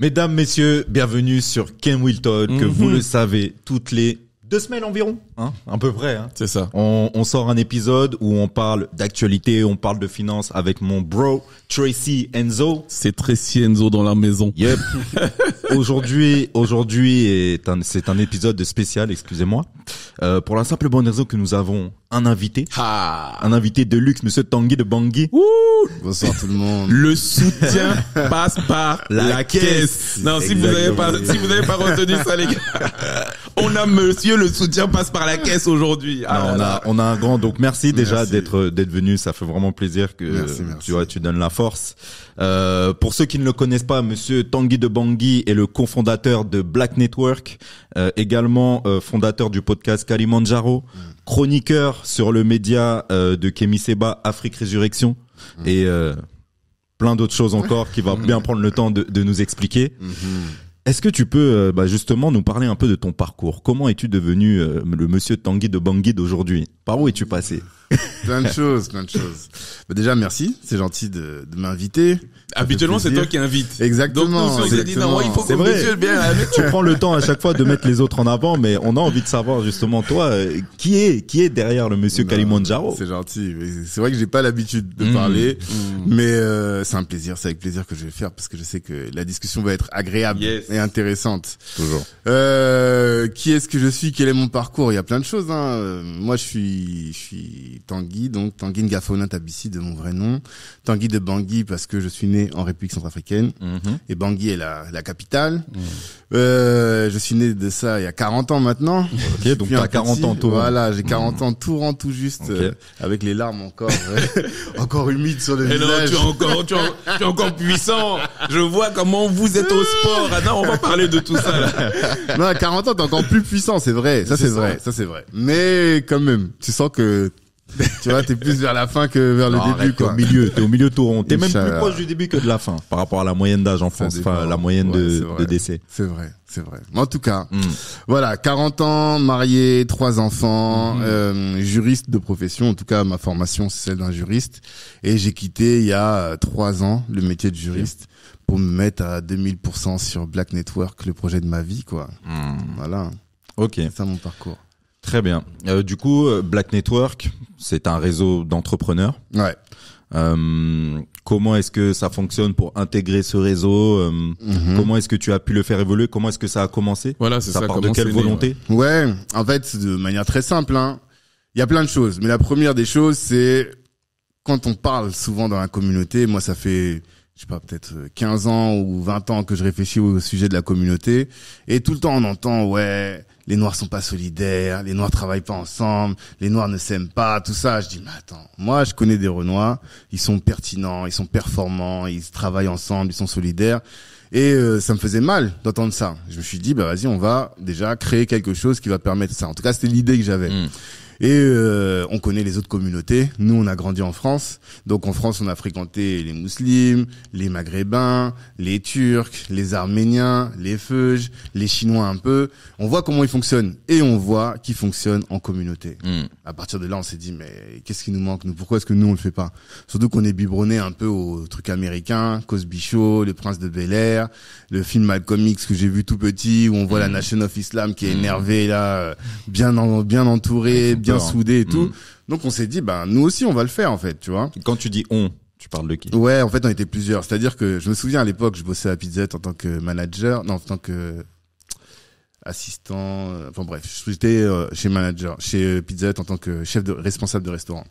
Mesdames, messieurs, bienvenue sur Ken Wilton, que Vous mhm. le savez, toutes les deux semaines environ, hein, peu près. Hein. C'est ça. On, sort un épisode où on parle d'actualité, on parle de finances avec mon bro Tracy Enzo. C'est Tracy Enzo dans la maison. Yep. aujourd'hui, aujourd'hui est un, c'est un épisode spécial, excusez-moi, euh, pour la simple bonne raison que nous avons un invité, un invité de luxe, Monsieur Tanguy de Bangui. Bonsoir tout le monde. Le soutien passe par la, caisse. Non, si vous si vous n'avez pas retenu ça, les gars. on a monsieur, le soutien passe par la caisse aujourd'hui. Ah on, a, on a un grand, donc merci déjà d'être euh, d'être venu, ça fait vraiment plaisir que tu vois, tu donnes la force. Euh, pour ceux qui ne le connaissent pas, monsieur Tanguy de Bangui est le cofondateur de Black Network, euh, également fondateur du podcast Kalimandjaro, mm. chroniqueur sur le média de Kemi Seba, Afrique Résurrection, mm. et plein d'autres choses encore qui va bien prendre le temps de, nous expliquer. Mm-hmm. Est-ce que tu peux euh, bah, justement nous parler un peu de ton parcours Comment es-tu devenu euh, le monsieur Tanguy de Bangui d'aujourd'hui Par où es-tu passé plein de choses, plein de choses. Bah, déjà, merci, c'est gentil de, de m'inviter. Habituellement, c'est toi qui invites. Exactement. Donc, nous, dit, non, il faut que vrai. bien. Tu prends le temps à chaque fois de mettre les autres en avant, mais on a envie de savoir justement toi, euh, qui est qui est derrière le monsieur Kalimondjaro. C'est gentil. C'est vrai que j'ai pas l'habitude de mm. parler, mm. mais euh, c'est un plaisir. C'est avec plaisir que je vais faire parce que je sais que la discussion va être agréable et intéressante. Toujours. Euh, qui est-ce que je suis Quel est mon parcours Il y a plein de choses. Hein. Euh, moi, je suis je suis Tanguy donc Tanguy Ngafona Tabissi de mon vrai nom, Tanguy de Bangui parce que je suis né en République centrafricaine mhm. et Bangui est la, la capitale. Mhm. Euh, je suis né de ça il y a 40 ans maintenant. Ok, donc t'as 40 ans tout. Voilà, j'ai 40 mhm. ans tout rend tout juste euh, avec les larmes encore encore humides sur le et eh visage. Non, tu es encore tu es, encore puissant. Je vois comment vous êtes au sport. Ah non, on va parler de tout ça. Là. non, à 40 ans t'es encore plus puissant, c'est vrai. Ça c'est vrai, ça c'est vrai. Mais quand même, tu sens que tu vois, t'es plus vers la fin que vers le début. T'es au milieu, t'es au milieu Tu T'es même plus proche du début que de la fin par rapport à la moyenne d'âge en France, enfin la moyenne de, décès. C'est vrai, c'est vrai. en tout cas, hmm. voilà, 40 ans, marié, trois enfants, hmm. euh, juriste de profession. En tout cas, ma formation c'est celle d'un juriste et j'ai quitté il y a trois ans le métier de juriste. Pour me mettre à 2000% sur Black Network, le projet de ma vie, quoi. Hmm. Voilà. Ok. C'est ça mon parcours. Très bien. Euh, du coup, euh, Black Network, c'est un réseau d'entrepreneurs. Ouais. Euh, comment est-ce que ça fonctionne pour intégrer ce réseau mhm. Comment est-ce que tu as pu le faire évoluer Comment est-ce que ça a commencé Voilà, c'est ça. part de quelle volonté ouais. en fait, de manière très simple. Hein. Il y a plein de choses, mais la première des choses, c'est quand on parle souvent dans la communauté. Moi, ça fait je sais pas, peut-être 15 ans ou 20 ans que je réfléchis au sujet de la communauté. Et tout le temps, on entend, ouais, les noirs sont pas solidaires, les noirs travaillent pas ensemble, les noirs ne s'aiment pas, tout ça. Je dis mais attends, moi je connais des Renois, ils sont pertinents, ils sont performants, ils travaillent ensemble, ils sont solidaires. Et euh, ça me faisait mal d'entendre ça. Je me suis dit bah vas-y, on va déjà créer quelque chose qui va permettre ça. En tout cas, c'était l'idée que j'avais. Hmm. Et euh, on connaît les autres communautés. Nous, on a grandi en France. Donc en France, on a fréquenté les musulmans, les maghrébins, les turcs, les arméniens, les feuges, les chinois un peu. On voit comment ils fonctionnent et on voit qu'ils fonctionnent en communauté. Hmm. À partir de là, on s'est dit mais qu'est-ce qui nous manque nous Pourquoi est-ce que nous on le fait pas Surtout qu'on est biberonné un peu aux trucs américains, Cosby Show, Le Prince de Bel Air, le film Malcolm X que j'ai vu tout petit où on voit la hmm. Nation of Islam qui est hmm. énervée là, bien bien entourée soudé et tout. Mm. Donc on s'est dit, ben nous aussi on va le faire en fait, tu vois. Quand tu dis on, tu parles de qui Ouais, en fait on était plusieurs. C'est-à-dire que je me souviens à l'époque, je bossais à Pizzette en tant que manager, non en tant que assistant, euh, enfin bref, j'étais euh, chez manager, chez euh, Pizza en tant que chef de responsable de restaurant.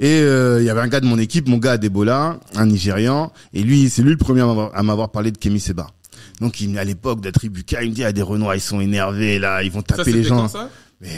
Et il y avait un gars de mon équipe, mon gars Debola, un Nigérian, et lui, c'est lui le premier à m'avoir parlé de Kemi Seba. Donc il, à l'époque d'Atribuca, il me dit ah, des Renois, ils sont énervés là, ils vont taper les gens. ça mais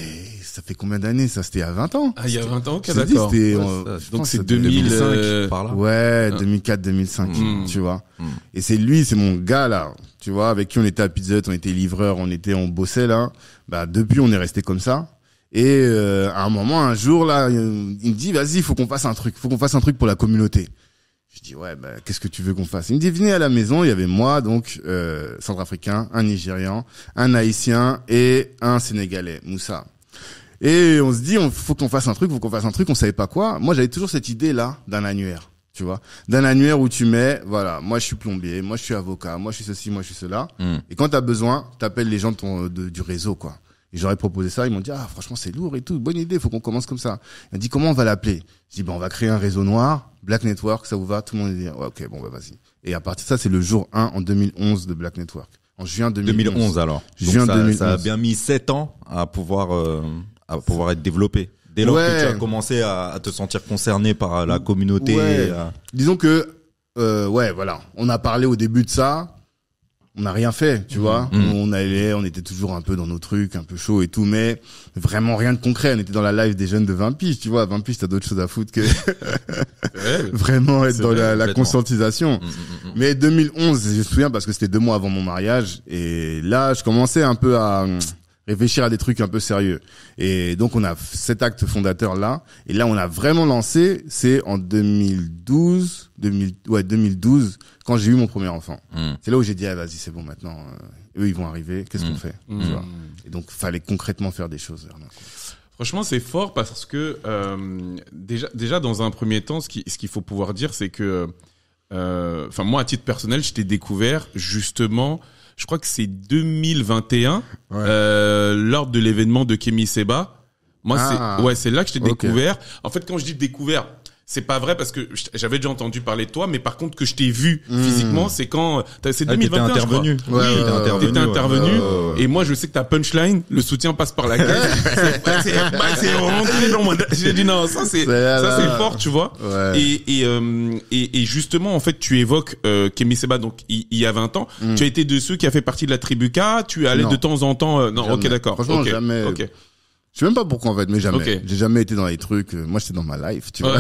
ça fait combien d'années ça C'était à 20 ans. Ah, il y a 20 ans, okay, d'accord. Euh, donc c'est 2005 par là. Ouais, 2004 ah. 2005, hmm. tu vois. Hmm. Et c'est lui, c'est mon gars là, tu vois, avec qui on était à Pizza on était livreur, on était en bossait là. Bah depuis on est resté comme ça. Et euh, à un moment, un jour là, il me dit vas-y, faut qu'on fasse un truc, faut qu'on fasse un truc pour la communauté. Je dis ouais, ben, qu'est-ce que tu veux qu'on fasse Il me dit à la maison. Il y avait moi donc euh, centrafricain, un Nigérian, un Haïtien et un Sénégalais, Moussa. Et on se dit on faut qu'on fasse un truc, faut qu'on fasse un truc. On savait pas quoi. Moi j'avais toujours cette idée là d'un annuaire, tu vois, d'un annuaire où tu mets voilà, moi je suis plombier, moi je suis avocat, moi je suis ceci, moi je suis cela. Mm. Et quand t'as besoin, t'appelles les gens du réseau quoi. Et j'aurais proposé ça, ils m'ont dit ah franchement c'est lourd et tout, bonne idée, faut qu'on commence comme ça. Ils ont dit comment on va l'appeler Je dis ben on va créer un réseau noir, Black Network, ça vous va Tout le monde a dit ouais, ok bon bah vas-y. Et à partir de ça c'est le jour 1 en 2011 de Black Network. En juin 2011. 2011 alors. Juin ça, 2011. ça a bien mis 7 ans à pouvoir euh, à pouvoir être développé. Dès lors que tu as commencé à, te sentir concerné par la communauté. Euh, Disons que euh, ouais voilà, on a parlé au début de ça on n'a rien fait, tu vois. Mm. Mm. On allait, on était toujours un peu dans nos trucs, un peu chaud et tout, mais vraiment rien de concret. On était dans la live des jeunes de 20 piges, tu vois. 20 piges, t'as d'autres choses à foutre que vraiment être dans la, la conscientisation. Mm, mais 2011, je me souviens parce que c'était deux mois avant mon mariage et là, je commençais un peu à réfléchir à des trucs un peu sérieux. Et donc on a cet acte fondateur là et là on a vraiment lancé, c'est en 2012, ouais 2012 quand j'ai eu mon premier enfant. Hmm. C'est là où j'ai dit ah, vas-y, c'est bon maintenant euh, eux ils vont arriver, qu'est-ce qu'on hmm. fait hmm. Et donc fallait concrètement faire des choses. Franchement, c'est fort parce que euh, déjà déjà dans un premier temps ce ce qu'il faut pouvoir dire c'est que euh, enfin moi à titre personnel, j'étais découvert justement je crois que c'est 2021, euh, lors de l'événement de Kemi Seba. Moi, c'est ah. ouais, c'est là que je t'ai découvert. En fait, quand je dis découvert, c'est pas vrai parce que j'avais déjà entendu parler de toi, mais par contre que je t'ai vu hmm. physiquement, c'est quand c'est 2021 ah, intervenu. Je crois. oui, t'étais intervenu. Étais intervenu et moi je sais que ta punchline, le soutien passe par la gueule. c'est vraiment J'ai dit non, ça c'est ça c'est fort, tu vois. Et euh, et, et, justement en fait tu évoques euh, Kémy Seba donc il, y a 20 ans, hmm. tu as été de ceux qui a fait partie de la tribu K, tu allais de temps en temps. Euh, non, ok d'accord. jamais. Je sais même pas pourquoi en fait, mais jamais. J'ai jamais été dans les trucs. Euh, moi, j'étais dans ma life, tu vois.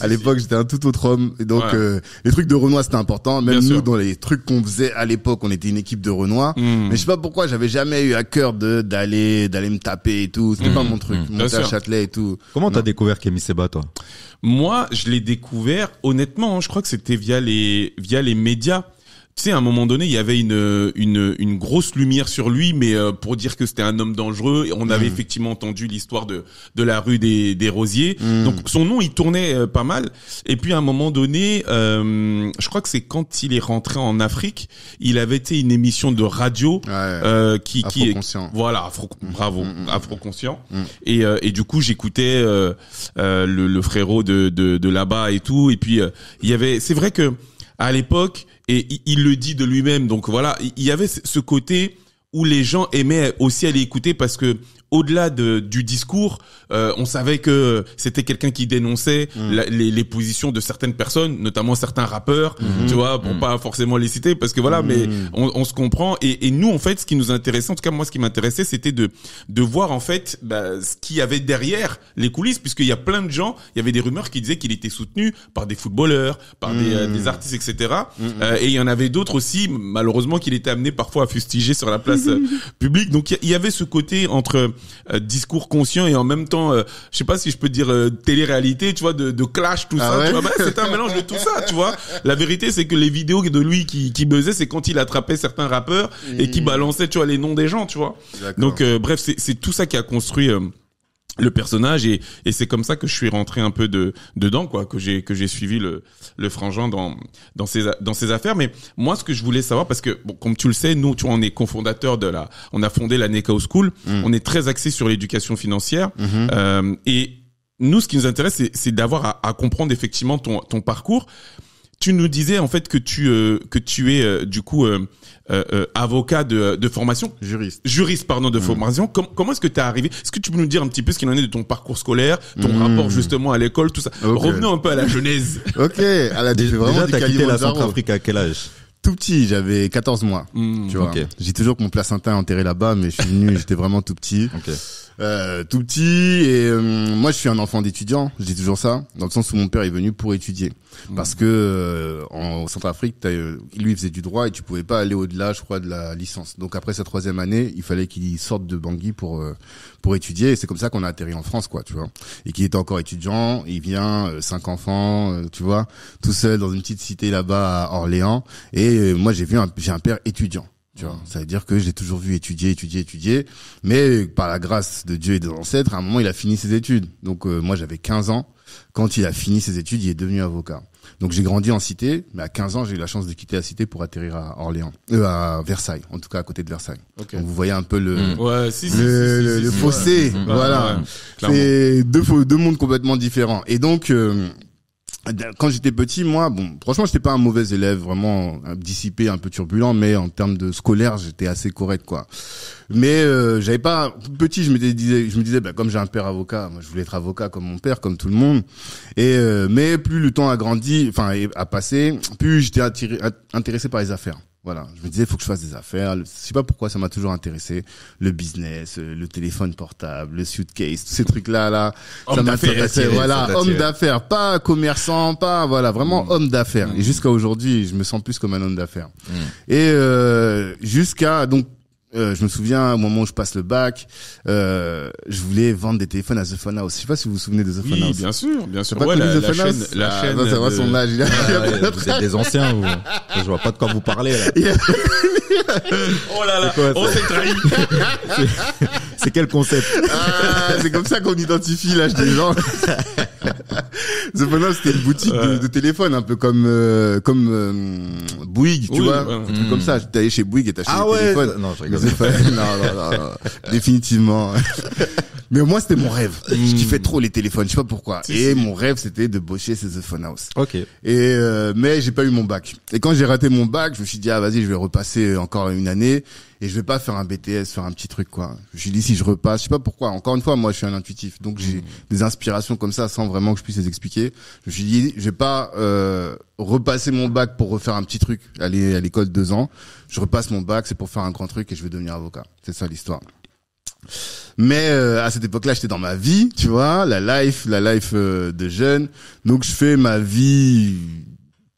à l'époque, j'étais un tout autre homme, et donc euh, les trucs de Renoir c'était important. Même nous, dans les trucs qu'on faisait à l'époque, on était une équipe de Renoir. Hmm. Mais je sais pas pourquoi, j'avais jamais eu à cœur de d'aller d'aller me taper et tout. C'était hmm. pas mon truc. Mmh. Monter à Châtelet et tout. Comment t'as découvert Kémy Seba, toi Moi, je l'ai découvert honnêtement. Hein, je crois que c'était via les via les médias. Tu sais, à un moment donné, il y avait une, une, grosse lumière sur lui, mais euh, pour dire que c'était un homme dangereux, on avait mm. effectivement entendu l'histoire de, de la rue des, des Rosiers. Mm. Donc son nom, il tournait euh, pas mal. Et puis à un moment donné, euh, je crois que c'est quand il est rentré en Afrique, il avait été une émission de radio qui, qui est... Voilà, mm. bravo, afro-conscient. Et, et du coup, j'écoutais le, frérot de, de, de là-bas et tout. Et puis, il y avait... C'est vrai que à l'époque et il, le dit de lui-même. Donc voilà, il y avait ce côté où les gens aimaient aussi aller écouter parce que au-delà de, du discours, euh, on savait que c'était quelqu'un qui dénonçait mm. les, les, positions de certaines personnes, notamment certains rappeurs, mm. tu vois, pour mm. pas forcément les citer, parce que voilà, mais on, on, se comprend. Et, et, nous, en fait, ce qui nous intéressait, en tout cas moi, ce qui m'intéressait, c'était de de voir en fait bah, ce qu'il y avait derrière les coulisses, puisqu'il y a plein de gens, il y avait des rumeurs qui disaient qu'il était soutenu par des footballeurs, par des, euh, des, artistes, etc. Euh, et il y en avait d'autres aussi, malheureusement, qu'il était amené parfois à fustiger sur la place publique. Donc il y, avait ce côté entre euh, discours conscient et en même temps, euh, je sais pas si je peux dire euh, télé-réalité, tu vois, de, clash, tout ah ça. Bah, c'est un mélange de tout ça, tu vois. La vérité, c'est que les vidéos de lui qui, qui c'est quand il attrapait certains rappeurs et qui balançait, tu vois, les noms des gens, tu vois. Donc, bref, c'est tout ça qui a construit le personnage et, et c'est comme ça que je suis rentré un peu de dedans quoi que j'ai que j'ai suivi le le frangin dans dans ses dans ses affaires mais moi ce que je voulais savoir parce que bon, comme tu le sais nous tu vois on est cofondateur de la on a fondé la Neko School mm. on est très axé sur l'éducation financière mm-hmm. euh, et nous ce qui nous intéresse c'est d'avoir à, à comprendre effectivement ton ton parcours tu nous disais en fait que tu euh, que tu es euh, du coup euh, avocat de, de, formation juriste juriste pardon de mm. formation comment est-ce que tu es arrivé est-ce que tu peux nous dire un petit peu ce qu'il en est de ton parcours scolaire ton mm. rapport justement à l'école tout ça ah, revenons un peu à la genèse OK à la déjà tu quitté la Centrafrique à quel âge tout petit, j'avais 14 mois. Mm. tu vois, j'ai toujours mon placenta enterré là-bas, mais je suis venu, j'étais vraiment tout petit. Ok. Euh, tout petit. Et euh, moi, je suis un enfant d'étudiant. Je dis toujours ça, dans le sens où mon père est venu pour étudier, mmh. parce que euh, en Centrafrique, euh, lui faisait du droit et tu pouvais pas aller au-delà, je crois, de la licence. Donc après sa troisième année, il fallait qu'il sorte de Bangui pour pour étudier. Et c'est comme ça qu'on a atterri en France, quoi, tu vois. Et qu'il était encore étudiant. Il vient, cinq enfants, tu vois, tout seul dans une petite cité là-bas à Orléans. Et moi, j'ai vu, j'ai un père étudiant. Tu mm. ça veut dire que j'ai toujours vu étudier, étudier, étudier. Mais par la grâce de Dieu et des ancêtres, à un moment, il a fini ses études. Donc euh, moi, j'avais 15 ans. Quand il a fini ses études, il est devenu avocat. Donc j'ai grandi en cité, mais à 15 ans, j'ai eu la chance de quitter la cité pour atterrir à Orléans, euh, à Versailles, en tout cas à côté de Versailles. Donc vous voyez un peu le le, fossé, voilà. C'est deux deux mondes complètement différents. Et donc euh, quand j'étais petit, moi, bon, franchement, j'étais pas un mauvais élève, vraiment dissipé, un peu turbulent, mais en termes de scolaire, j'étais assez correct, quoi. Mais euh, j'avais pas petit, je me disais, je me disais, bah, comme j'ai un père avocat, moi, je voulais être avocat comme mon père, comme tout le monde. Et euh, mais plus le temps a grandi, enfin, a passé, plus j'étais attiré, intéressé par les affaires. Voilà, je me disais, il faut que je fasse des affaires. Je sais pas pourquoi, ça m'a toujours intéressé. Le business, euh, le téléphone portable, le suitcase, tous ces trucs-là, là, Voilà, homme d'affaires, pas commerçant, pas, voilà, vraiment hmm. homme d'affaires. Et hmm. jusqu'à aujourd'hui, je me sens plus comme un homme d'affaires. Hmm. Et euh, jusqu'à, donc, euh, je me souviens au moment où je passe le bac, euh, je voulais vendre des téléphones à The Fun House. Je sais pas si vous vous souvenez de The Fun oui, bien sûr, bien sûr. Ouais, la, chaîne, la ah, chaîne. Ça va son âge. vous êtes des anciens. Vous. Je vois pas de quoi vous parlez là. oh là là, on s'est trahi. C'est quel concept ah, C'est comme ça qu'on identifie l'âge des gens. The Phone c'était une boutique de, téléphone, un peu comme euh, comme euh, Bouygues, tu vois, un truc comme ça. allé chez Bouygues et t'as ah des ouais. téléphones. Non, je rigole. non, non, non, non. définitivement. Mais moi, c'était mon rêve. Hmm. Je kiffais trop les téléphones, je sais pas pourquoi. Et mon rêve, c'était de bosser chez The Phone House. Ok. Et euh, mais j'ai pas eu mon bac. Et quand j'ai raté mon bac, je me suis dit ah vas-y, je vais repasser encore une année et je vais pas faire un BTS, faire un petit truc quoi. Je me suis dit si je repasse, je sais pas pourquoi. Encore une fois, moi, je suis un intuitif, donc j'ai hmm. des inspirations comme ça sans vraiment que je puisse les expliquer. Je me suis dit je vais pas euh, repasser mon bac pour refaire un petit truc, aller à l'école deux ans. Je repasse mon bac, c'est pour faire un grand truc et je vais devenir avocat. C'est ça l'histoire. Mais euh, à cette époque-là, j'étais dans ma vie, tu vois, la life, la life euh, de jeune. Donc je fais ma vie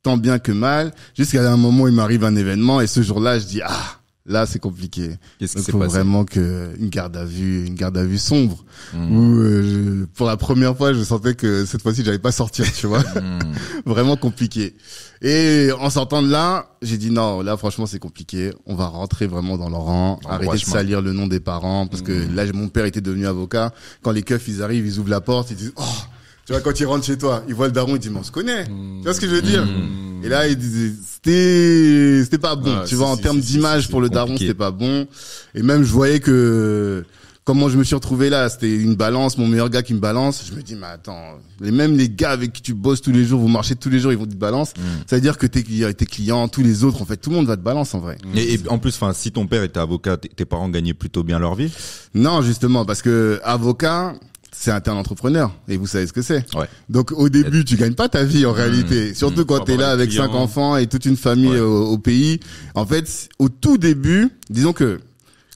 tant bien que mal, jusqu'à un moment où il m'arrive un événement et ce jour-là, je dis ah, là c'est compliqué. Qu'est-ce Vraiment que une garde à vue, une garde à vue sombre mmh. où euh, pour la première fois je sentais que cette fois-ci j'allais pas sortir, tu vois. Mmh. vraiment compliqué. Et en sortant de là, j'ai dit non, là franchement c'est compliqué. On va rentrer vraiment dans leur rang, arrêter de salir le nom des parents parce que mmh. là mon père était devenu avocat. Quand les keufs ils arrivent, ils ouvrent la porte, ils disent oh, tu vois, quand il rentre chez toi, il voit le daron, il dit, mais on se connaît. Tu hmm. vois ce que je veux dire? Hmm. Et là, il disait, c'était, c'était pas bon. Ah, tu vois, en termes d'image pour le daron, c'était pas bon. Et même, je voyais que, comment je me suis retrouvé là, c'était une balance, mon meilleur gars qui me balance. Je me dis, mais attends, les mêmes les gars avec qui tu bosses tous les jours, vous marchez tous les jours, ils vont te balance. Hmm. C'est Ça veut dire que tes, clients, tous les autres, en fait, tout le monde va te balance en vrai. Et, et en plus, enfin, si ton père était avocat, tes parents gagnaient plutôt bien leur vie. Non, justement, parce que avocat, c'est un entrepreneur et vous savez ce que c'est. Donc au début, tu gagnes pas ta vie en mmh. réalité, mmh. surtout quand tu es là avec cinq enfants et toute une famille au, pays. En fait, au tout début, disons que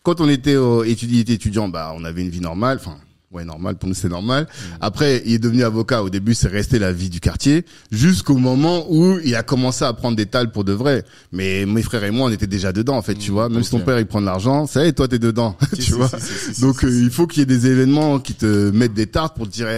quand on était euh, étudiant, bah on avait une vie normale, enfin Ouais, normal. Pour nous, c'est normal. Mm. Après, il est devenu avocat. Au début, c'est resté la vie du quartier jusqu'au moment où il a commencé à prendre des tales pour de vrai. Mais mes frères et moi, on était déjà dedans, en fait, tu mm, vois. Même si ton père, il prend de l'argent, ça est, toi, t'es dedans, tu vois. Donc, il faut qu'il y ait des événements qui te mettent des tartes pour te dire,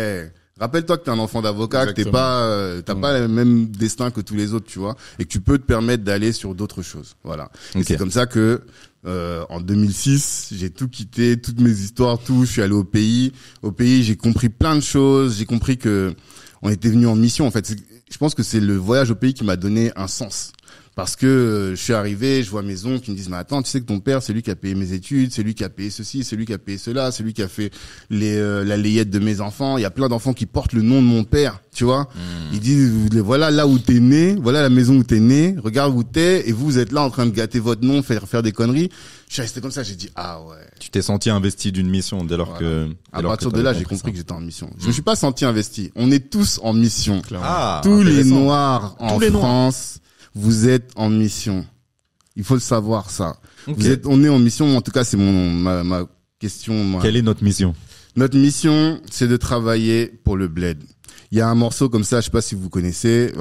rappelle-toi que t'es un enfant d'avocat, que t'es pas, euh, t'as mm. pas le même destin que tous les autres, tu vois, et que tu peux te permettre d'aller sur d'autres choses. Voilà. Et c'est comme ça que euh, en 2006, j'ai tout quitté, toutes mes histoires, tout. Je suis allé au pays. Au pays, j'ai compris plein de choses. J'ai compris que on était venu en mission. En fait, je pense que c'est le voyage au pays qui m'a donné un sens. Parce que euh, je suis arrivé, je vois mes oncles qui me disent, mais attends, tu sais que ton père, c'est lui qui a payé mes études, c'est lui qui a payé ceci, c'est lui qui a payé cela, c'est lui qui a fait les, euh, la layette de mes enfants. Il y a plein d'enfants qui portent le nom de mon père, tu vois. Hmm. Ils disent, voilà là où t'es né, voilà la maison où t'es né, regarde où t'es, et vous, êtes là en train de gâter votre nom, faire, faire des conneries. Je suis resté comme ça, j'ai dit, ah ouais. Tu t'es senti investi d'une mission dès lors que... à partir de là, j'ai compris que j'étais en mission. Je me hmm. suis pas senti investi. On est tous en mission. Ah, tous les Noirs en France vous êtes en mission. Il faut le savoir ça. Vous êtes, on est en mission. En tout cas, c'est mon ma, question. Quelle est notre mission Notre mission, c'est de travailler pour le bled. Il y a un morceau comme ça, je sais pas si vous connaissez.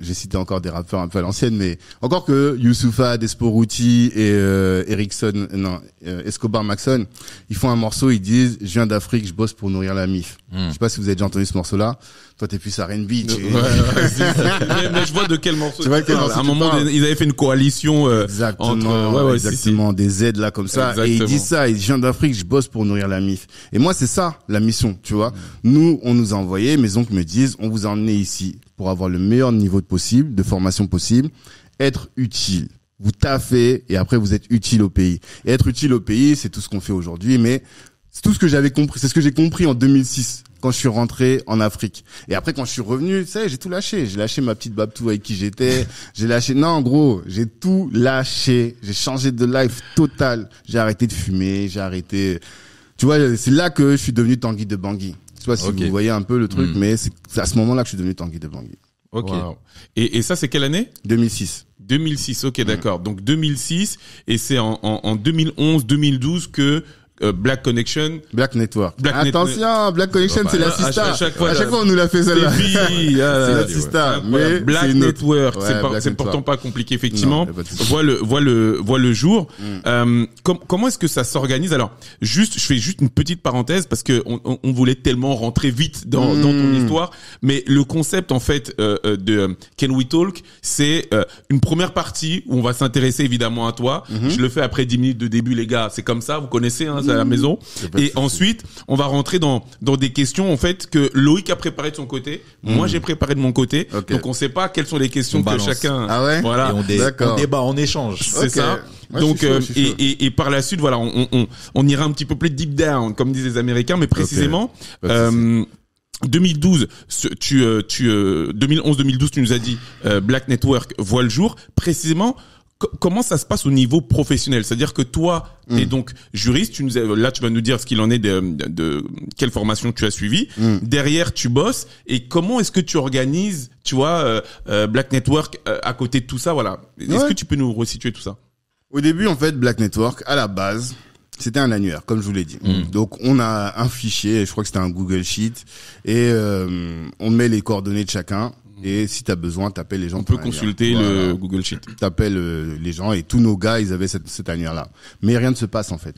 J'ai cité encore des rappeurs un peu à l'ancienne, mais encore que Youssoufa, Desporuti et euh, Erickson, non, euh, Escobar Maxon, ils font un morceau, ils disent, je viens d'Afrique, je bosse pour nourrir la MIF. Je hmm. Je sais pas si vous avez déjà entendu ce morceau-là. Toi, t'es plus à Rennes Beach. mais, je vois de quel morceau. Tu vois quel morceau à un moment, ils avaient fait une coalition euh, exactement, entre, ouais, exactement, des aides là comme ça. Et ils disent ça, ils viens d'Afrique, je bosse pour nourrir la MIF. Et moi, c'est ça la mission, tu vois. Hmm. Nous, on nous a envoyé, mes oncles me disent on vous a emmené ici pour avoir le meilleur niveau de possible, de formation possible, être utile. Vous taffez et après vous êtes utile au pays. Et être utile au pays, c'est tout ce qu'on fait aujourd'hui, mais c'est tout ce que j'avais compris, c'est ce que j'ai compris en 2006 quand je suis rentré en Afrique. Et après, quand je suis revenu, tu sais, j'ai tout lâché. J'ai lâché ma petite Babtou avec qui j'étais. J'ai lâché, non, en gros, j'ai tout lâché. J'ai changé de life total. J'ai arrêté de fumer. J'ai arrêté, tu vois, c'est là que je suis devenu Tanguy de Bangui. Je sais pas si vous voyez un peu le truc, hmm. mais c'est à ce moment-là que je suis devenu Tanguy de Bangui. Ok. Et, ça, c'est quelle année 2006. 2006, ok, hmm. d'accord. Donc 2006, et c'est en 2011-2012 que euh, Black Connection. Black Network. Black Attention, Black Connection, c'est la À, chaque fois, on nous l'a fait celle c'est la sista. Black Network, c'est pourtant pas compliqué, effectivement. le, voit le, voit le jour. Mm. Euh, comment est-ce que ça s'organise Alors, juste, je fais juste une petite parenthèse parce que on, on, voulait tellement rentrer vite dans, mm. dans ton histoire, mais le concept en fait euh, euh de euh, Can We Talk, c'est une première partie où on va s'intéresser évidemment à toi. Mm-hmm. Je le fais après 10 minutes de début, les gars. C'est comme ça, vous connaissez. Hein, à la maison. Et ensuite, on va rentrer dans, dans des questions, en fait, que Loïc a préparé de son côté. Hmm. Moi, j'ai préparé de mon côté. Donc, on sait pas quelles sont les questions que chacun. Ah ouais voilà. Et on, débat, on échange. C'est ça. Donc, euh, et, et, par la suite, voilà, on, on, on, ira un petit peu plus deep down, comme disent les Américains, mais précisément. 2012, euh, tu, euh, tu, 2011-2012, tu nous as dit Black Network voit le jour, précisément comment ça se passe au niveau professionnel C'est-à-dire que toi, mm. tu es donc juriste, tu nous là tu vas nous dire ce qu'il en est de, quelle formation tu as suivi. Mm. Derrière, tu bosses et comment est-ce que tu organises, tu vois, euh, euh, Black Network euh, à côté de tout ça, voilà. Est-ce que tu peux nous resituer tout ça Au début, en fait, Black Network à la base, c'était un annuaire, comme je vous l'ai dit. Mm. Donc on a un fichier, je crois que c'était un Google Sheet, et on met les coordonnées de chacun. Et si tu as besoin, t'appelles les gens. On peut consulter le euh, Google Sheet. T'appelles euh, les gens et tous nos gars, ils avaient cette, cet annuaire-là. Mais rien ne se passe en fait.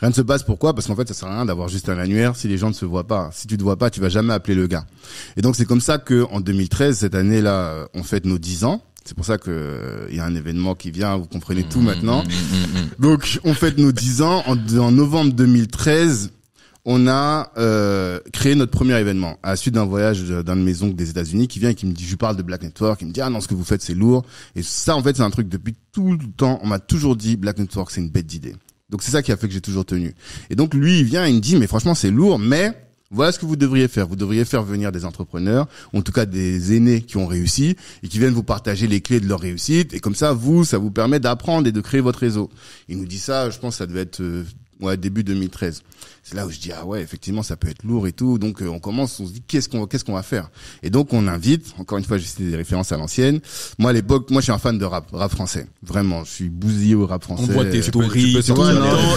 Rien ne se passe pourquoi Parce qu'en fait, ça sert à rien d'avoir juste un annuaire si les gens ne se voient pas. Si tu te vois pas, tu vas jamais appeler le gars. Et donc c'est comme ça que en 2013, cette année-là, euh, on fête nos 10 ans. C'est pour ça que il y a un événement qui vient, vous comprenez tout mmh, maintenant. Mmh, mmh, donc on fête nos 10 ans en novembre 2013 on a euh, créé notre premier événement à la suite d'un voyage d'un de mes des États-Unis qui vient et qui me dit je parle de Black Network, il me dit ah non ce que vous faites c'est lourd et ça en fait c'est un truc depuis tout le temps on m'a toujours dit Black Network c'est une bête d'idée. Donc c'est ça qui a fait que j'ai toujours tenu. Et donc lui il vient et il me dit mais franchement c'est lourd mais voilà ce que vous devriez faire. Vous devriez faire venir des entrepreneurs, en tout cas des aînés qui ont réussi et qui viennent vous partager les clés de leur réussite. Et comme ça, vous, ça vous permet d'apprendre et de créer votre réseau. Il nous dit ça, je pense, ça devait être euh, début 2013 c'est là où je dis ah ouais effectivement ça peut être lourd et tout donc euh, on commence on se dit qu'est-ce qu'on qu'est-ce qu'on va faire et donc on invite encore une fois j'ai cité des références à l'ancienne moi à l'époque moi je suis un fan de rap rap français vraiment je suis bousillé au rap français on voit tes stories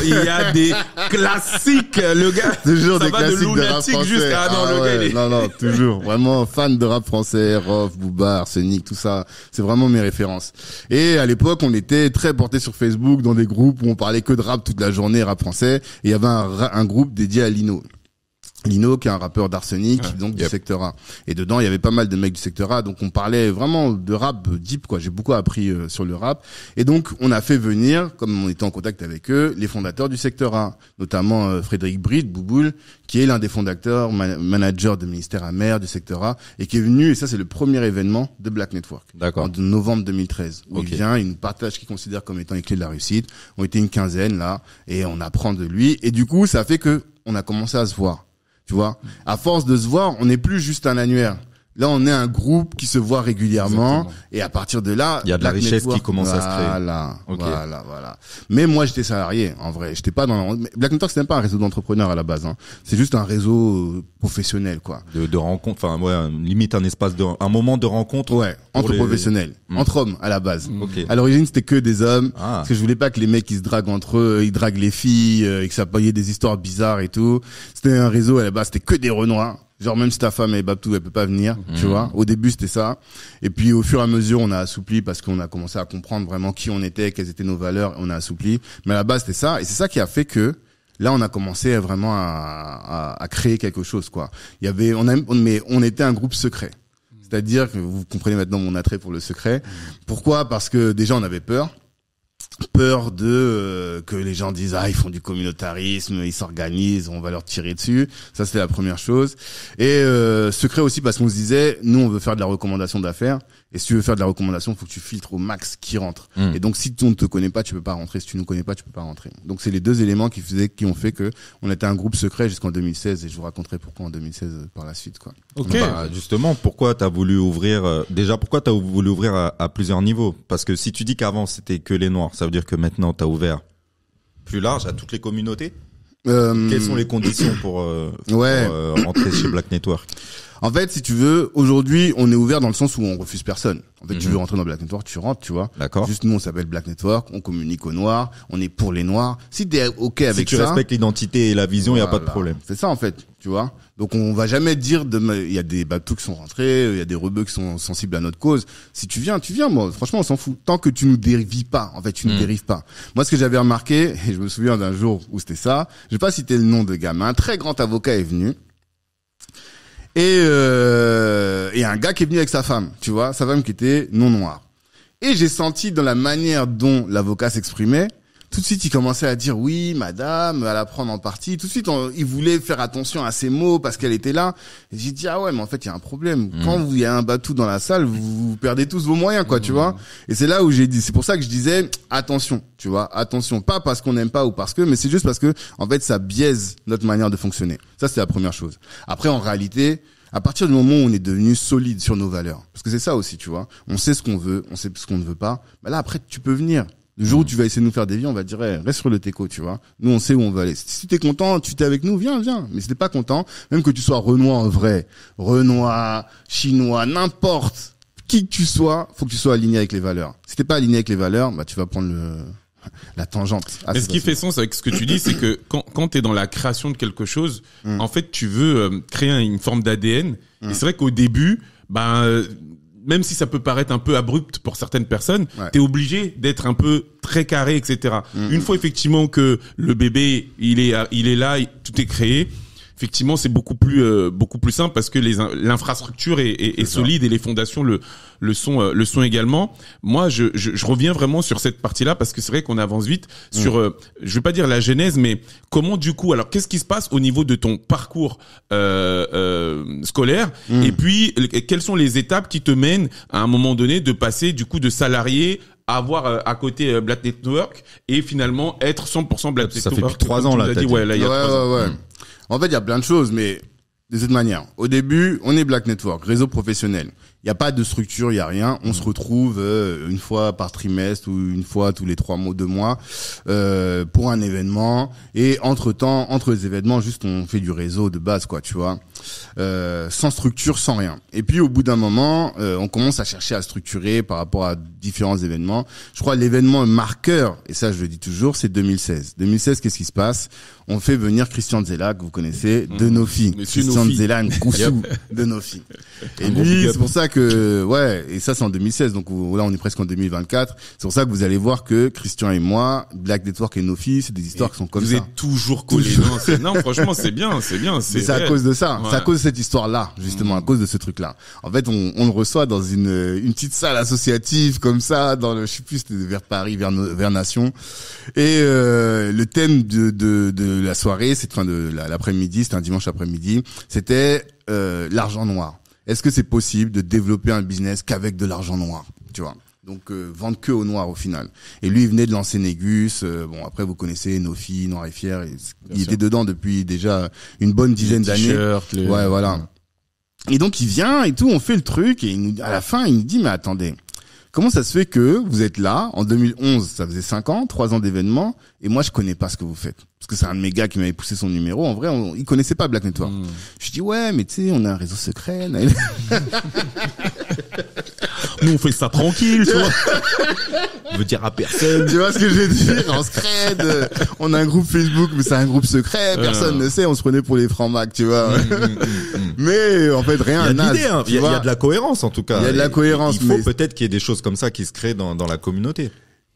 il y a des classiques le gars toujours des classiques de, rap ah non, ah le non non toujours vraiment fan de rap français Rof Boubard Sonic tout ça c'est vraiment mes références et à l'époque on était très porté sur Facebook dans des groupes où on parlait que de rap toute la journée rap français il y avait un, un groupe groupe dédié à l'INO. Lino, qui est un rappeur d'arsenic, donc du secteur A. Et dedans, il y avait pas mal de mecs du secteur A, donc on parlait vraiment de rap deep, quoi. J'ai beaucoup appris euh, sur le rap. Et donc, on a fait venir, comme on était en contact avec eux, les fondateurs du secteur A, notamment euh, Frédéric Bride, Bouboule, qui est l'un des fondateurs, manager de ministère amer du secteur A, et qui est venu, et ça c'est le premier événement de Black Network, en novembre 2013. okay. Il vient, il nous partage ce qu'il considère comme étant les clés de la réussite. On était une quinzaine là, et on apprend de lui. Et du coup, ça fait que on a commencé à se voir. Tu vois, à force de se voir, on n'est plus juste un annuaire. Là, on est un groupe qui se voit régulièrement et à partir de là, il y a de la richesse qui commence à se créer. Voilà, voilà, voilà. Mais moi, j'étais salarié en vrai. J'étais pas dans Black Network, c'est pas un réseau d'entrepreneurs à la base. Hein. C'est juste un réseau euh, professionnel, quoi. De, de rencontre, enfin, ouais, limite un espace de, un moment de rencontre. Ouais, entre professionnels, hmm. entre hommes à la base. À l'origine, c'était que des hommes ah. parce que je voulais pas que les mecs ils se draguent entre eux, ils draguent les filles, euh, et que ça payait des histoires bizarres et tout. C'était un réseau à la base, c'était que des renois Genre même si ta femme est Babtou, elle peut pas venir, tu mhm. vois. Au début c'était ça, et puis au fur et à mesure on a assoupli parce qu'on a commencé à comprendre vraiment qui on était, quelles étaient nos valeurs, on a assoupli. Mais à la base c'était ça, et c'est ça qui a fait que là on a commencé vraiment à, à, créer quelque chose quoi. Il y avait, on a, mais on était un groupe secret. C'est-à-dire que vous comprenez maintenant mon attrait pour le secret. Mhm. Pourquoi Parce que déjà on avait peur peur de euh, que les gens disent ah ils font du communautarisme ils s'organisent on va leur tirer dessus ça c'est la première chose et euh, secret aussi parce qu'on se disait nous on veut faire de la recommandation d'affaires et si tu veux faire de la recommandation, il faut que tu filtres au max qui rentre. Hmm. Et donc, si on ne te connaît pas, tu ne peux pas rentrer. Si tu ne nous connais pas, tu ne peux pas rentrer. Donc, c'est les deux éléments qui, faisaient, qui ont fait que on était un groupe secret jusqu'en 2016. Et je vous raconterai pourquoi en 2016 euh, par la suite. Quoi. Ok. Bah, justement, pourquoi tu as voulu ouvrir euh, Déjà, pourquoi tu as voulu ouvrir à, plusieurs niveaux Parce que si tu dis qu'avant, c'était que les Noirs, ça veut dire que maintenant, tu as ouvert plus large à toutes les communautés euh, Quelles sont les conditions pour, euh, chez Black Network en fait, si tu veux, aujourd'hui, on est ouvert dans le sens où on refuse personne. En fait, tu mhm. veux rentrer dans Black Network, tu rentres, tu vois. D'accord. Juste nous, on s'appelle Black Network, on communique aux Noirs, on est pour les Noirs. Si t'es ok avec ça. Si tu respectes l'identité et la vision, il y a pas de problème. C'est ça en fait, tu vois. Donc on va jamais dire de, il y a des bateaux qui sont rentrés, il y a des rebeux qui sont sensibles à notre cause. Si tu viens, tu viens. Moi, franchement, on s'en fout. Tant que tu nous dérives pas, en fait, tu ne mm. dérives pas. Moi, ce que j'avais remarqué, et je me souviens d'un jour où c'était ça, je vais pas citer le nom de gamin, un très grand avocat est venu et, euh, et un gars qui est venu avec sa femme, tu vois, sa femme qui était non noire. Et j'ai senti dans la manière dont l'avocat s'exprimait, tout de suite il commençait à dire oui madame à la prendre en partie tout de suite il voulait faire attention à ses mots parce qu'elle était là j'ai dit ah ouais mais en fait il y a un problème mm. quand il y a un bateau dans la salle vous, perdez tous vos moyens quoi tu mm. vois et c'est là où j'ai dit c'est pour ça que je disais attention tu vois attention pas parce qu'on n'aime pas ou parce que mais c'est juste parce que en fait ça biaise notre manière de fonctionner ça c'est la première chose après en réalité à partir du moment où on est devenu solide sur nos valeurs, parce que c'est ça aussi, tu vois, on sait ce qu'on veut, on sait ce qu'on ne veut pas, bah là après tu peux venir, le jour où mm. tu vas essayer de nous faire des vies, on va dire reste sur le teco, tu vois. Nous on sait où on va aller. Si t'es content, tu t'es avec nous, viens, viens. Mais si t'es pas content, même que tu sois Renoir en vrai, Renoir, chinois, n'importe qui que tu sois, faut que tu sois aligné avec les valeurs. Si t'es pas aligné avec les valeurs, bah tu vas prendre la tangente. Ah, ce qui fait sens avec ce que tu dis, c'est que quand, quand tu es dans la création de quelque chose, mm. en fait, tu veux euh, créer une forme d'ADN. Et mm. c'est vrai qu'au début, ben, même si ça peut paraître un peu abrupt pour certaines personnes, t'es obligé d'être un peu très carré, etc. Mm. Une fois effectivement que le bébé, il est, il est là, tout est créé, effectivement, c'est beaucoup plus euh, beaucoup plus simple parce que les l'infrastructure est, est, solide et les fondations le le sont euh, le sont également. Moi, je, je, reviens vraiment sur cette partie-là parce que c'est vrai qu'on avance vite mm. sur euh, je vais pas dire la genèse, mais comment du coup alors qu'est-ce qui se passe au niveau de ton parcours euh, scolaire mm. et puis quelles sont les étapes qui te mènent à un moment donné de passer du coup de salarié avoir à côté Black Network et finalement être 100% Black ça Network. Ça fait plus ans là, ouais, ouais, ouais, mm. En fait, il y a plein de choses, mais de cette manière. Au début, on est Black Network, réseau professionnel. Il n'y a pas de structure, il n'y a rien. On se mm. retrouve euh, une fois par trimestre ou une fois tous les trois mois, deux mois euh, pour un événement. Et entre temps, entre les événements, juste on fait du réseau de base, quoi, tu vois, euh, sans structure, sans rien. Et puis au bout d'un moment, euh, on commence à chercher à structurer par rapport à différents événements. Je crois l'événement marqueur, et ça je le dis toujours, c'est 2016. 2016, qu'est-ce qui se passe On fait venir Christian Zella, que vous connaissez, de mm. nos filles. Christian Zella, Koussou, de nos filles. Et lui, c'est pour ça que ouais, et ça c'est en 2016, donc là on est presque en 2024. C'est pour ça que vous allez voir que Christian et moi, Black Network et nos filles, c'est des histoires qui sont comme ça. Vous êtes toujours collés. Non, franchement, c'est bien, c'est bien. C'est à cause de ça, c'est à cause de cette histoire-là, justement, à mm. cause de ce truc-là. En fait, on, on, le reçoit dans une, une petite salle associative comme ça, dans le, je sais plus, c'était vers Paris, vers, vers Nation. Et euh, le thème de, de, de la soirée, c'est fin de l'après-midi, c'était un dimanche après-midi, c'était euh, l'argent noir est-ce que c'est possible de développer un business qu'avec de l'argent noir Tu vois donc euh, vendre que au noir au final. Et lui, il venait de lancer Négus. Euh, bon, après, vous connaissez Nofi, Noir et Fier. il était dedans depuis déjà une bonne dizaine d'années. Ouais, voilà. Et donc, il vient et tout. On fait le truc et à la fin, il nous dit mais attendez, comment ça se fait que vous êtes là en 2011 Ça faisait cinq ans, trois ans d'événements et moi, je connais pas ce que vous faites parce que c'est un de mes gars qui m'avait poussé son numéro. En vrai, on, il connaissait pas Black Network. Hmm. Je dis ouais, mais tu sais, on a un réseau secret. Nous, on fait ça tranquille, tu vois. on veut dire à personne. Tu vois ce que je veux dire On se On a un groupe Facebook, mais c'est un groupe secret. Euh. Personne ne sait. On se prenait pour les francs macs, tu vois. Hmm, hmm, mais en fait, rien. Il y a de hein. il, y, a de la cohérence en tout cas. Il y a de la cohérence. Il faut peut-être qu'il y ait des choses comme ça qui se créent dans, dans la communauté.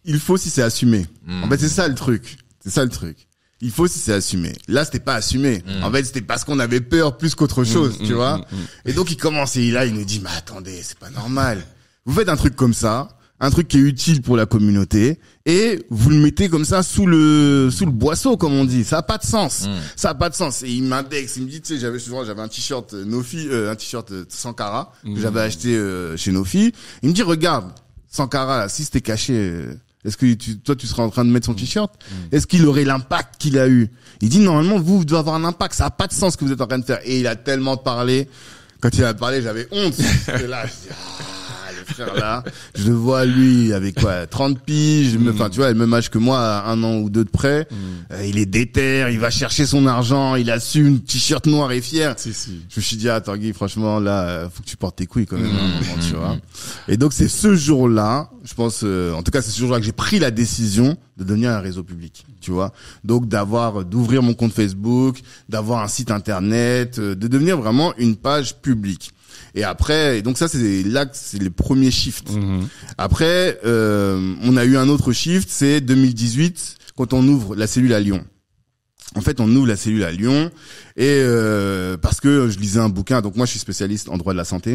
Il faut si c'est assumé. En fait, c'est ça le truc. C'est ça le truc il faut si c'est assumé. Là, c'était pas assumé. Hmm. En fait, c'était parce qu'on avait peur plus qu'autre hmm, chose, tu hmm, vois. Et donc, il commence et là, il nous dit, mais attendez, c'est pas normal. Vous faites un truc comme ça, un truc qui est utile pour la communauté, et vous le mettez comme ça sous le sous le boisseau, comme on dit. Ça a pas de sens. Ça a pas de sens. Et il m'indexe, il me dit, tu sais, j'avais souvent, j'avais un t-shirt Nofi, euh, un t-shirt Sankara que j'avais acheté euh, chez Nofi. Il me dit, regarde, Sankara, si c'était caché. Euh, est-ce que toi, tu seras en train de mettre son mm. t-shirt mm. Est-ce qu'il aurait l'impact qu'il a eu Il dit normalement, vous, vous devez avoir un impact. Ça n'a pas de sens ce que vous êtes en train de faire. Et il a tellement parlé. Quand il a parlé, j'avais honte. là, je le vois lui avec quoi 30 piges, mm. enfin tu vois, le même âge que moi, un an ou deux de près. Mm. Euh, il est déter, il va chercher son argent, il assume, t-shirt noire et fier. Si, si. Je me suis dit attends ah, Guy franchement là, euh, faut que tu portes tes couilles quand même, mm. tu vois. Et donc c'est ce jour-là, je pense, euh, en tout cas c'est ce jour-là que j'ai pris la décision de devenir un réseau public, tu vois. Donc d'avoir, d'ouvrir mon compte Facebook, d'avoir un site internet, de devenir vraiment une page publique. Et après, donc ça, c'est là que c'est les premiers shifts. Mhm. Après, euh, on a eu un autre shift, c'est 2018, quand on ouvre la cellule à Lyon en fait, on ouvre la cellule à Lyon et euh, parce que je lisais un bouquin. Donc moi, je suis spécialiste en droit de la santé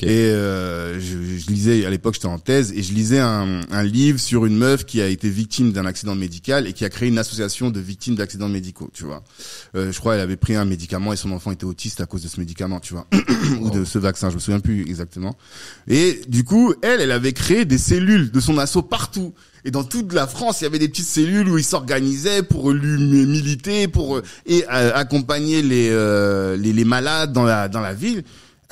et euh, je, lisais à l'époque, j'étais en thèse et je lisais un, livre sur une meuf qui a été victime d'un accident médical et qui a créé une association de victimes d'accidents médicaux. Tu vois, euh, je crois elle avait pris un médicament et son enfant était autiste à cause de ce médicament, tu vois, ou de ce vaccin. Je me souviens plus exactement. Et du coup, elle, elle avait créé des cellules de son assaut partout. Et dans toute la France, il y avait des petites cellules où ils s'organisaient pour lui militer, pour euh, et euh, accompagner les, euh, les, les malades dans la dans la ville.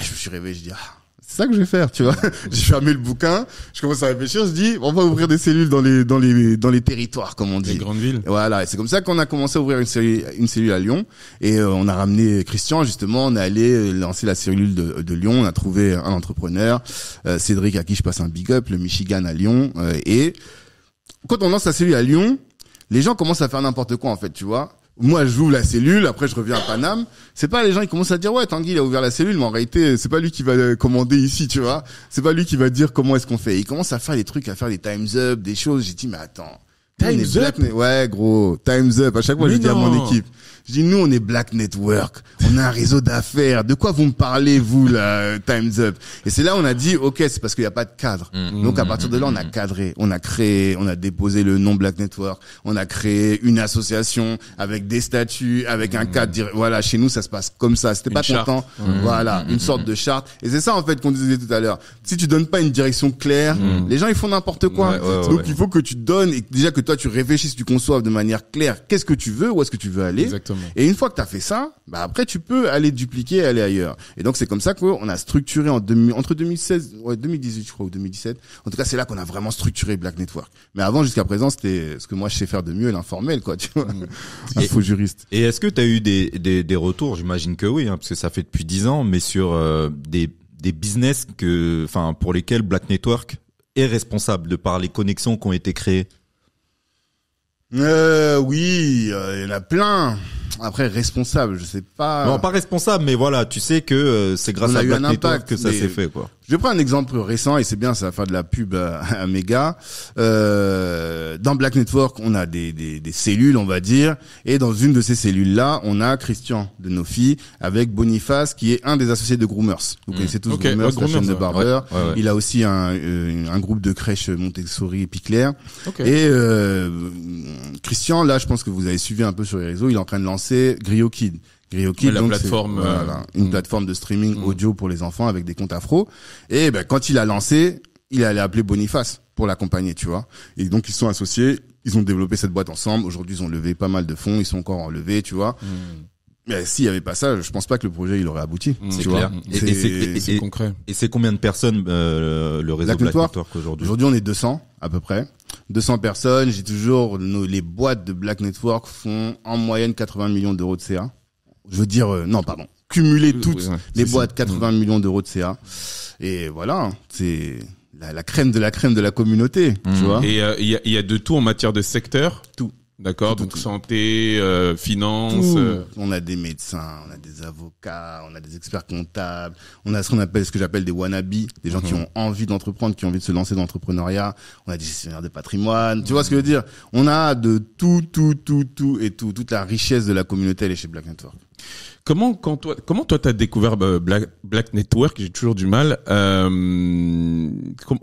je me suis réveillé, je dis ah, c'est ça que je vais faire, tu vois. J'ai fermé le bouquin, je commence à réfléchir, je dis on va ouvrir des cellules dans les dans les dans les territoires comme on dit. Les grandes villes. voilà, et c'est comme ça qu'on a commencé à ouvrir une cellule une cellule à Lyon et on a ramené Christian justement, on est allé lancer la cellule de, de Lyon, on a trouvé un entrepreneur, Cédric à qui je passe un big up, le Michigan à Lyon et quand on lance la cellule à Lyon, les gens commencent à faire n'importe quoi en fait, tu vois. Moi, je joue la cellule, après je reviens à Paname. C'est pas les gens qui commencent à dire ouais, Tanguy il a ouvert la cellule, mais en réalité, c'est pas lui qui va euh, commander ici, tu vois. C'est pas lui qui va dire comment est-ce qu'on fait. Il commence à faire des trucs, à faire des times up, des choses. J'ai dit mais attends. Times up, ouais gros, times up. À chaque fois, je dis à mon équipe, je dis, nous, on est Black Network. On a un réseau d'affaires. De quoi vous me parlez, vous, là, Time's Up? Et c'est là, on a dit, OK, c'est parce qu'il n'y a pas de cadre. Mm. Donc, à partir de là, on a cadré. On a créé, on a déposé le nom Black Network. On a créé une association avec des statuts, avec un cadre. Mm. voilà, chez nous, ça se passe comme ça. C'était pas content. Mm. Voilà. Une sorte de charte. Et c'est ça, en fait, qu'on disait tout à l'heure. Si tu donnes pas une direction claire, les gens, ils font n'importe quoi. Donc, il faut que tu donnes et déjà que toi, tu réfléchisses, tu conçoives de manière claire qu'est-ce que tu veux, où est-ce que tu veux aller. Et une fois que tu as fait ça, bah après tu peux aller dupliquer, aller ailleurs. Et donc c'est comme ça qu'on a structuré entre 2016, ouais, 2018 je crois ou 2017. En tout cas c'est là qu'on a vraiment structuré Black Network. Mais avant jusqu'à présent c'était ce que moi je sais faire de mieux, l'informel quoi, tu vois, mm. un faux juriste. Et est-ce que tu as eu des, des, retours J'imagine que oui, hein, parce que ça fait depuis 10 ans, mais sur euh, des des business que, enfin, pour lesquels Black Network est responsable de par les connexions qui ont été créées euh, Oui, euh, il y en a plein. Après, responsable, je sais pas. Non, pas responsable, mais voilà, tu sais que euh, c'est grâce à Black un impact, que ça s'est fait, quoi. Je prends un exemple récent et c'est bien, ça va faire de la pub à, à Euh, dans Black Network, on a des, des, des, cellules, on va dire, et dans une de ces cellules-là, on a Christian de Nofi avec Boniface, qui est un des associés de Groomers. Vous hmm. connaissez tous Groomers, la de barbeurs. Il a aussi un, euh, un groupe de crèches Montessori et Piclair. Euh, et Christian, là, je pense que vous avez suivi un peu sur les réseaux, il est en train de lancer c'est Griokid. Griokid, euh, une mm. plateforme de streaming mm. audio pour les enfants avec des comptes afro. Et ben, quand il a lancé, il allait appeler Boniface pour l'accompagner, tu vois. Et donc ils sont associés, ils ont développé cette boîte ensemble. Aujourd'hui, ils ont levé pas mal de fonds, ils sont encore enlevés, tu vois. Mm. Mais s'il y avait pas ça, je pense pas que le projet il aurait abouti. Mmh, tu vois. Et c'est concret. Et c'est combien de personnes euh, le réseau Black, Network aujourd'hui Aujourd'hui, on est 200 à peu près. 200 personnes. J'ai toujours les boîtes de Black Network font en moyenne 80 millions d'euros de CA. Je veux dire, euh, non, pardon. Cumuler toutes les boîtes, 80 mmh. millions d'euros de CA. Et voilà, c'est la, crème de la crème de la communauté. Tu mmh. vois. Et euh, il y, a, y a de tout en matière de secteur. Tout. D'accord, donc santé, euh, finances finance. Euh. On a des médecins, on a des avocats, on a des experts comptables, on a ce qu'on appelle, ce que j'appelle des wannabes, des gens qui uh-huh. ont envie d'entreprendre, qui ont envie de se lancer dans l'entrepreneuriat. On a des gestionnaires de patrimoine. Tu mmh. vois ce que je veux dire On a de tout, tout, tout, tout et tout, toute la richesse de la communauté elle est chez Black Network. Comment quand toi, comment toi t'as découvert bah, Black, Network J'ai toujours du mal. Euh,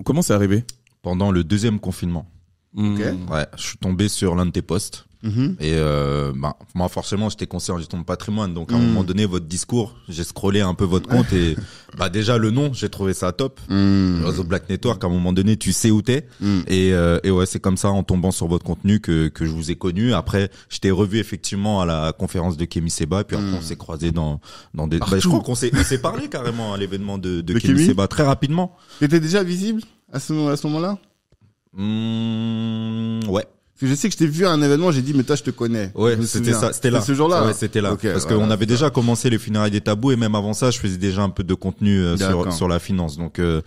comment c'est arrivé Pendant le deuxième confinement. Okay. Mm, ouais, je suis tombé sur l'un de tes posts. Mm-hmm. Et euh, bah, moi, forcément, j'étais conseiller en gestion de patrimoine. Donc, à un mm. moment donné, votre discours, j'ai scrollé un peu votre compte et bah, déjà le nom, j'ai trouvé ça top. Mmh. Réseau Black Network, à un moment donné, tu sais où t'es. Mm. Et, euh, et ouais, c'est comme ça, en tombant sur votre contenu, que, que je vous ai connu. Après, je t'ai revu effectivement à la conférence de Kémy Seba. Et puis après, on s'est croisé dans, dans des. Bah, je crois qu'on s'est parlé carrément à l'événement de, de Kémy Seba très rapidement. T'étais déjà visible à ce, à ce moment-là Hmm, ouais. je sais que je t'ai vu à un événement, j'ai dit mais toi je te connais. Ouais, c'était ça, c'était là. ce jour-là. Ouais, c'était là. parce qu'on avait déjà commencé les funérailles des tabous et même avant ça, je faisais déjà un peu de contenu euh, sur, sur la finance. Donc euh,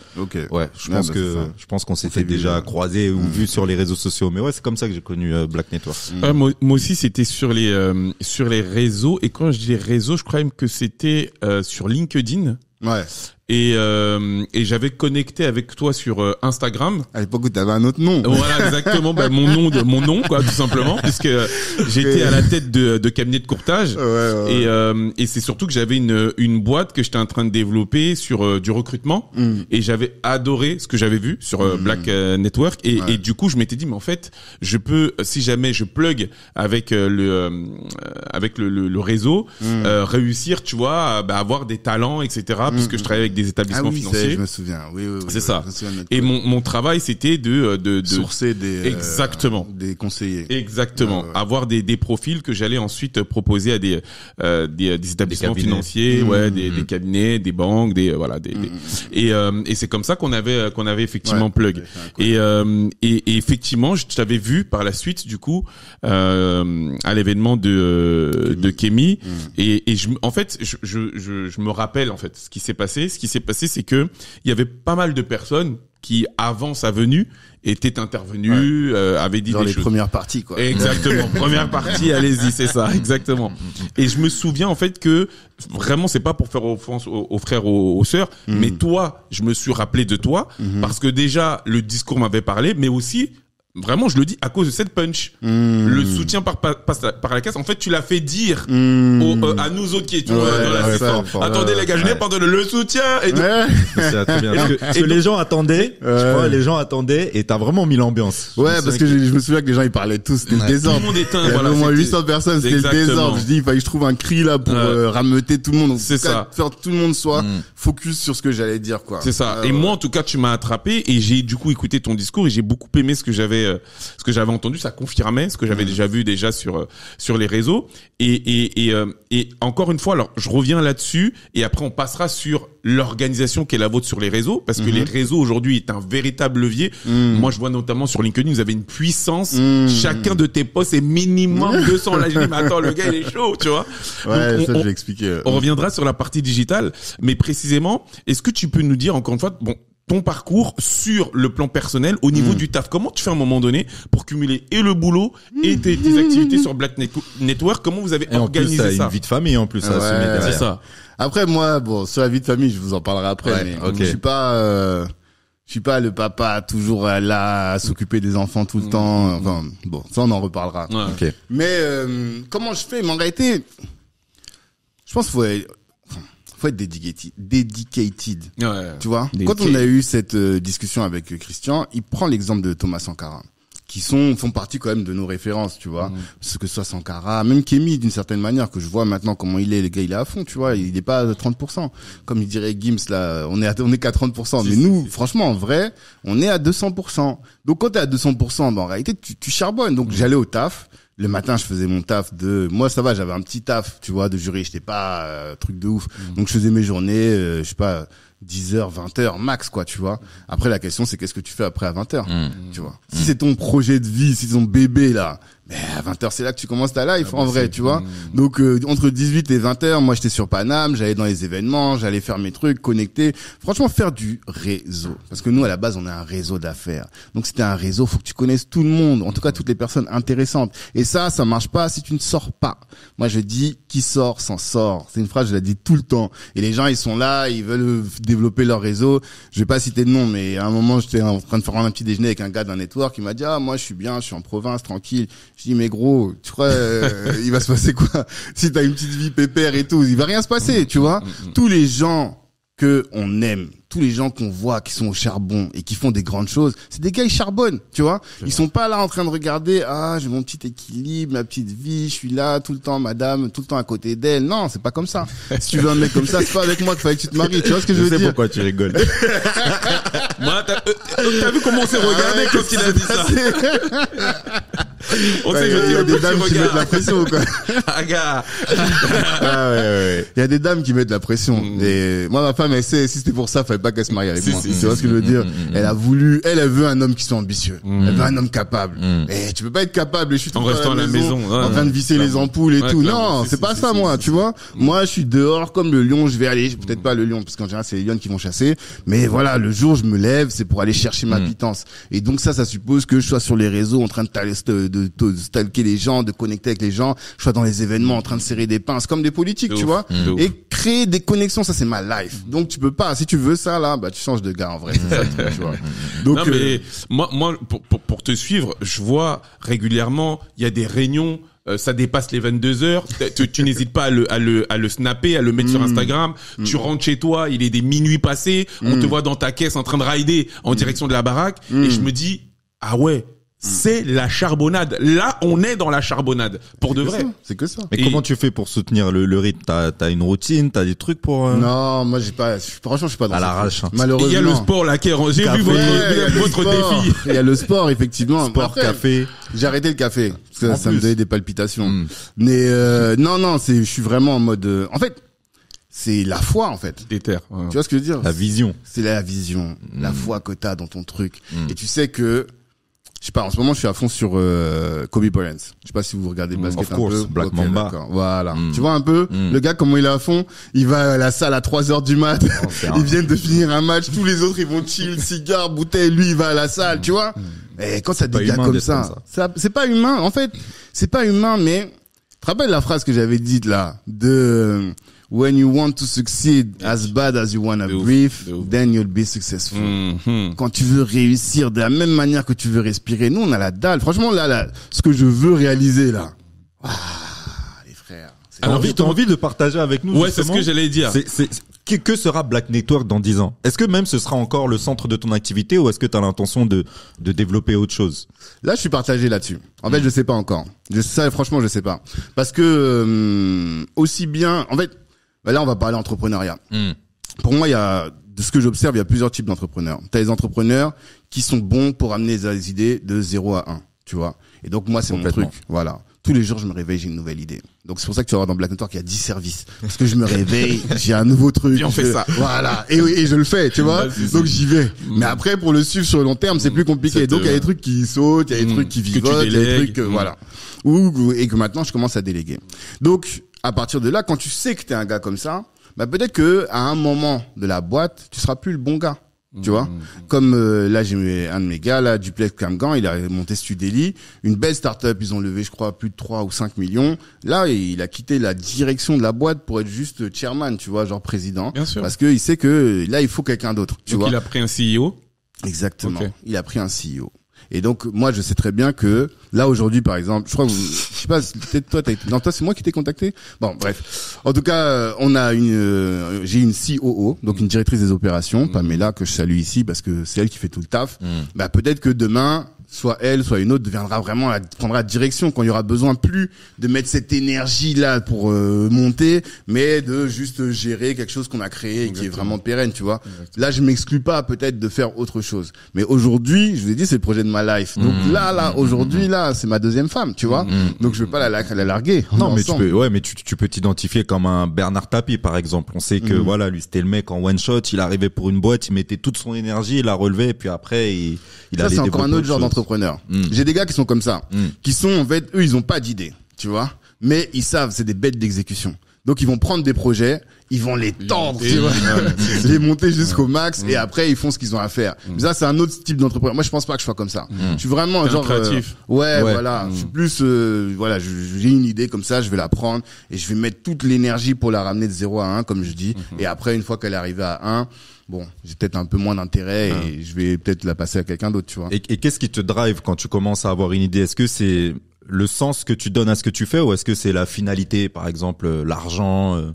ouais, je pense bah, que je pense qu'on s'était déjà euh, croisé ou hmm. vu sur les réseaux sociaux. Mais ouais, c'est comme ça que j'ai connu euh, Black Network. Hmm. moi, aussi, c'était sur les sur les réseaux et quand je dis réseaux, je crois même que c'était sur LinkedIn. Ouais et, euh, et j'avais connecté avec toi sur euh, Instagram. À l'époque où t'avais un autre nom. Voilà, exactement. Bah, mon nom, de, mon nom, quoi, tout simplement, puisque j'étais à la tête de, de cabinet de courtage. Et, euh, et c'est surtout que j'avais une, une boîte que j'étais en train de développer sur euh, du recrutement. Mm. Et j'avais adoré ce que j'avais vu sur euh, Black mm. Network. Et, et du coup, je m'étais dit, mais en fait, je peux, si jamais je plug avec le, avec le, le, réseau, mm. réussir, tu vois, à, bah, avoir des talents, etc. Puisque je travaille avec des établissements ah financiers. Je me souviens. Oui, C'est ça. Et mon, mon travail, c'était de, euh, de, de, sourcer des euh, exactement des conseillers. Exactement. Avoir des, des profils que j'allais ensuite proposer à des euh, des, établissements financiers, mmh, ouais, mmh, mmh. Des, cabinets, des banques, des voilà. Des, Et et c'est comme ça qu'on avait qu'on avait effectivement plug. Et, et, effectivement, je t'avais vu par la suite du coup à l'événement de Kémy. de Et, et je, en fait, je, je, je, je me rappelle en fait ce qui s'est passé. Ce qui qui s'est passé, c'est que il y avait pas mal de personnes qui, avant sa venue, étaient intervenues, euh, avaient euh, avait dit Dans les premières parties, quoi. Exactement. Première partie, allez-y, c'est ça, exactement. Mm, mm, mm, Et je me souviens en fait que vraiment, c'est pas pour faire offense aux, frères, aux, aux sœurs, mais toi, je me suis rappelé de toi mm-hmm. parce que déjà le discours m'avait parlé, mais aussi Vraiment, je le dis à cause de cette punch. Hmm. Le soutien par, par, par, la casse en fait, tu l'as fait dire hmm. euh, à nous autres qui étions euh, dans la Attendez les gars, je n'ai pas le soutien. Et que, les gens attendaient, les gens attendaient et t'as vraiment mis l'ambiance. Ouais, parce que, je, me souviens que les gens ils parlaient tous, c'était le désordre. Tout le monde éteint, Il y avait au moins 800 personnes, c'était le désordre. Je dis, il fallait que je trouve un cri là pour euh, rameuter tout le monde. C'est ça. Faire tout le monde soit hmm. focus sur ce que j'allais dire, quoi. C'est ça. Ah, et moi, en tout cas, tu m'as attrapé et j'ai du coup écouté ton discours et j'ai beaucoup aimé ce que j'avais euh, ce que j'avais entendu, ça confirmait ce que j'avais mm. déjà vu déjà sur euh, sur les réseaux. Et et et, euh, et encore une fois, alors je reviens là-dessus et après on passera sur l'organisation qu'est la vôtre sur les réseaux parce que mm-hmm. les réseaux aujourd'hui est un véritable levier. Mm. Moi, je vois notamment sur LinkedIn, vous avez une puissance. Mm. Chacun de tes posts est minimum 200 dis, mais attends, le gars il est chaud, tu vois. Ouais, ça je expliqué. On reviendra sur la partie digitale, mais précisément, est-ce que tu peux nous dire encore une fois, bon, ton parcours sur le plan personnel au niveau mm. du taf. Comment tu fais à un moment donné pour cumuler et le boulot et mm. tes, activités sur Black Network Comment vous avez organisé en plus, ça, Une vie de famille en plus. Ouais, c'est ça. Après moi, bon, sur la vie de famille, je vous en parlerai après. mais je suis pas, euh, je suis pas le papa toujours là à s'occuper des enfants tout le mm. temps. Enfin, bon, ça on en reparlera. Mais euh, comment je fais Mais en réalité, je pense qu'il faut faut être dedicated. tu vois Quand on a eu cette euh, discussion avec euh, Christian, il prend l'exemple de Thomas Sankara qui sont font partie quand même de nos références, tu vois. Mm. Ce que soit Sankara, même Kemi, d'une certaine manière que je vois maintenant comment il est, le gars il est à fond, tu vois, il n'est pas à 30 Comme il dirait Gims là, on est à, on est qu'à 30 mais nous franchement en vrai, on est à 200 Donc quand tu es à 200 ben, en réalité tu, tu charbonnes. Donc mm. j'allais au taf, le matin, je faisais mon taf de. Moi, ça va, j'avais un petit taf, tu vois, de jury. J'étais pas euh, truc de ouf. Mm. Donc, je faisais mes journées, euh, je sais pas, 10h, 20h max, quoi, tu vois. Après, la question, c'est qu'est-ce que tu fais après à 20h, mm. tu vois. Mm. Si c'est ton projet de vie, si c'est ton bébé, là, mais à 20h c'est là que tu commences ta life ah en bah, vrai tu vois donc euh, entre 18 et 20h moi j'étais sur Paname j'allais dans les événements j'allais faire mes trucs connecter franchement faire du réseau parce que nous à la base on a un réseau d'affaires donc c'était un réseau faut que tu connaisses tout le monde en tout cas toutes les personnes intéressantes et ça ça marche pas si tu ne sors pas moi je dis qui sort s'en sort c'est une phrase je la dis tout le temps et les gens ils sont là ils veulent développer leur réseau je vais pas citer de nom mais à un moment j'étais en train de faire un petit déjeuner avec un gars d'un network qui m'a dit ah moi je suis bien je suis en province tranquille je dis mais gros, tu crois euh, il va se passer quoi Si t'as une petite vie pépère et tout, il va rien se passer, tu vois. Mm, mm, mm. Tous les gens que on aime, tous les gens qu'on voit qui sont au charbon et qui font des grandes choses, c'est des gars ils charbonnent, tu vois. Ils sont pas là en train de regarder ah j'ai mon petit équilibre, ma petite vie, je suis là tout le temps madame, tout le temps à côté d'elle. Non, c'est pas comme ça. si tu veux un mec comme ça, c'est pas avec moi qu'il fallait que tu te maries. Tu vois ce que je, veux sais dire Pourquoi tu rigoles Moi, euh, euh, t'as vu comment on s'est regardé quand il a dit ça il y a des dames qui mettent la pression, quoi. ah, ah ouais, ouais. Il y a des dames qui mettent la pression. Mm. moi, ma femme, elle sait, si c'était pour ça, fallait pas qu'elle se marie avec moi. c'est tu vois ce que je veux dire? Mm, mm, elle a voulu, elle, veut un homme qui soit ambitieux. Elle veut un homme capable. Et tu peux pas être capable et je suis en restant à la maison, en train de visser les ampoules et tout. Non, c'est pas ça, moi, tu vois. Moi, je suis dehors comme le lion, je vais aller, peut-être pas le lion, parce qu'en général, c'est les lions qui vont chasser. Mais voilà, le jour, je me lève, c'est pour aller chercher ma pitance. Et donc, ça, ça suppose que je sois sur les réseaux en train de de, stalker les gens, de connecter avec les gens, je dans les événements en train de serrer des pinces comme des politiques, tu vois, et créer des connexions, ça c'est ma life. Donc tu peux pas, si tu veux ça là, bah tu changes de gars en vrai. ça, tu vois. Donc euh, moi, moi pour, pour, te suivre, je vois régulièrement, il y a des réunions euh, ça dépasse les 22 heures, tu, tu n'hésites pas à le, à le, à le snapper, à le mettre sur hmm. Instagram, hmm. tu rentres chez toi, il est des minuit passés, on te hmm. voit dans ta caisse en train de rider en direction de la baraque, et je me dis, ah ouais, Mm. c'est la charbonnade. Là, on est dans la charbonnade. Pour de vrai. C'est que ça. Mais comment tu fais pour soutenir le, rythme T'as t'as une routine T'as des trucs pour. Euh, non, moi j'ai pas. Franchement, je suis pas dans À l'arrache, hein. Malheureusement. il y a le sport là qui est J'ai vu votre, votre défi. Il y a le sport, effectivement. Sport, café. J'ai arrêté le café parce que ça me donnait des palpitations. Mm. Mais euh, non, non, c'est. Je suis vraiment en mode. Euh, en fait, c'est la foi, en fait. Des Tu vois ce que je veux dire La vision. C'est la vision, la mm. foi que t'as dans ton truc. Et tu sais que je sais pas, en ce moment, je suis à fond sur euh, Kobe Bryant. Je sais pas si vous regardez le mm. basket of course, Black Mamba. Voilà. Mm. Tu vois un peu mm. le gars comment il est à fond. Il va à la salle à 3 h du mat. Oh, il ils viennent de finir un match. Tous les autres ils vont chill, cigare, bouteille. Lui il va à la salle. Tu vois. Et eh, quand ça des comme ça, comme ça, c'est pas humain. En fait, c'est pas humain. Mais tu te rappelles la phrase que j'avais dite là de when you want to succeed as bad as you want to breathe, then you'll be successful. Mm-hmm. Quand tu veux réussir de la même manière que tu veux respirer, nous on a la dalle. Franchement là, là ce que je veux réaliser là. Ah, les frères. envie, t'as envie de partager avec nous. Ouais, c'est ce que j'allais dire. que, sera Black Network dans 10 ans Est-ce que même ce sera encore le centre de ton activité ou est-ce que tu as l'intention de, de développer autre chose Là, je suis partagé là-dessus. En fait, mm. je sais pas encore. Je, ça, franchement, je sais pas. Parce que euh, aussi bien, en fait, bah là on va parler entrepreneuriat. Hmm. Pour moi, il y a de ce que j'observe, il y a plusieurs types d'entrepreneurs. Tu as les entrepreneurs qui sont bons pour amener des idées de 0 à 1, tu vois. Et donc moi c'est mon truc, voilà tous les jours, je me réveille, j'ai une nouvelle idée. Donc c'est pour ça que tu vas voir dans Black Network qu'il y a 10 services. Parce que je me réveille, j'ai un nouveau truc. Et on fait ça. Voilà. Et oui, et je le fais, tu vois. Donc j'y vais. Hmm. Mais après, pour le suivre sur le long terme, c'est plus hmm. compliqué. Donc il y a des trucs qui sautent, il y a des trucs qui vivotent, des trucs, voilà. Ou, et que maintenant, je commence à déléguer. Donc, à partir de là, quand tu sais que tu es un gars comme ça, bah peut-être que à un moment de la boîte, tu seras plus le bon gars. Tu vois, mmh. comme euh, là j'ai un de mes gars là, Duplex Camgan, il a monté Studeli, une belle start-up, ils ont levé je crois plus de 3 ou 5 millions. Là, il a quitté la direction de la boîte pour être juste chairman, tu vois, genre président parce que il sait que là il faut quelqu'un d'autre, tu Donc vois. il a pris un CEO Exactement. Il a pris un CEO. Et donc, moi, je sais très bien que là aujourd'hui, par exemple, je crois je sais pas, peut-être toi, t'as, toi, c'est moi qui t'ai contacté. Bon, bref. En tout cas, euh, on a une, euh, j'ai une COO, donc une directrice des opérations, mm. Pamela, que je salue ici parce que c'est elle qui fait tout le taf. Mm. Bah, peut-être que demain, soit elle, soit une autre deviendra vraiment, prendra direction quand il y aura besoin plus de mettre cette énergie là pour euh, monter, mais de juste gérer quelque chose qu'on a créé et qui est vraiment pérenne, tu vois. Là, je m'exclus pas peut-être de faire autre chose, mais aujourd'hui, je vous ai dit, c'est le projet de ma life. Donc mmh. là, là, mmh. aujourd'hui, mmh. là, c'est ma deuxième femme, tu vois. Donc je veux pas la, la, larguer. Non, mais tu peux, ouais, mais tu, tu peux t'identifier comme un Bernard Tapie, par exemple. On sait que voilà, lui c'était le mec en one shot, il arrivait pour une boîte, il mettait toute son énergie, il la relevait, et puis après, il, Ça, c'est encore un autre genre d'entreprise Mm. J'ai des gars qui sont comme ça, mm. qui sont en fait, eux, ils ont pas d'idée, tu vois, mais ils savent, c'est des bêtes d'exécution. Donc ils vont prendre des projets, ils vont les tendre, les, monter jusqu'au mm. max et après ils font ce qu'ils ont à faire. Mais ça c'est un autre type d'entrepreneur. Moi je pense pas que je sois comme ça. Je suis vraiment un genre euh, créatif. ouais, voilà, je suis plus euh, voilà, j'ai une idée comme ça, je vais la prendre et je vais mettre toute l'énergie pour la ramener de 0 à 1 comme je dis mm-hmm. et après une fois qu'elle est arrivée à 1, bon, j'ai peut-être un peu moins d'intérêt et ah. je vais peut-être la passer à quelqu'un d'autre, tu vois. Et, qu'est-ce qui te drive quand tu commences à avoir une idée Est-ce que c'est le sens que tu donnes à ce que tu fais ou est-ce que c'est la finalité, par exemple, euh, l'argent euh?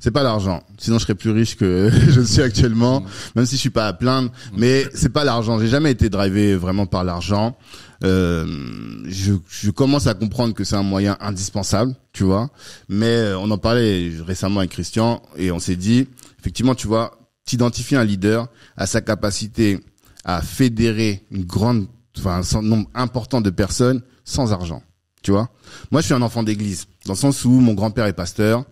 c'est pas l'argent. Sinon, je serais plus riche que je suis actuellement, même si je suis pas à plaindre. Mm. Mais c'est pas l'argent. J'ai jamais été drivé vraiment par l'argent. Euh, je, je, commence à comprendre que c'est un moyen indispensable, tu vois. Mais on en parlait récemment avec Christian et on s'est dit, effectivement, tu vois, T'identifier un leader à sa capacité à fédérer une grande, un nombre important de personnes sans argent tu vois. Moi, je suis un enfant d'église, dans le sens où mon grand-père est pasteur,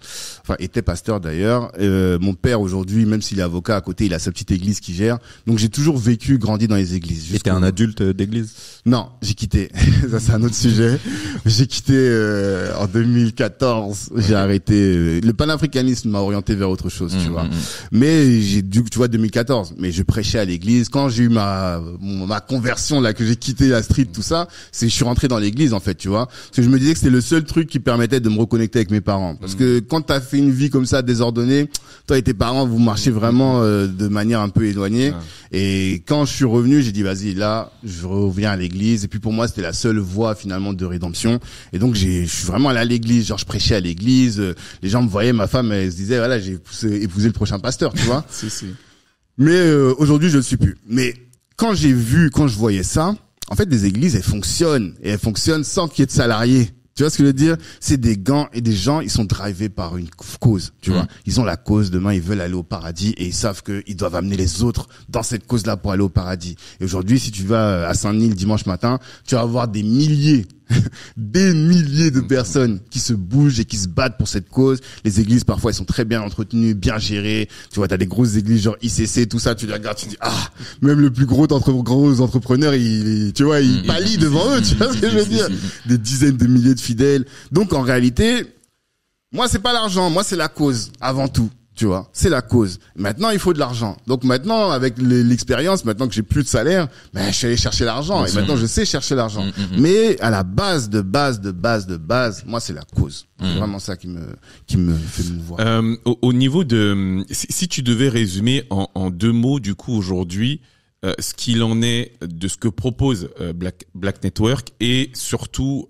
enfin était pasteur d'ailleurs. Euh, mon père aujourd'hui, même s'il est avocat à côté, il a sa petite église qui gère. Donc j'ai toujours vécu, grandi dans les églises. J'étais un adulte euh, d'église Non, j'ai quitté. Ça c'est un autre sujet. J'ai quitté euh, en 2014. J'ai arrêté. Euh, le panafricanisme m'a orienté vers autre chose, tu mmh, vois. Mmh, mmh. Mais j'ai dû, tu vois, 2014. Mais je prêchais à l'église. Quand j'ai eu ma ma conversion là, que j'ai quitté la street, tout ça, c'est je suis rentré dans l'église en fait, tu vois. Parce que je me disais que c'était le seul truc qui permettait de me reconnecter avec mes parents. Parce que mm. quand t'as fait une vie comme ça désordonnée, toi et tes parents, vous marchez vraiment euh, de manière un peu éloignée. Et quand je suis revenu, j'ai dit vas-y, là, je reviens à l'église. Et puis pour moi, c'était la seule voie finalement de rédemption. Et donc j'ai, je suis vraiment allé à l'église. Genre je prêchais à l'église. Les gens me voyaient, ma femme, elle se disait voilà, j'ai épousé le prochain pasteur, tu vois. si si. Mais euh, aujourd'hui, je ne suis plus. Mais quand j'ai vu, quand je voyais ça, en fait, des églises, elles fonctionnent et elles fonctionnent sans qu'il y ait de salariés. Tu vois ce que je veux dire C'est des gants et des gens, ils sont drivés par une cause, tu vois. Mm. Ils ont la cause, demain ils veulent aller au paradis et ils savent qu'ils doivent amener les autres dans cette cause-là pour aller au paradis. Et aujourd'hui, si tu vas euh, à Saint-Denis le dimanche matin, tu vas avoir des milliers des milliers de personnes qui se bougent et qui se battent pour cette cause. Les églises, parfois, elles sont très bien entretenues, bien gérées. Tu vois, t'as des grosses églises genre ICC, tout ça. Tu les regardes, tu dis, ah, même le plus gros d'entre gros entrepreneur, il, il, tu vois, il mm. pâlit devant eux. Tu vois ce que je veux dire? Des dizaines de milliers de fidèles. Donc, en réalité, moi, c'est pas l'argent. Moi, c'est la cause, avant tout tu vois. C'est la cause. Maintenant, il faut de l'argent. Donc maintenant, avec l'expérience, maintenant que j'ai plus de salaire, ben, je suis allé chercher l'argent. Et maintenant, je sais chercher l'argent. Mm, mm, mm. Mais à la base, de base, de base, de base, moi, c'est la cause. C'est vraiment ça qui me, qui me fait mouvoir. Euh, au, niveau de, si, tu devais résumer en, deux mots, du coup, aujourd'hui, euh, ce qu'il en est de ce que propose euh, Black, Black Network et surtout,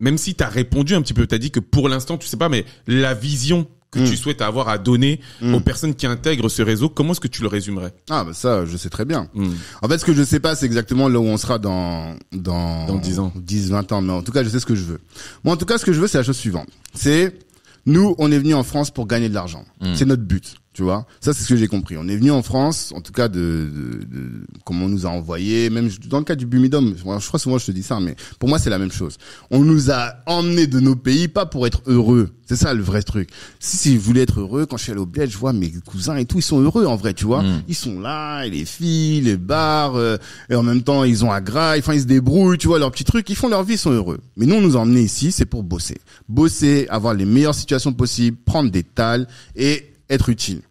même si tu as répondu un petit peu, tu as dit que pour l'instant, tu sais pas, mais la vision que tu hmm. souhaites avoir à donner hmm. aux personnes qui intègrent ce réseau, comment est-ce que tu le résumerais Ah bah ça, je sais très bien. Hmm. En fait, ce que je sais pas, c'est exactement là où on sera dans dans dans 10 ans, 10 20 ans, mais en tout cas, je sais ce que je veux. Moi en tout cas, ce que je veux, c'est la chose suivante. C'est nous, on est venus en France pour gagner de l'argent. C'est notre but. Tu vois, ça c'est ce que j'ai compris. On est venu en France, en tout cas de, comment on nous a envoyé, même dans le cas du Bumidom. Je crois souvent je te dis ça, mais pour moi c'est la même chose. On nous a emmenés de nos pays pas pour être heureux. C'est ça le vrai truc. Si, si je voulais être heureux, quand je suis allé au bled, je vois mes cousins et tout, ils sont heureux en vrai, tu vois. Hmm. Ils sont là, les filles, les bars, euh, et en même temps ils ont à graille, enfin ils se débrouillent, tu vois leurs petits trucs, ils font leur vie, ils sont heureux. Mais nous on nous a emmenés ici, c'est pour bosser, bosser, avoir les meilleures situations possibles, prendre des tales et être utile.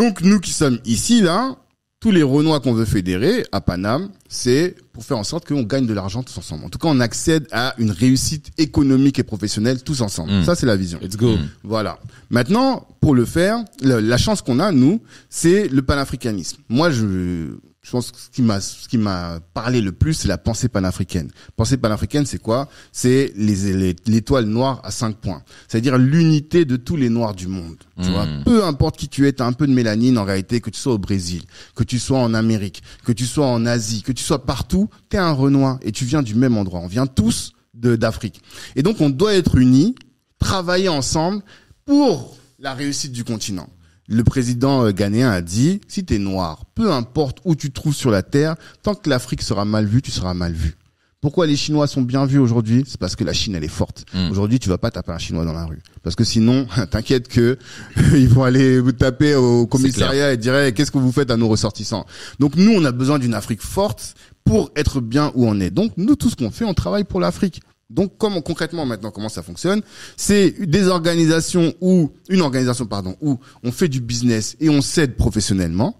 Donc nous qui sommes ici, là, tous les Renois qu'on veut fédérer à Paname, c'est pour faire en sorte qu'on gagne de l'argent tous ensemble. En tout cas, on accède à une réussite économique et professionnelle tous ensemble. Mm. Ça, c'est la vision. Let's go. Mm. Voilà. Maintenant, pour le faire, la, la chance qu'on a, nous, c'est le panafricanisme. Moi, je, je pense que ce qui m'a parlé le plus c'est la pensée panafricaine. Pensée panafricaine c'est quoi C'est les l'étoile noire à cinq points. C'est-à-dire l'unité de tous les noirs du monde. Hmm. peu importe qui tu es, tu un peu de mélanine en réalité que tu sois au Brésil, que tu sois en Amérique, que tu sois en Asie, que tu sois partout, tu es un Renoir et tu viens du même endroit. On vient tous d'Afrique. Et donc on doit être unis, travailler ensemble pour la réussite du continent. Le président euh, ghanéen a dit, si tu es noir, peu importe où tu te trouves sur la Terre, tant que l'Afrique sera mal vue, tu seras mal vu. Pourquoi les Chinois sont bien vus aujourd'hui C'est parce que la Chine elle est forte. Hmm. Aujourd'hui, tu vas pas taper un Chinois dans la rue parce que sinon, t'inquiète que ils vont aller vous taper au commissariat et dire qu'est-ce que vous faites à nos ressortissants. Donc nous, on a besoin d'une Afrique forte pour être bien où on est. Donc nous, tout ce qu'on fait, on travaille pour l'Afrique. Donc comment concrètement maintenant comment ça fonctionne C'est des organisations ou une organisation pardon où on fait du business et on s'aide professionnellement,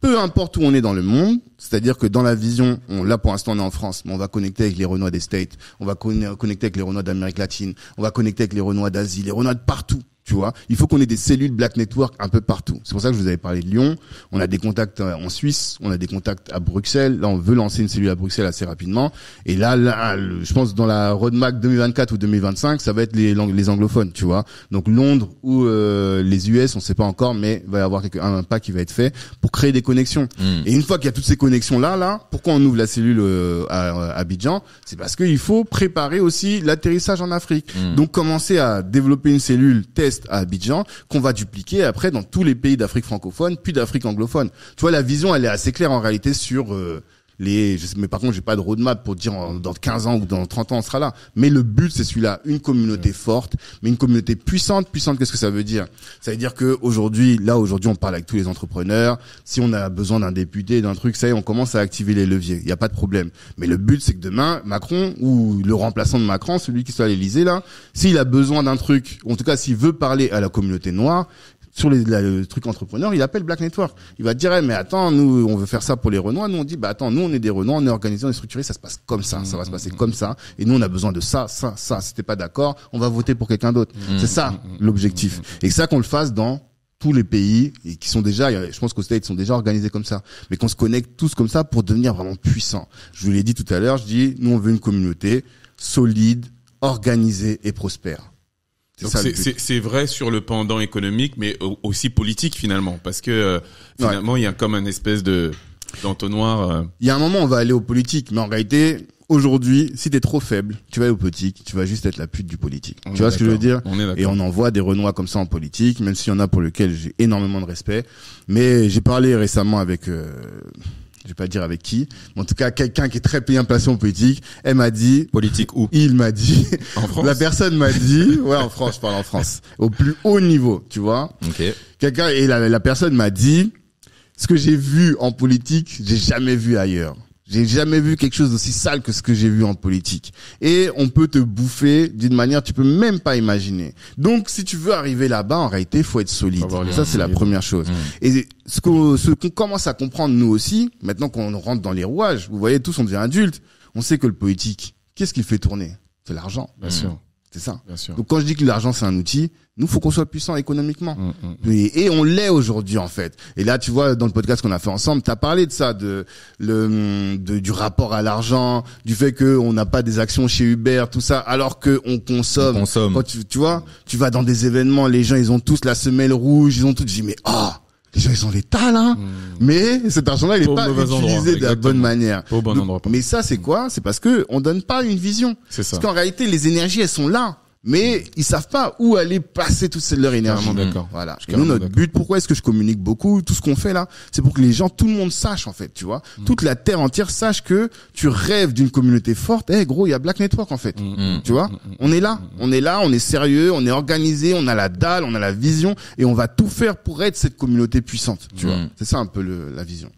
peu importe où on est dans le monde. C'est-à-dire que dans la vision, on, là pour l'instant on est en France, mais on va connecter avec les Renois des States, on va connecter avec les Renois d'Amérique latine, on va connecter avec les Renois d'Asie, les Renois de partout. Tu vois, il faut qu'on ait des cellules Black Network un peu partout. C'est pour ça que je vous avais parlé de Lyon. On a des contacts euh, en Suisse, on a des contacts à Bruxelles. Là, on veut lancer une cellule à Bruxelles assez rapidement. Et là, je pense dans la roadmap 2024 ou 2025, ça va être les, les anglophones, tu vois. Donc Londres ou euh, les US, on sait pas encore, mais va y avoir un pas qui va être fait pour créer des connexions. Hmm. Et une fois qu'il y a toutes ces connexions là, là, pourquoi on ouvre la cellule euh, à, Abidjan C'est parce qu'il faut préparer aussi l'atterrissage en Afrique. Hmm. Donc commencer à développer une cellule test à Abidjan qu'on va dupliquer après dans tous les pays d'Afrique francophone puis d'Afrique anglophone. Tu vois, la vision, elle est assez claire en réalité sur euh, mais par contre, j'ai pas de roadmap pour dire dans 15 ans ou dans 30 ans, on sera là. Mais le but, c'est celui-là, une communauté forte, mais une communauté puissante. Puissante, qu'est-ce que ça veut dire Ça veut dire que aujourd'hui, là, aujourd'hui, on parle avec tous les entrepreneurs. Si on a besoin d'un député, d'un truc, ça y est, on commence à activer les leviers. Il n'y a pas de problème. Mais le but, c'est que demain, Macron ou le remplaçant de Macron, celui qui soit à l'Élysée là, s'il a besoin d'un truc, en tout cas, s'il veut parler à la communauté noire, sur les, le truc entrepreneur, il appelle Black Network. Il va dire, eh, mais attends, nous, on veut faire ça pour les Renois. Nous, on dit, bah attends, nous, on est des Renois, on est organisé, on est structuré, ça se passe comme ça, ça va se mmh, passer mmh, comme ça. Mmh. Et nous, on a besoin de ça, ça, ça. Si t'es pas d'accord, on va voter pour quelqu'un d'autre. C'est ça l'objectif. Et ça qu'on le fasse dans tous les pays et qui sont déjà, je pense qu'aux States sont déjà organisés comme ça, mais qu'on se connecte tous comme ça pour devenir vraiment puissant. Je vous l'ai dit tout à l'heure, je dis, nous, on veut une communauté solide, organisée et prospère. C'est vrai sur le pendant économique, mais aussi politique finalement, parce que euh, finalement, il y a comme un espèce de d'entonnoir. Euh. Il y a un moment, on va aller au politique, mais en réalité, aujourd'hui, si t'es trop faible, tu vas aller au politique, tu vas juste être la pute du politique. tu vois ce que je veux dire Et on envoie des renois comme ça en politique, même s'il y en a pour lesquels j'ai énormément de respect. Mais j'ai parlé récemment avec... Euh, je vais pas dire avec qui, mais en tout cas quelqu'un qui est très bien placé en politique, elle m'a dit politique où Il m'a dit La personne m'a dit ouais en France, je parle en France, au plus haut niveau, tu vois. Quelqu'un et la, la personne m'a dit ce que j'ai vu en politique, j'ai jamais vu ailleurs. J'ai jamais vu quelque chose d'aussi sale que ce que j'ai vu en politique. Et on peut te bouffer d'une manière que tu peux même pas imaginer. Donc, si tu veux arriver là-bas, en réalité, faut être solide. Ça, c'est la première chose. Mmh. Et ce qu'on commence à comprendre, nous aussi, maintenant qu'on rentre dans les rouages, vous voyez, tous, on devient adultes, on sait que le politique, qu'est-ce qu'il fait tourner C'est l'argent. Bien sûr. Mmh. C'est ça. Donc, quand je dis que l'argent, c'est un outil, nous faut qu'on soit puissant économiquement mm, mm, mm. Et, on l'est aujourd'hui en fait et là tu vois dans le podcast qu'on a fait ensemble t'as parlé de ça de le du rapport à l'argent du fait qu'on n'a pas des actions chez Uber tout ça alors que on consomme, consomme. tu, vois tu vas dans des événements les gens ils ont tous la semelle rouge ils ont tous dit mais oh, les gens ils ont les talents mais cet argent là il est pas utilisé de la bonne manière bon mais ça c'est quoi c'est parce que on donne pas une vision c'est ça parce qu'en réalité les énergies elles sont là mais ils savent pas où aller passer toute cette leur énergie. D'accord. Voilà. nous, notre but, pourquoi est-ce que je communique beaucoup, tout ce qu'on fait là, c'est pour que les gens, tout le monde sache en fait, tu vois, mm. toute la terre entière sache que tu rêves d'une communauté forte. Eh gros, il y a Black Network en fait, mm, mm, tu vois. On est là, on est là, on est sérieux, on est organisé, on a la dalle, on a la vision et on va tout faire pour être cette communauté puissante, tu vois. C'est ça un peu le, la vision.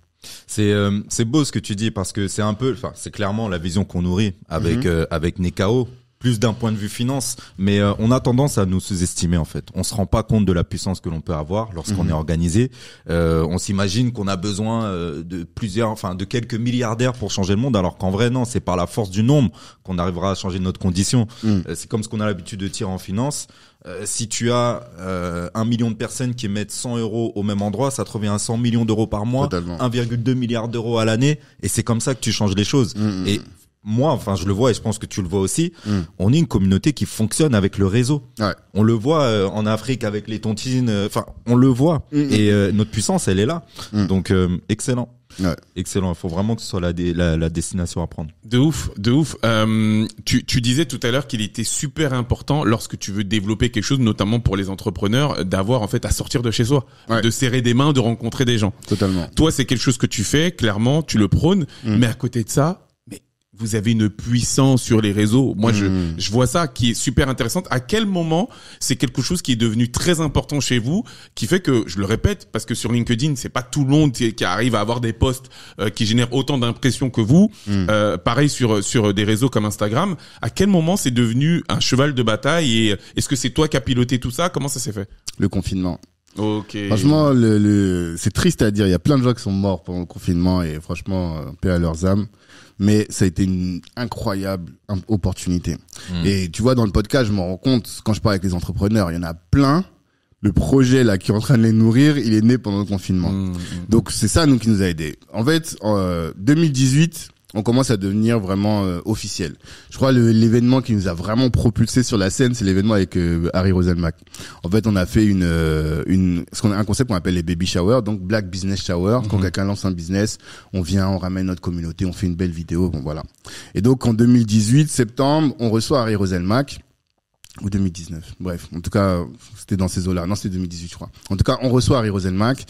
C'est euh, c'est beau ce que tu dis parce que c'est un peu, enfin c'est clairement la vision qu'on nourrit avec mm-hmm. euh, avec Nekao plus d'un point de vue finance, mais euh, on a tendance à nous sous-estimer en fait. On se rend pas compte de la puissance que l'on peut avoir lorsqu'on mhm. est organisé. Euh, on s'imagine qu'on a besoin euh, de plusieurs, enfin de quelques milliardaires pour changer le monde, alors qu'en vrai non, c'est par la force du nombre qu'on arrivera à changer notre condition. Mhm. c'est comme ce qu'on a l'habitude de dire en finance. si tu as un million de personnes qui mettent 100 euros au même endroit, ça te revient à 100 millions d'euros par mois, 1,2 milliard d'euros à l'année, et c'est comme ça que tu changes les choses. Mhm moi, enfin, je le vois et je pense que tu le vois aussi, hmm. on est une communauté qui fonctionne avec le réseau. On le voit euh, en Afrique avec les tontines, euh, enfin, on le voit. Hmm, hmm. Et euh, notre puissance, elle est là. Donc, excellent. Excellent, il faut vraiment que ce soit la, la, destination à prendre. De ouf, de ouf. tu, disais tout à l'heure qu'il était super important lorsque tu veux développer quelque chose, notamment pour les entrepreneurs, d'avoir en fait à sortir de chez soi, de serrer des mains, de rencontrer des gens. Totalement. Toi, c'est quelque chose que tu fais, clairement, tu le prônes, mais à côté de ça, vous avez une puissance sur les réseaux. Moi, je, hmm. je vois ça qui est super intéressante. À quel moment c'est quelque chose qui est devenu très important chez vous, qui fait que, je le répète, parce que sur LinkedIn, c'est pas tout le monde qui, arrive à avoir des posts euh, qui génèrent autant d'impressions que vous. Hmm. Euh, pareil sur sur des réseaux comme Instagram. À quel moment c'est devenu un cheval de bataille et euh, est-ce que c'est toi qui as piloté tout ça Comment ça s'est fait Le confinement. Ok. Franchement, le, le... c'est triste à dire. Il y a plein de gens qui sont morts pendant le confinement et franchement, paix à leurs âmes mais ça a été une incroyable opportunité. Hmm. Et tu vois, dans le podcast, je me rends compte quand je parle avec les entrepreneurs, il y en a plein. Le projet là qui est en train de les nourrir, il est né pendant le confinement. Hmm, hmm. Donc c'est ça nous qui nous a aidés. En fait, en 2018, euh, on commence à devenir vraiment euh, officiel. Je crois l'événement qui nous a vraiment propulsé sur la scène, c'est l'événement avec euh, Harry Roselmack. En fait, on a fait une euh, une ce qu'on a un concept qu'on appelle les baby shower, donc black business shower. Quand mhm. quelqu'un lance un business, on vient, on ramène notre communauté, on fait une belle vidéo, bon voilà. Et donc en 2018 septembre, on reçoit Harry Roselmack ou 2019. Bref, en tout cas, c'était dans ces eaux-là. Non, c'était 2018, je crois. En tout cas, on reçoit Harry Rosenmack.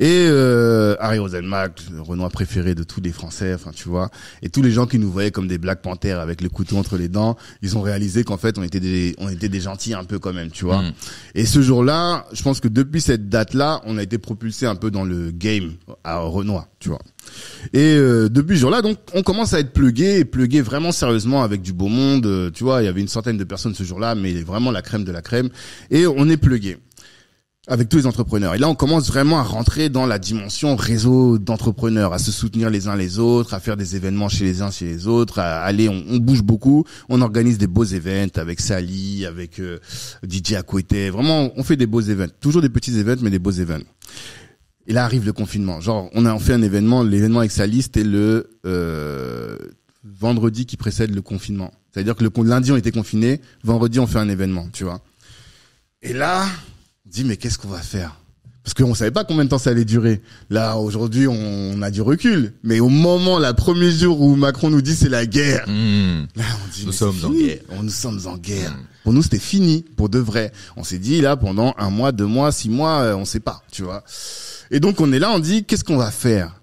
Et euh, Harry Rosenmack, le Renoir préféré de tous les Français, enfin, tu vois. Et tous les gens qui nous voyaient comme des Black Panthers avec le couteau entre les dents, ils ont réalisé qu'en fait, on était des, on était des gentils un peu quand même, tu vois. Mm. Et ce jour-là, je pense que depuis cette date-là, on a été propulsé un peu dans le game à Renoir, tu vois. Et euh, depuis ce jour-là, donc, on commence à être plugué et plugué vraiment sérieusement avec du beau monde. Euh, tu vois, il y avait une centaine de personnes ce jour-là, mais vraiment la crème de la crème. Et on est plugué avec tous les entrepreneurs. Et là, on commence vraiment à rentrer dans la dimension réseau d'entrepreneurs, à se soutenir les uns les autres, à faire des événements chez les uns, chez les autres, à aller, on, bouge beaucoup, on organise des beaux événements avec Sally, avec euh, DJ Akwete, vraiment, on fait des beaux événements toujours des petits événements, mais des beaux événements et là arrive le confinement. Genre, on a fait un événement, l'événement avec sa liste est le euh, vendredi qui précède le confinement. C'est-à-dire que le lundi on était confiné, vendredi on fait un événement, tu vois. Et là, on dit mais qu'est-ce qu'on va faire parce qu'on savait pas combien de temps ça allait durer. Là, aujourd'hui, on a du recul. Mais au moment, la premier jour où Macron nous dit c'est la guerre, mmh. là, on dit, nous sommes en guerre. On, nous sommes en guerre. Mmh. Pour nous, c'était fini, pour de vrai. On s'est dit, là, pendant un mois, deux mois, six mois, euh, on sait pas, tu vois. Et donc, on est là, on dit, qu'est-ce qu'on va faire?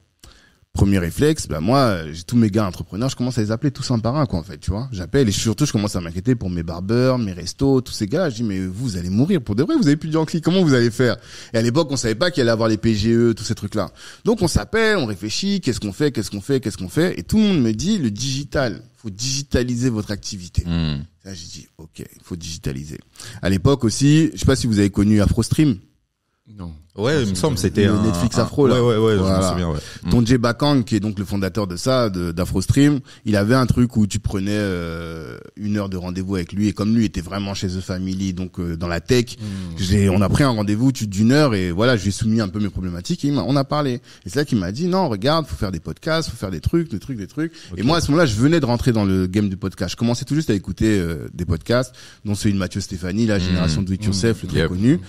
Premier réflexe, bah moi, euh, j'ai tous mes gars entrepreneurs, je commence à les appeler tous un par un, quoi, en fait, tu vois. J'appelle et surtout, je commence à m'inquiéter pour mes barbeurs, mes restos, tous ces gars. Je dis, mais vous, allez mourir pour de vrai, vous avez plus de comment vous allez faire Et à l'époque, on savait pas qu'il allait avoir les PGE, tous ces trucs-là. Donc, on s'appelle, on réfléchit, qu'est-ce qu'on fait, qu'est-ce qu'on fait, qu'est-ce qu'on fait Et tout le monde me dit, le digital, faut digitaliser votre activité. Hmm. Ça j'ai dit, ok, faut digitaliser. À l'époque aussi, je sais pas si vous avez connu AfroStream. Non. Ouais, il me semble c'était un Netflix Afro là. Ouais, ouais, ouais, je me souviens. Ouais. Ton mm. Jay Bakang, qui est donc le fondateur de ça, d'AfroStream, il avait un truc où tu prenais euh, une heure de rendez-vous avec lui et comme lui était vraiment chez The Family, donc euh, dans la tech, mm. j'ai, on a pris un rendez-vous d'une heure et voilà, j'ai soumis un peu mes problématiques et on a parlé. Et c'est là qu'il m'a dit non, regarde, faut faire des podcasts, faut faire des trucs, des trucs, des trucs. Et moi à ce moment-là, je venais de rentrer dans le game du podcast. Je commençais tout juste à écouter euh, des podcasts, dont celui de Mathieu Stéphanie, la mm. génération de Do It le très connu.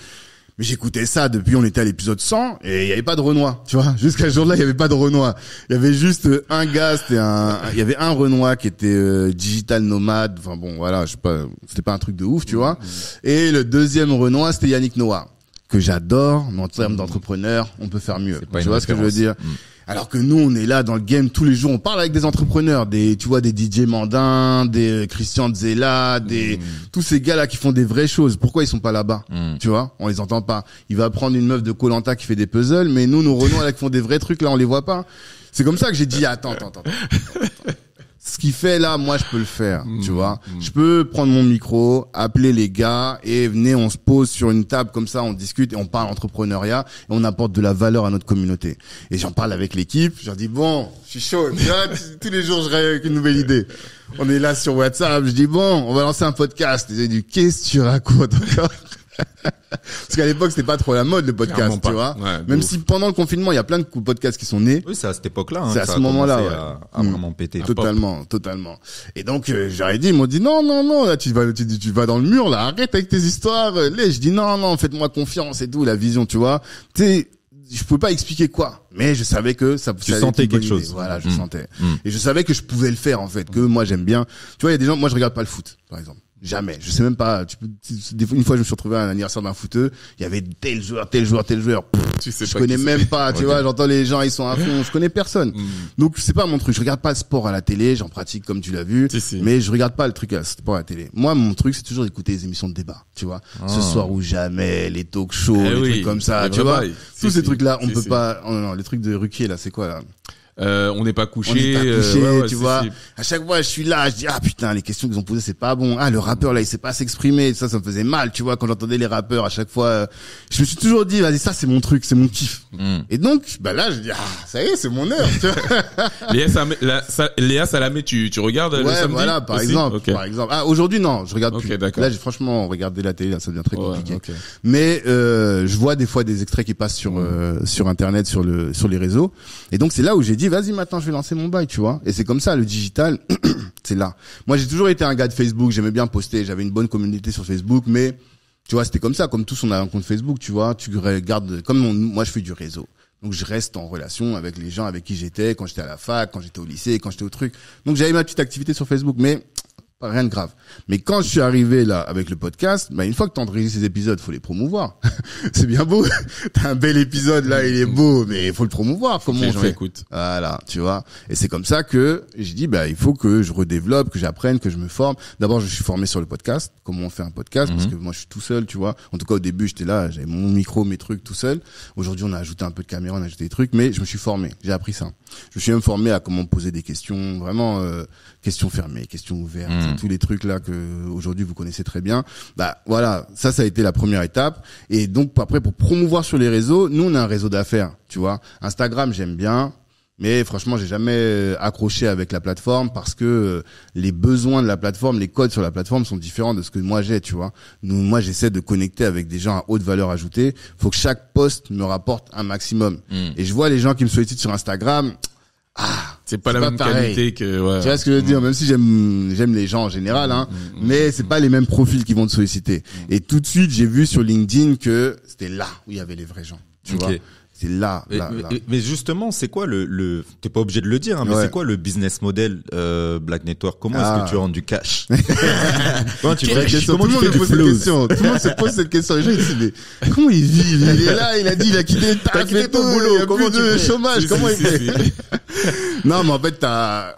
Mais j'écoutais ça depuis, on était à l'épisode 100 et il n'y avait pas de Renoir, tu vois. Jusqu'à ce jour-là, il n'y avait pas de Renoir. Il y avait juste euh, un gars, c'était un, il y avait un Renoir qui était euh, digital nomade. Enfin bon, voilà, je sais pas, c'était pas un truc de ouf, tu vois. Et le deuxième Renoir, c'était Yannick Noah que j'adore, mais en termes mm. d'entrepreneur, on peut faire mieux. Tu vois ce que je veux dire mm. Alors que nous, on est là dans le game tous les jours. On parle avec des entrepreneurs, des, tu vois, des DJ Mandin, des euh, Christian Zella, des, mm. tous ces gars-là qui font des vraies choses. Pourquoi ils sont pas là-bas? Mm. Tu vois, on les entend pas. Il va prendre une meuf de Colanta qui fait des puzzles, mais nous, nos Renault, là, qui font des vrais trucs, là, on les voit pas. C'est comme ça que j'ai dit, attends, attends, attends ce qui fait là, moi, je peux le faire, tu mm, vois. Mm. Je peux prendre mon micro, appeler les gars et venez, on se pose sur une table comme ça, on discute et on parle entrepreneuriat et on apporte de la valeur à notre communauté. Et j'en parle avec l'équipe, je leur dis bon, je suis chaud. tous les jours, je rêve avec une nouvelle idée. On est là sur WhatsApp, je dis bon, on va lancer un podcast. Ils ont dit qu'est-ce que tu racontes parce qu'à l'époque, c'était pas trop la mode, le podcast, tu vois. Même si pendant le confinement, il y a plein de podcasts qui sont nés. Oui, c'est à cette époque-là. Hein, c'est à ce moment-là. Ouais. À, à mm. vraiment péter. Totalement, totalement. Et donc, euh, j'avais dit, ils m'ont dit, non, non, non, là, tu vas, tu, vas dans le mur, là, arrête avec tes histoires. Euh, les, je dis, non, non, faites-moi confiance et tout, la vision, tu vois. Tu je pouvais pas expliquer quoi, mais je savais que ça. Tu sentais quelque chose. Voilà, je mm. sentais. Mm. Et je savais que je pouvais le faire en fait, que moi j'aime bien. Tu vois, il y a des gens, moi je regarde pas le foot, par exemple. Jamais. Je sais même pas. Tu une fois, je me suis retrouvé à un d'un footeux. Il y avait tel joueur, tel joueur, tel joueur. tu sais je connais même pas. Tu vois, j'entends les gens, ils sont à fond. Je connais personne. Mm. Donc, c'est pas mon truc. Je regarde pas le sport à la télé. J'en pratique comme tu l'as vu. Mais je regarde pas le truc à euh, sport à la télé. Moi, mon truc, c'est toujours écouter les émissions de débat. Tu vois, ah. ce soir ou jamais, les talk shows, eh les trucs comme ça. tu vois, tous ces trucs-là, on peut pas. Oh non, non, les trucs de Ruquier là, c'est quoi là euh, on n'est pas couché. Euh, tu vois. À chaque fois, je suis là, je dis ah putain, les questions qu'ils ont posées, c'est pas bon. Ah, le rappeur là, il sait pas s'exprimer. Ça, ça me faisait mal, tu vois, quand j'entendais les rappeurs à chaque fois. Euh, je me suis toujours dit, vas-y, ça c'est mon truc, c'est mon kiff. Hmm. Et donc, bah là, je dis ah, ça y est, c'est mon heure. Tu vois Léa, Salamé, la, tu, tu regardes le samedi voilà, par exemple, par exemple. Ah, aujourd'hui non, je regarde plus. Là, j'ai franchement regardé la télé, ça devient très compliqué. Mais euh, je vois des fois des extraits qui passent sur hmm. sur internet, sur le sur les réseaux. Et donc c'est là où j'ai dit vas-y maintenant je vais lancer mon bail, tu vois. Et c'est comme ça, le digital, c'est là. Moi j'ai toujours été un gars de Facebook, j'aimais bien poster, j'avais une bonne communauté sur Facebook, mais tu vois, c'était comme ça, comme tous on a un compte Facebook, tu vois, tu regardes, comme moi je fais du réseau. Donc je reste en relation avec les gens avec qui j'étais quand j'étais à la fac, quand j'étais au lycée, quand j'étais au truc. Donc j'avais ma petite activité sur Facebook, mais rien de grave. Mais quand je suis arrivé là avec le podcast, bah une fois que tu enregistré ces épisodes, faut les promouvoir. c'est bien beau. T'as un bel épisode là, il est beau, mais il faut le promouvoir. Comment on fait Voilà, tu vois. Et c'est comme ça que j'ai dit, bah il faut que je redéveloppe, que j'apprenne, que je me forme. D'abord, je suis formé sur le podcast. Comment on fait un podcast mhm. Parce que moi, je suis tout seul, tu vois. En tout cas, au début, j'étais là, j'avais mon micro, mes trucs tout seul. Aujourd'hui, on a ajouté un peu de caméra, on a ajouté des trucs, mais je me suis formé. J'ai appris ça. Je suis même formé à comment poser des questions, vraiment. Euh, questions fermées, questions ouvertes, hmm. tous les trucs là que aujourd'hui vous connaissez très bien. Bah voilà, ça ça a été la première étape. Et donc après pour promouvoir sur les réseaux, nous on a un réseau d'affaires, tu vois. Instagram j'aime bien, mais franchement, j'ai jamais euh, accroché avec la plateforme parce que euh, les besoins de la plateforme, les codes sur la plateforme sont différents de ce que moi j'ai, tu vois. Nous, moi, j'essaie de connecter avec des gens à haute valeur ajoutée. Faut que chaque poste me rapporte un maximum. Hmm. Et je vois les gens qui me sollicitent sur Instagram ah, c'est pas la même qualité que. Ouais. Tu vois ce que je veux dire mm. Même si j'aime j'aime les gens en général, hein, mm, mm, mais c'est pas les mêmes profils qui vont te solliciter. Et tout de suite, j'ai vu sur LinkedIn que c'était là où il y avait les vrais gens. Tu vois c'est là, là, mais, justement, c'est quoi le, le t'es pas obligé de le dire, hein, mais c'est quoi le business model euh, Black Network Comment est-ce que ah. tu rends du cash Comment tu, tout fais pose cette question. Tout le monde se pose cette question. Les gens ils disent comment il vit Il est là, il a dit, il a quitté, t'as quitté ton boulot, il a comment plus de chômage, comment il fait Non, mais en fait,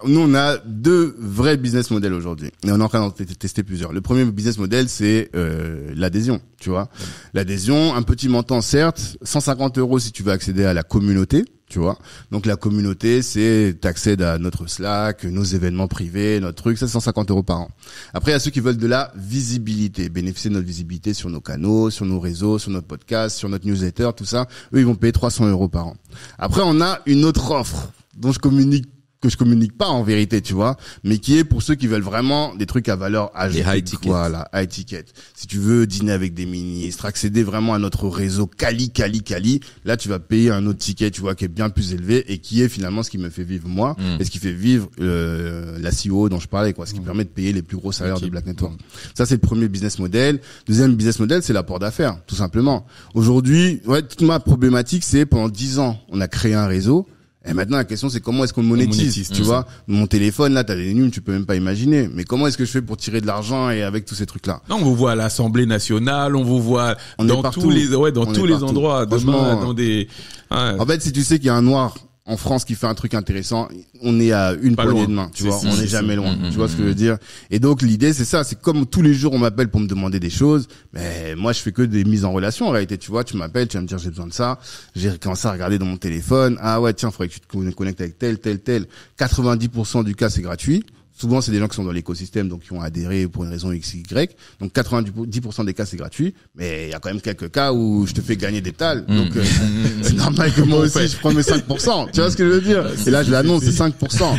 nous on a deux vrais business models aujourd'hui, et on est en train de tester plusieurs. Le premier business model, c'est euh, l'adhésion, tu vois, l'adhésion, un petit montant certes, 150 euros si tu veux accéder à la communauté tu vois. Donc la communauté, c'est t'accèdes à notre Slack, nos événements privés, notre truc, ça c'est 150 euros par an. Après, il y a ceux qui veulent de la visibilité, bénéficier de notre visibilité sur nos canaux, sur nos réseaux, sur notre podcast, sur notre newsletter, tout ça. Eux, ils vont payer 300 euros par an. Après, on a une autre offre dont je communique que je communique pas en vérité, tu vois, mais qui est pour ceux qui veulent vraiment des trucs à valeur ajoutée. high ticket. Voilà, high ticket. Si tu veux dîner avec des ministres, accéder vraiment à notre réseau Cali, Cali, Cali, là, tu vas payer un autre ticket, tu vois, qui est bien plus élevé et qui est finalement ce qui me fait vivre moi hmm. et ce qui fait vivre euh, la CEO dont je parlais, quoi, ce qui hmm. permet de payer les plus gros salaires de Black Network. Hmm. Ça, c'est le premier business model. Deuxième business model, c'est l'apport d'affaires, tout simplement. Aujourd'hui, ouais, toute ma problématique, c'est pendant dix ans, on a créé un réseau et maintenant, la question, c'est comment est-ce qu'on monétise, monétise, tu vois Mon téléphone, là, t'as des numes, tu peux même pas imaginer. Mais comment est-ce que je fais pour tirer de l'argent et avec tous ces trucs-là Non, on vous voit à l'Assemblée nationale, on vous voit dans tous les, ouais, dans tous les endroits, demain, dans des. En fait, si tu sais qu'il y a un noir en France qui fait un truc intéressant, on est à une poignée de main, tu vois, on n'est jamais loin, mm, tu vois ce mm, que je veux mm. dire. Et donc l'idée c'est ça, c'est comme tous les jours on m'appelle pour me demander des choses, mais moi je fais que des mises en relation en réalité, tu vois, tu m'appelles, tu vas me dire j'ai besoin de ça, j'ai commencé à regarder dans mon téléphone, ah ouais tiens, il faudrait que tu te connectes avec tel, tel, tel. 90% du cas c'est gratuit, Souvent, c'est des gens qui sont dans l'écosystème, donc qui ont adhéré pour une raison X, Y. Donc 90% des cas, c'est gratuit. Mais il y a quand même quelques cas où je te fais gagner des tales. Mm. Donc euh, mm. c'est normal que moi aussi, je prends mes 5%. tu vois ce que je veux dire Et là, je l'annonce, c'est 5%.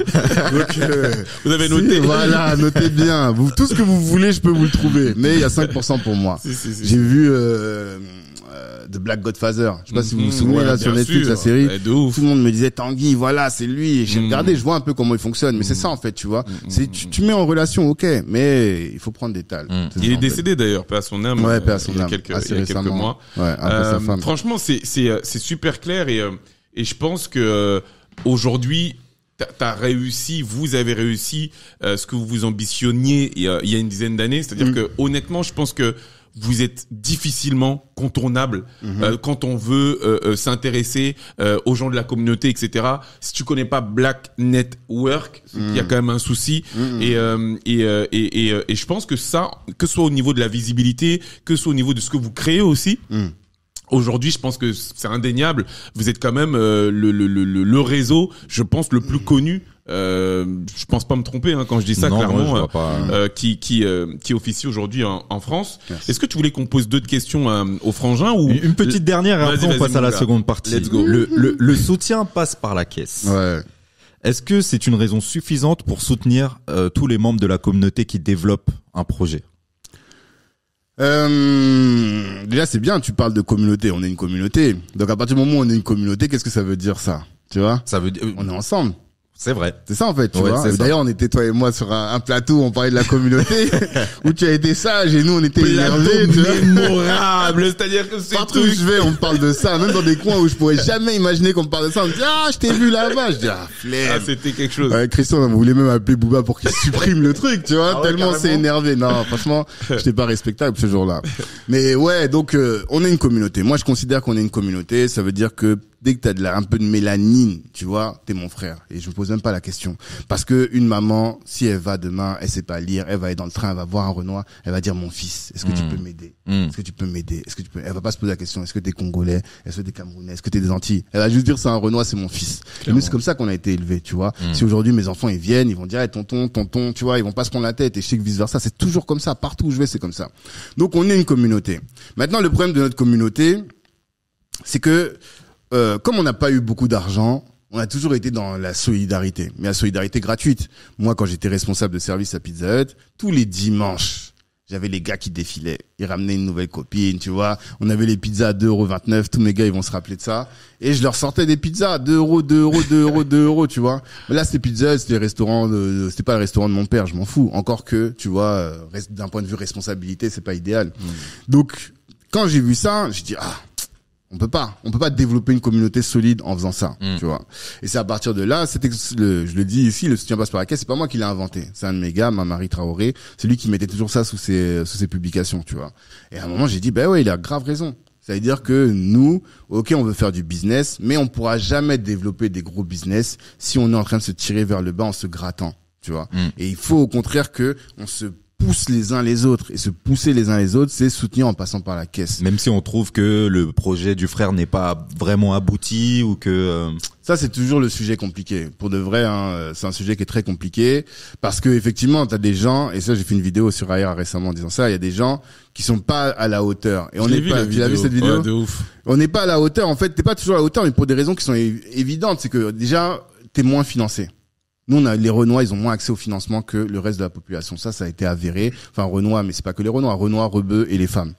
Euh, vous avez noté. voilà, notez bien. tout ce que vous voulez, je peux vous le trouver. Mais il y a 5% pour moi. J'ai vu... Euh, de Black Godfather. Je sais pas si vous vous mhm. souvenez là sur Netflix la série. Tout le monde me disait Tanguy, voilà, c'est lui. j'ai mhm. regardé, je vois un peu comment il fonctionne. Mais c'est mhm. ça en fait, tu vois. C'est tu, mets en relation, ok, mais il faut prendre des tales. il est décédé d'ailleurs, pas à son âme. Ouais, à euh, Il y a quelques, ah, mois. sa euh, femme. Franchement, c'est c'est euh, c'est super clair et et je pense que aujourd'hui t'as réussi, vous avez réussi ce que vous vous ambitionniez il y a, il y une dizaine d'années. C'est-à-dire mm. que honnêtement, je pense que vous êtes difficilement contournable mhm. euh, quand on veut euh, euh, s'intéresser aux gens de la communauté, etc. Si tu connais pas Black Network, mhm. il y a quand même un souci. Mhm. Et, et, et, et, je pense que ça, que ce soit au niveau de la visibilité, que ce soit au niveau de ce que vous créez aussi, Aujourd'hui, je pense que c'est indéniable. Vous êtes quand même le, le, le, le, réseau, je pense, le plus connu euh, je pense pas me tromper hein, quand je dis ça clairement, euh, euh, qui qui qui officie aujourd'hui en, France. Est-ce que tu voulais qu'on pose deux questions aux frangins ou une petite dernière et après on passe à la seconde partie. Le, soutien passe par la caisse. Est-ce que c'est une raison suffisante pour soutenir tous les membres de la communauté qui développent un projet Déjà, c'est bien. Tu parles de communauté. On est une communauté. Donc, à partir du moment où on est une communauté, qu'est-ce que ça veut dire ça Tu vois Ça veut dire on est ensemble. C'est vrai. C'est ça en fait, tu vois. D'ailleurs, on était toi et moi sur un, un plateau, on parlait de la communauté où tu as été sage et nous on était énervés. mémorable, c'est-à-dire que c'est partout où je vais, on parle de ça, même dans des coins où je pourrais jamais imaginer qu'on me parle de ça. On me dit ah, je t'ai vu là-bas, je dis ah, ah c'était quelque chose. Christian, on voulait même appeler Bouba pour qu'il supprime le truc, tu vois, ah tellement c'est énervé. Non, franchement, j'étais pas respectable ce jour-là. Mais ouais, donc euh, on est une communauté. Moi, je considère qu'on est une communauté. Ça veut dire que dès que t'as de la, un peu de mélanine, tu vois, t'es mon frère. Et je me pose même pas la question. Parce que une maman, si elle va demain, elle sait pas lire, elle va aller dans le train, elle va voir un Renoir, elle va dire mon fils, est-ce que, tu hmm. peux m'aider? Hmm. Est-ce que tu peux m'aider? Est-ce que tu peux, elle va pas se poser la question, est-ce que t'es congolais? Est-ce que t'es camerounais? Est-ce que t'es des Antilles? Elle va juste dire c'est un Renoir, c'est mon fils. Et nous, c'est comme ça qu'on a été élevés, tu vois. Hmm. Si aujourd'hui mes enfants, ils viennent, ils vont dire, hey, tonton, tonton, tu vois, ils vont pas se prendre la tête. Et je sais que vice versa, c'est toujours comme ça. Partout où je vais, c'est comme ça. Donc, on est une communauté. Maintenant, le problème de notre communauté, c'est que euh, comme on n'a pas eu beaucoup d'argent, on a toujours été dans la solidarité, mais la solidarité gratuite. Moi, quand j'étais responsable de service à Pizza Hut, tous les dimanches, j'avais les gars qui défilaient. Ils ramenaient une nouvelle copine, tu vois. On avait les pizzas à 2,29€. Tous mes gars, ils vont se rappeler de ça. Et je leur sortais des pizzas à 2 euros, 2 euros, euros, euros, tu vois. là, c'était pizza, c'était restaurant restaurants. c'était pas le restaurant de mon père, je m'en fous. Encore que, tu vois, euh, d'un point de vue responsabilité, c'est pas idéal. Mmh. Donc, quand j'ai vu ça, j'ai dit, ah, on peut pas, on peut pas développer une communauté solide en faisant ça, mm. tu vois. Et c'est à partir de là, c'était je le dis ici, le soutien passe par la caisse, c'est pas moi qui l'ai inventé, c'est un de mes gars, ma Marie Traoré, c'est lui qui mettait toujours ça sous ses sous ses publications, tu vois. Et à un moment, j'ai dit ben bah ouais, il a grave raison. Ça veut dire que nous, ok, on veut faire du business, mais on pourra jamais développer des gros business si on est en train de se tirer vers le bas en se grattant, tu vois. Mm. Et il faut au contraire que on se poussent les uns les autres et se pousser les uns les autres, c'est soutenir en passant par la caisse. Même si on trouve que le projet du frère n'est pas vraiment abouti ou que euh, ça c'est toujours le sujet compliqué. Pour de vrai, hein, euh, c'est un sujet qui est très compliqué parce que effectivement, t'as des gens et ça j'ai fait une vidéo sur AR récemment en disant ça. Il y a des gens qui sont pas à la hauteur et on n'est pas. Tu as vu cette vidéo On n'est pas à la hauteur. En fait, t'es pas toujours à la hauteur, mais pour des raisons qui sont évidentes, c'est que déjà t'es moins financé. Nous, a, les Renois, ils ont moins accès au financement que le reste de la population. Ça, ça a été avéré. Enfin, Renois, mais c'est pas que les Renois, Renois, Rebeux et les femmes.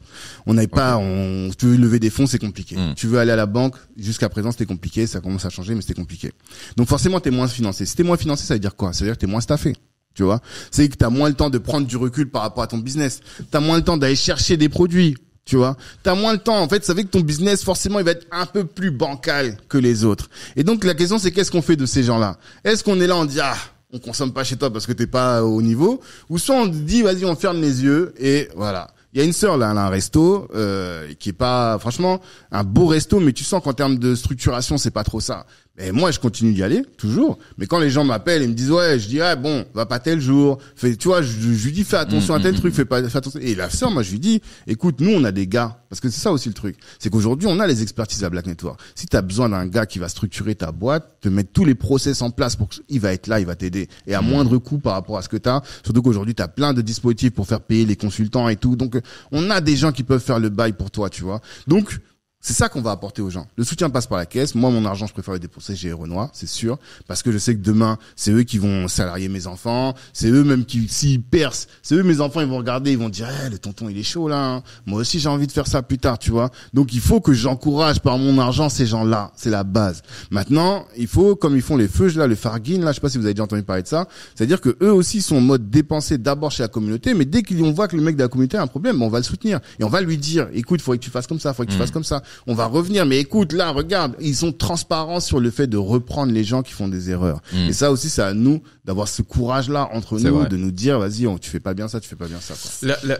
On n'avait pas, on, tu veux lever des fonds, c'est compliqué. Hmm. Tu veux aller à la banque, jusqu'à présent, c'était compliqué. Ça commence à changer, mais c'était compliqué. Donc, forcément, t'es moins financé. Si t'es moins financé, ça veut dire quoi? Ça veut dire que t'es moins staffé tu vois c'est que tu as moins le temps de prendre du recul par rapport à ton business tu as moins le temps d'aller chercher des produits tu vois, t'as moins de temps. En fait, ça fait que ton business, forcément, il va être un peu plus bancal que les autres. Et donc, la question, c'est qu'est-ce qu'on fait de ces gens-là Est-ce qu'on est là, on dit, ah, on consomme pas chez toi parce que t'es pas euh, au niveau Ou soit on dit, vas-y, on ferme les yeux et voilà. Il y a une sœur là, elle a un resto euh, qui est pas, franchement, un beau resto, mais tu sens qu'en termes de structuration, c'est pas trop ça. Mais moi, je continue d'y aller, toujours. Mais quand les gens m'appellent et me disent, ouais, je dis, ouais, bon, va pas tel jour. Fais, tu vois, je, je lui dis, fais attention à mm, tel mm, truc, mm. fais pas, fais attention. Et la sœur, moi, je lui dis, écoute, nous, on a des gars. Parce que c'est ça aussi le truc. C'est qu'aujourd'hui, on a les expertises à Black Network. Si t'as besoin d'un gars qui va structurer ta boîte, te mettre tous les process en place pour qu'il va être là, il va t'aider. Et à moindre coût par rapport à ce que t'as. Surtout qu'aujourd'hui, t'as plein de dispositifs pour faire payer les consultants et tout. Donc, on a des gens qui peuvent faire le bail pour toi, tu vois. Donc, c'est ça qu'on va apporter aux gens. Le soutien passe par la caisse. Moi, mon argent, je préfère le dépenser chez Renoir, c'est sûr, parce que je sais que demain, c'est eux qui vont salarier mes enfants, c'est eux même qui, s'ils percent, c'est eux mes enfants, ils vont regarder, ils vont dire, eh, le tonton, il est chaud là. Hein. Moi aussi, j'ai envie de faire ça plus tard, tu vois. Donc, il faut que j'encourage par mon argent ces gens-là. C'est la base. Maintenant, il faut, comme ils font les feux, là, le Farguin là, je sais pas si vous avez déjà entendu parler de ça. C'est-à-dire que eux aussi sont en mode dépenser d'abord chez la communauté, mais dès qu'on voit que le mec de la communauté a un problème, on va le soutenir et on va lui dire, écoute, faut que tu fasses comme ça, faut que tu mmh. fasses comme ça on va revenir. Mais écoute, là, regarde, ils sont transparents sur le fait de reprendre les gens qui font des erreurs. Hmm. Et ça aussi, c'est à nous d'avoir ce courage-là entre nous, de nous dire, vas-y, tu fais pas bien ça, tu fais pas bien ça.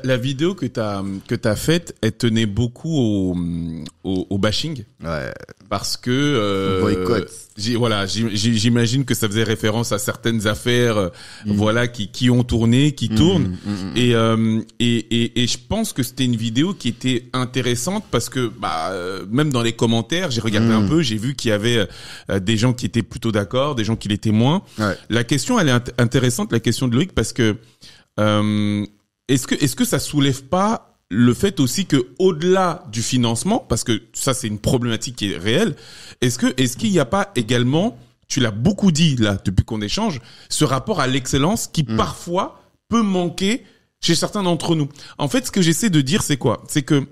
La, vidéo que t'as que t'as faite, elle tenait beaucoup au, bashing. Ouais. Parce que euh, boycott voilà, j'imagine que ça faisait référence à certaines affaires, euh, mm. voilà, qui, qui ont tourné, qui mm, tournent. Mm, et, euh, et, et, et, je pense que c'était une vidéo qui était intéressante parce que, bah, euh, même dans les commentaires, j'ai regardé un peu, j'ai vu qu'il y avait des gens qui étaient plutôt d'accord, des gens qui l'étaient moins. La question, elle est intéressante, la question de Loïc, parce que, est-ce que, est-ce que ça soulève pas le fait aussi que au-delà du financement, parce que ça c'est une problématique qui est réelle, est-ce que est-ce qu'il n'y a pas également, tu l'as beaucoup dit là depuis qu'on échange, ce rapport à l'excellence qui mm. parfois peut manquer chez certains d'entre nous. En fait, ce que j'essaie de dire, c'est quoi C'est que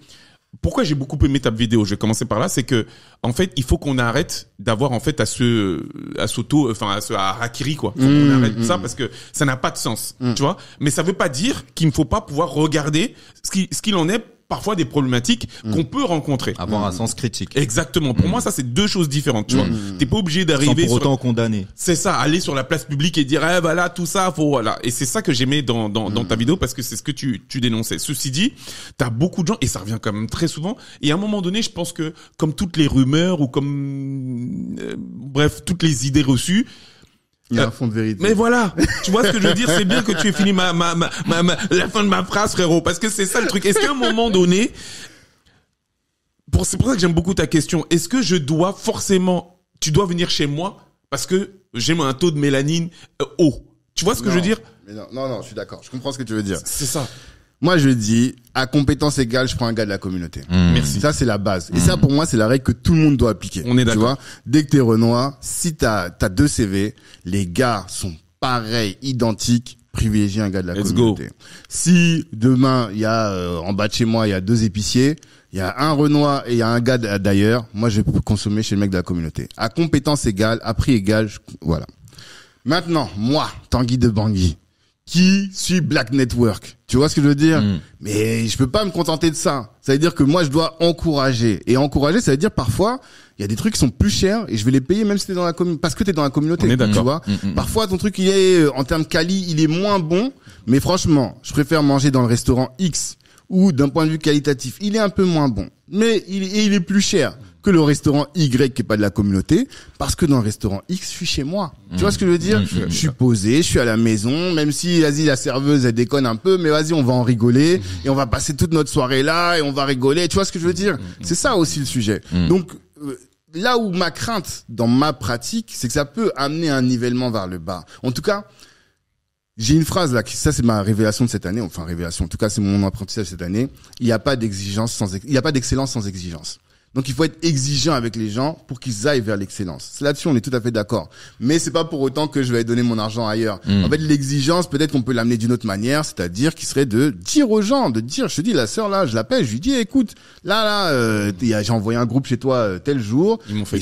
pourquoi j'ai beaucoup aimé ta vidéo, je vais commencer par là, c'est que en fait, il faut qu'on arrête d'avoir en fait à ce à s'auto enfin à ce à harakiri quoi. Faut qu'on mmh, arrête mmh. ça parce que ça n'a pas de sens, mmh. tu vois. Mais ça veut pas dire qu'il ne faut pas pouvoir regarder ce qu'il en est parfois des problématiques mm. qu'on peut rencontrer. Avoir un mm. sens critique. Exactement. Pour mm. moi, ça, c'est deux choses différentes. Tu vois, t'es pas obligé d'arriver. Sans pour autant condamner. C'est ça. Aller sur la place publique et dire, eh, voilà, tout ça, faut voilà. Et c'est ça que j'aimais dans dans, dans ta vidéo parce que c'est ce que tu tu dénonçais. Ceci dit, t'as beaucoup de gens et ça revient quand même très souvent. Et à un moment donné, je pense que comme toutes les rumeurs ou comme euh, bref toutes les idées reçues euh, fond de vérité. Mais voilà, tu vois ce que je veux dire, c'est bien que tu aies fini ma, ma, ma, la fin de ma phrase, frérot, parce que c'est ça le truc. Est-ce qu'à un moment donné, pour, c'est pour ça que j'aime beaucoup ta question, est-ce que je dois forcément, tu dois venir chez moi parce que j'ai un taux de mélanine euh, haut Tu vois ce que je veux dire non, non, non, je suis d'accord. Je comprends ce que tu veux dire. C'est ça. Moi, je dis, à compétence égale, je prends un gars de la communauté. Mmh. Merci. Ça, c'est la base. Et mmh. ça, pour moi, c'est la règle que tout le monde doit appliquer. On est d'accord. Tu vois, dès que t'es Renoir, si t'as as deux CV, les gars sont pareils, identiques, privilégier un gars de la Let's communauté. Go. Si demain il y a euh, en bas de chez moi il y a deux épiciers, il y a un Renoir et il y a un gars d'ailleurs, moi je peux consommer chez le mec de la communauté. À compétence égale, à prix égal, voilà. Maintenant, moi, Tanguy de Bangui, qui suit Black Network. Tu vois ce que je veux dire hmm. Mais je peux pas me contenter de ça. Ça veut dire que moi, je dois encourager. Et encourager, ça veut dire parfois, il y a des trucs qui sont plus chers et je vais les payer même si t'es dans la commune parce que t'es dans la communauté. tu vois hmm, hmm, Parfois, ton truc, il est euh, en termes quali, il est moins bon. Mais franchement, je préfère manger dans le restaurant X ou d'un point de vue qualitatif, il est un peu moins bon, mais il, et il est plus cher que le restaurant Y qui est pas de la communauté, parce que dans le restaurant X, je suis chez moi. Tu vois ce que je veux dire mm, mm, mm. Je suis posé, je suis à la maison, même si, vas-y, la serveuse, elle déconne un peu, mais vas-y, on va en rigoler, et on va passer toute notre soirée là, et on va rigoler, tu vois ce que je veux dire C'est ça aussi le sujet. Donc, euh, là où ma crainte dans ma pratique, c'est que ça peut amener un nivellement vers le bas. En tout cas, j'ai une phrase là, qui, ça c'est ma révélation de cette année, enfin révélation, en tout cas c'est mon apprentissage cette année. Il n'y a pas d'exigence sans, il n'y a pas d'excellence sans exigence. Donc il faut être exigeant avec les gens pour qu'ils aillent vers l'excellence. Là-dessus, on est tout à fait d'accord. Mais c'est pas pour autant que je vais donner mon argent ailleurs. Hmm. En fait, l'exigence, peut-être qu'on peut, l'amener d'une autre manière, c'est-à-dire qui serait de dire aux gens, de dire, je te dis, la sœur là, je l'appelle, je lui dis, écoute, là là, euh, j'ai envoyé un groupe chez toi euh, tel jour, ils m'ont fait,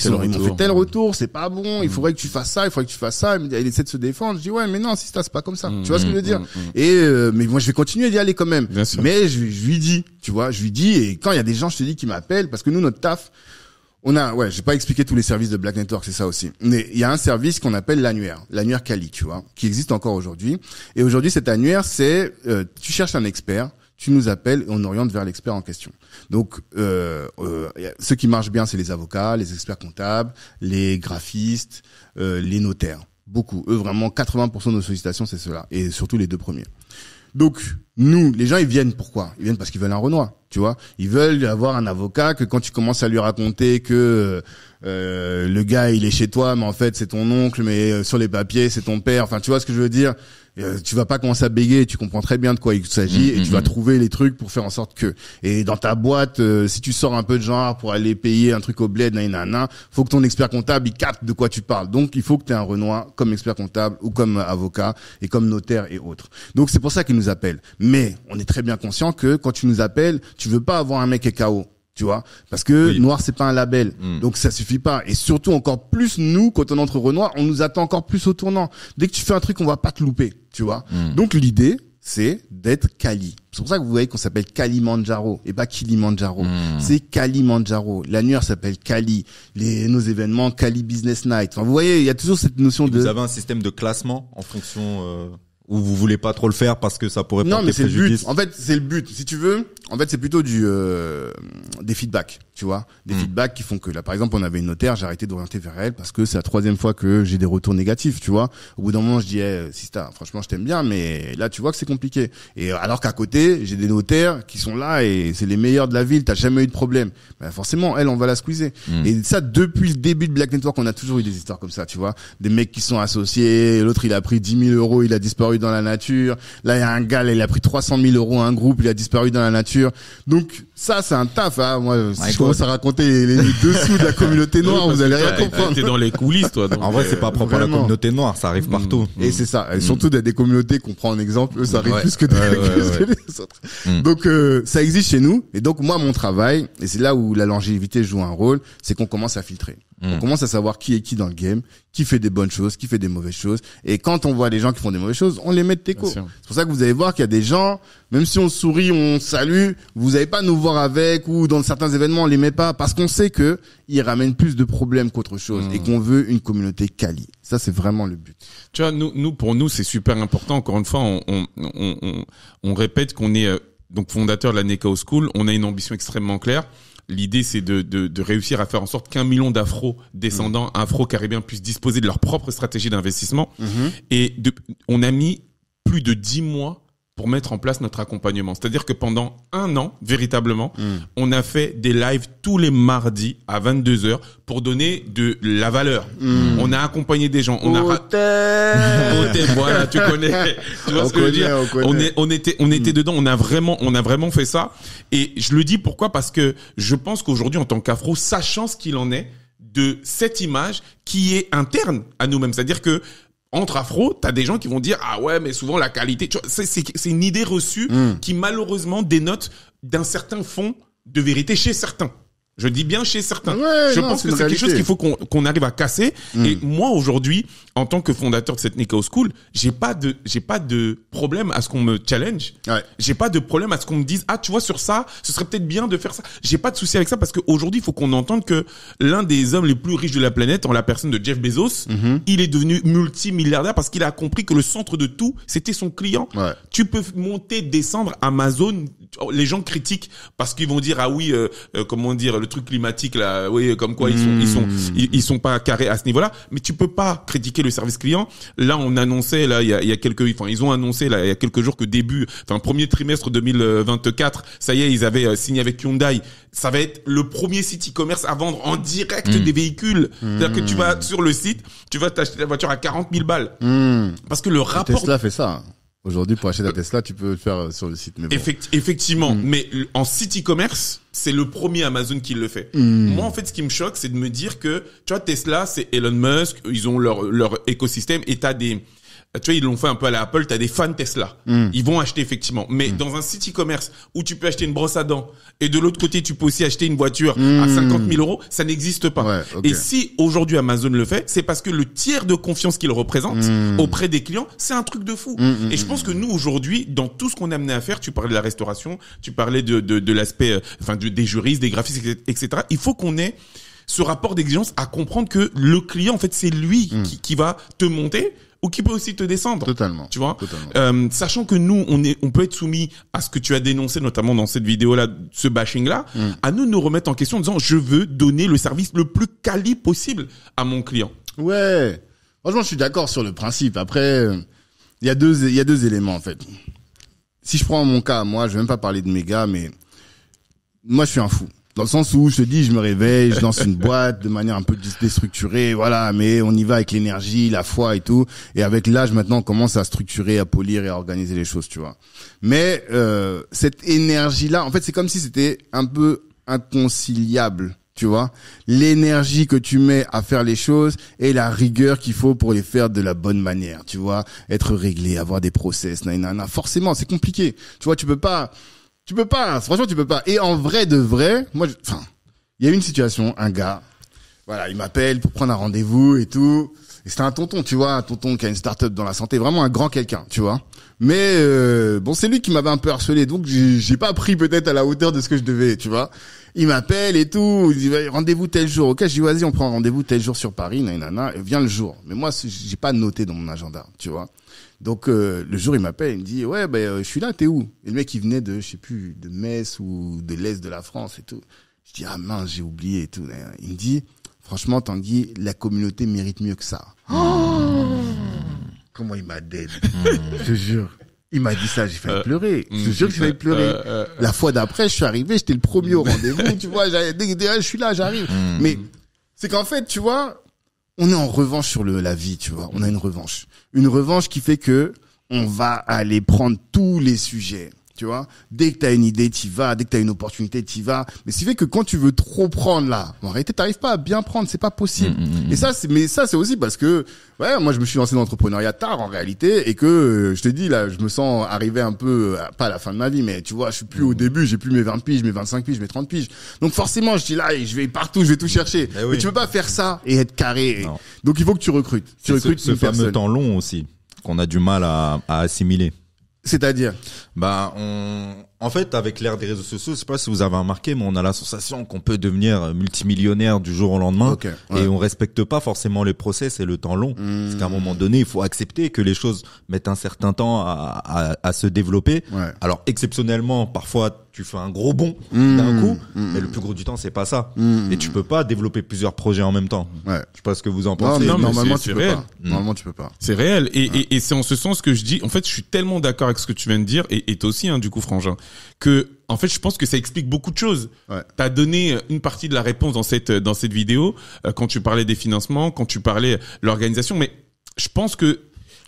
tel retour, c'est pas bon, il hmm. faudrait que tu fasses ça, il faudrait que tu fasses ça. il essaie de se défendre. Je dis ouais, mais non, si ça c'est pas comme ça. Hmm, tu vois ce que je veux dire Et euh, mais moi, je vais continuer d'y aller quand même. Mais je lui dis tu vois, je lui dis, et quand il y a des gens, je te dis, qui m'appellent, parce que nous, notre taf, on a, ouais, j'ai pas expliqué tous les services de Black Network, c'est ça aussi. Mais il y a un service qu'on appelle l'annuaire, l'annuaire Cali, tu vois, qui existe encore aujourd'hui. Et aujourd'hui, cet annuaire, c'est, euh, tu cherches un expert, tu nous appelles et on oriente vers l'expert en question. Donc, euh, euh, ceux qui marchent bien, c'est les avocats, les experts comptables, les graphistes, euh, les notaires. Beaucoup. Eux, vraiment, 80% de nos sollicitations, c'est cela. Et surtout les deux premiers. Donc, nous, les gens, ils viennent pourquoi Ils viennent parce qu'ils veulent un Renoir, tu vois. Ils veulent avoir un avocat que quand tu commences à lui raconter que euh, euh, le gars, il est chez toi, mais en fait, c'est ton oncle, mais euh, sur les papiers, c'est ton père. Enfin, tu vois ce que je veux dire euh, tu vas pas commencer à bégayer, tu comprends très bien de quoi il s'agit mm, et tu vas mm, mm. trouver les trucs pour faire en sorte que et dans ta boîte euh, si tu sors un peu de genre pour aller payer un truc au bled na faut que ton expert comptable il capte de quoi tu parles. Donc il faut que tu aies un Renoir comme expert comptable ou comme euh, avocat et comme notaire et autres. Donc c'est pour ça qu'il nous appelle. Mais on est très bien conscient que quand tu nous appelles, tu veux pas avoir un mec qui KO tu vois parce que noir c'est pas un label hmm. donc ça suffit pas et surtout encore plus nous quand on entre Renoir on nous attend encore plus au tournant dès que tu fais un truc on va pas te louper tu vois hmm. donc l'idée c'est d'être Kali. C'est pour ça que vous voyez qu'on s'appelle Manjaro et pas Kili Manjaro, hmm. C'est la elle s'appelle Kali. Les, nos événements, Kali Business Night. Enfin, vous voyez, il y a toujours cette notion de... Vous avez un système de classement en fonction... Euh, ou vous voulez pas trop le faire parce que ça pourrait non, mais c'est le but. En fait, c'est le but. Si tu veux, en fait, c'est plutôt du euh, des feedbacks tu vois, des mm. feedbacks qui font que là, par exemple, on avait une notaire, j'ai arrêté d'orienter vers elle parce que c'est la troisième fois que j'ai des retours négatifs, tu vois. Au bout d'un moment, je dis, eh, si ça franchement, je t'aime bien, mais là, tu vois que c'est compliqué. Et alors qu'à côté, j'ai des notaires qui sont là et c'est les meilleurs de la ville, t'as jamais eu de problème. Bah, forcément, elle, on va la squeezer. Mm. Et ça, depuis le début de Black Network, on a toujours eu des histoires comme ça, tu vois. Des mecs qui sont associés, l'autre, il a pris 10 000 euros, il a disparu dans la nature. Là, il y a un gars, il a pris 300 000 euros à un groupe, il a disparu dans la nature. Donc, ça, c'est un taf, hein. Moi, ça racontait raconter les, dessous de la communauté noire, vous allez rien comprendre. T'es dans les coulisses, toi. En vrai, c'est pas propre à la communauté noire, ça arrive mm. partout. Mm. Et c'est ça. Et mm. surtout des, des communautés qu'on prend en exemple, ça arrive plus que, les autres. Donc, euh, ça existe chez nous. Et donc, moi, mon travail, et c'est là où la longévité joue un rôle, c'est qu'on commence à filtrer. On hmm. commence à savoir qui est qui dans le game, qui fait des bonnes choses, qui fait des mauvaises choses. Et quand on voit des gens qui font des mauvaises choses, on les met de déco. C'est pour ça que vous allez voir qu'il y a des gens, même si on sourit, on salue, vous n'allez pas nous voir avec ou dans certains événements, on les met pas parce qu'on sait que ils ramènent plus de problèmes qu'autre chose et hmm. qu'on veut une communauté quali. Ça, c'est vraiment le but. Tu vois, nous, pour nous, c'est super important. Encore une fois, on, on, on, on répète qu'on est euh, donc fondateur de la NECAO School. On a une ambition extrêmement claire L'idée, c'est de, de, réussir à faire en sorte qu'un million d'afro-descendants mm. afro-caribéens puissent disposer de leur propre stratégie d'investissement. Mm-hmm. Et de, on a mis plus de dix mois pour mettre en place notre accompagnement. C'est-à-dire que pendant un an, véritablement, hmm. on a fait des lives tous les mardis à 22h pour donner de la valeur. Hmm. On a accompagné des gens. On a voilà, tu connais. on on, est, on, était, on hmm. était dedans. On a vraiment, on a vraiment fait ça. Et je le dis pourquoi Parce que je pense qu'aujourd'hui, en tant qu'Afro, sachant ce qu'il en est de cette image qui est interne à nous-mêmes, c'est-à-dire que entre afro, t'as des gens qui vont dire ah ouais mais souvent la qualité c'est une idée reçue hmm. qui malheureusement dénote d'un certain fond de vérité chez certains. Je dis bien chez certains. je pense que c'est quelque chose qu'il faut qu'on arrive à casser. Hmm. Et moi aujourd'hui, en tant que fondateur de cette Nikao School, j'ai pas de j'ai pas de problème à ce qu'on me challenge. Ouais. J'ai pas de problème à ce qu'on me dise ah tu vois sur ça, ce serait peut-être bien de faire ça. J'ai pas de souci avec ça parce qu'aujourd'hui il faut qu'on entende que l'un des hommes les plus riches de la planète, en la personne de Jeff Bezos, mhm. il est devenu multimilliardaire parce qu'il a compris que le centre de tout c'était son client. Tu peux monter descendre Amazon, les gens critiquent parce qu'ils vont dire ah oui euh, euh, comment dire truc climatique là, oui, comme quoi ils sont ils sont hmm. ils, sont pas carrés à ce niveau-là, mais tu peux pas critiquer le service client. Là, on annonçait là il y a, quelques enfin ils ont annoncé là il y a quelques jours que début enfin premier trimestre 2024, ça y est, ils avaient euh, signé avec Hyundai, ça va être le premier site e-commerce à vendre en direct hmm. des véhicules. C'est-à-dire que tu hmm. vas sur le site, tu vas t'acheter la voiture à 40 000 balles. Parce que le rapport Tesla fait ça. Aujourd'hui, pour acheter la Tesla, tu peux le faire euh, sur le site. effectivement, mm. mais en site e-commerce, c'est le premier Amazon qui le fait. Mm. Moi, en fait, ce qui me choque, c'est de me dire que, tu vois, Tesla, c'est Elon Musk, ils ont leur, leur écosystème et t'as des, tu vois, ils l'ont fait un peu à la Apple, tu as des fans Tesla. Hmm. Ils vont acheter effectivement. Mais hmm. dans un site e-commerce où tu peux acheter une brosse à dents et de l'autre côté, tu peux aussi acheter une voiture à 50 hmm. 000 euros, ça n'existe pas. Et si aujourd'hui Amazon le fait, c'est parce que le tiers de confiance qu'il représente auprès des clients, c'est un truc de fou. et je pense que nous, aujourd'hui, dans tout ce qu'on a amené à faire, tu parlais de la restauration, tu parlais de, de, l'aspect, euh, enfin, des juristes, des graphistes, etc. Il faut qu'on ait ce rapport d'exigence à comprendre que le client, en fait, c'est lui qui, qui va te monter ou qui peut aussi te descendre. Totalement. Tu vois Totalement. Euh, sachant que nous, on, est, on peut être soumis à ce que tu as dénoncé, notamment dans cette vidéo-là, ce bashing-là, mm. à nous nous remettre en question en disant je veux donner le service le plus quali possible à mon client. Ouais. Franchement, je suis d'accord sur le principe. Après, il y, a deux, il y a deux éléments en fait. Si je prends mon cas, moi, je vais même pas parler de mes gars, mais moi, je suis un fou dans le sens où je te dis, je me réveille, je lance une boîte de manière un peu déstructurée, voilà, mais on y va avec l'énergie, la foi et tout. Et avec l'âge, maintenant, on commence à structurer, à polir et à organiser les choses, tu vois. Mais euh, cette énergie-là, en fait, c'est comme si c'était un peu inconciliable, tu vois. L'énergie que tu mets à faire les choses et la rigueur qu'il faut pour les faire de la bonne manière, tu vois. Être réglé, avoir des process, na. Forcément, c'est compliqué. Tu vois, tu peux pas tu peux pas, hein. franchement, tu peux pas. Et en vrai de vrai, moi, je... enfin, il y a une situation, un gars, voilà, il m'appelle pour prendre un rendez-vous et tout. Et c'était un tonton, tu vois, un tonton qui a une start-up dans la santé, vraiment un grand quelqu'un, tu vois. Mais euh, bon, c'est lui qui m'avait un peu harcelé, donc j'ai pas pris peut-être à la hauteur de ce que je devais, tu vois. Il m'appelle et tout, il dit rendez-vous tel jour. Ok, j'ai dit vas-y, on prend rendez-vous tel jour sur Paris, nanana, et vient le jour. Mais moi, j'ai pas noté dans mon agenda, tu vois. Donc euh, le jour, il m'appelle, il me dit ouais ben euh, je suis là, t'es où Et le mec il venait de je sais plus de Metz ou de l'est de la France et tout. Je dis ah mince j'ai oublié et tout. Il me dit franchement Tanguy, la communauté mérite mieux que ça. Oh Comment il m'a dead hmm. Je jure. Il m'a dit ça, j'ai failli euh, pleurer. Je hmm. jure que j'ai failli pleurer. la fois d'après, je suis arrivé, j'étais le premier au rendez-vous, tu vois. je suis là, j'arrive. Hmm. Mais c'est qu'en fait, tu vois, on est en revanche sur le, la vie, tu vois. On a une revanche. Une revanche qui fait que on va aller prendre tous les sujets tu vois. Dès que tu as une idée, t'y vas. Dès que tu as une opportunité, t'y vas. Mais ce qui fait que quand tu veux trop prendre là, en réalité, t'arrives pas à bien prendre. C'est pas possible. Mm, mm, mm, et ça, c'est, mais ça, c'est aussi parce que, ouais, moi, je me suis lancé dans l'entrepreneuriat tard, en réalité, et que, euh, je te dis, là, je me sens arrivé un peu, euh, pas à la fin de ma vie, mais tu vois, je suis plus au début, j'ai plus mes 20 piges, mes 25 piges, mes 30 piges. Donc, forcément, je dis là, je vais partout, je vais tout chercher. Eh mais tu peux pas faire ça et être carré. Donc, il faut que tu recrutes. Tu recrutes ce, fameux temps long aussi qu'on a du mal à assimiler. C'est-à-dire Bah, on... En fait, avec l'ère des réseaux sociaux, je sais pas si vous avez remarqué, mais on a la sensation qu'on peut devenir multimillionnaire du jour au lendemain. Et on respecte pas forcément les process et le temps long. Mmh. Parce qu'à un moment donné, il faut accepter que les choses mettent un certain temps à, à, se développer. Alors, exceptionnellement, parfois, tu fais un gros bond mmh, d'un coup, mmh, mmh. mais le plus gros du temps, c'est pas ça. et tu peux pas développer plusieurs projets en même temps. Ouais. Je sais pas ce que vous en pensez. Non, non normalement, tu peux pas. Normalement, tu peux pas. C'est réel. Et, c'est en ce sens que je dis, en fait, je suis tellement d'accord avec ce que tu viens de dire, et, toi aussi, hein, du coup, Frangin, que, en fait, je pense que ça explique beaucoup de choses. Ouais. Tu as donné une partie de la réponse dans cette, dans cette vidéo, euh, quand tu parlais des financements, quand tu parlais l'organisation, mais je pense que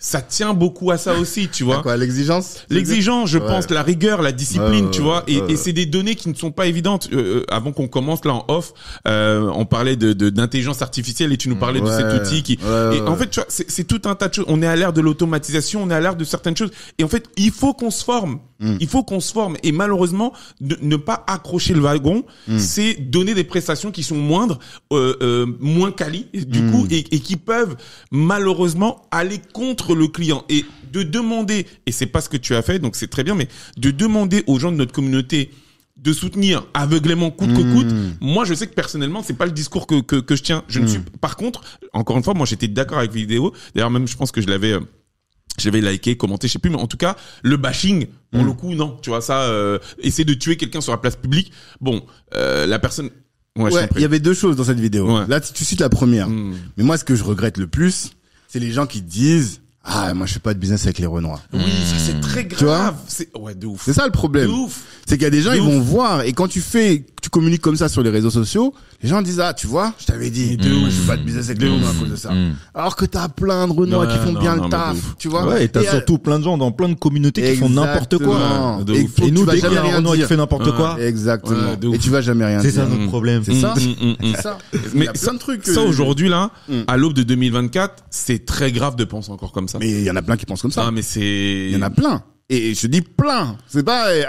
ça tient beaucoup à ça aussi, tu vois. À quoi, l'exigence L'exigence, je pense, la rigueur, la discipline, tu vois. et, et c'est des données qui ne sont pas évidentes. Euh, euh, avant qu'on commence là en off, euh, on parlait de, de d'intelligence artificielle et tu nous parlais de cet outil qui. et en fait, tu vois, c'est, c'est tout un tas de choses. On est à l'ère de l'automatisation, on est à l'ère de certaines choses. Et en fait, il faut qu'on se forme. Hmm. Il faut qu'on se forme. Et malheureusement, ne, pas accrocher le wagon, hmm. c'est donner des prestations qui sont moindres, euh, euh moins quali, du hmm. coup, et, et qui peuvent malheureusement aller contre le client et de demander, et c'est pas ce que tu as fait, donc c'est très bien, mais de demander aux gens de notre communauté de soutenir aveuglément coûte que coûte. Hmm. Moi, je sais que personnellement, c'est pas le discours que, que, je tiens. Je ne hmm. suis, par contre, encore une fois, moi, j'étais d'accord avec vidéo. D'ailleurs, même, je pense que je l'avais, euh, j'avais liké, commenté, je sais plus, mais en tout cas, le bashing, pour hmm. le coup, non. Tu vois, ça, euh, essayer de tuer quelqu'un sur la place publique. Bon, euh, la personne, il y avait deux choses dans cette vidéo. Là, tu, cites la première. Mais moi, ce que je regrette le plus, c'est les gens qui disent ah, moi, je fais pas de business avec les Renois. Oui, c'est hmm. très grave. C'est, ouais, de ouf. C'est ça le problème. C'est qu'il y a des gens, ils vont voir, et quand tu fais, tu communiques comme ça sur les réseaux sociaux, les gens disent, ah, tu vois, je t'avais dit, je fais pas de business avec les Renoirs à cause de ça. Hmm. Alors que t'as plein de Renois qui font bien le taf, tu vois. Ouais, et t'as euh, surtout plein de gens dans plein de communautés qui font n'importe quoi. et, nous, dès qu'il y qui fait n'importe quoi. Exactement. Et tu vas jamais rien dire. C'est ça notre hmm. problème. C'est ça. C'est ça. Mais plein de Ça, aujourd'hui, là, à l'aube de 2024, c'est très grave de penser encore comme ça mais il y en a plein qui pensent comme ça. mais c'est. Il y en a plein et je dis plein. C'est pas euh,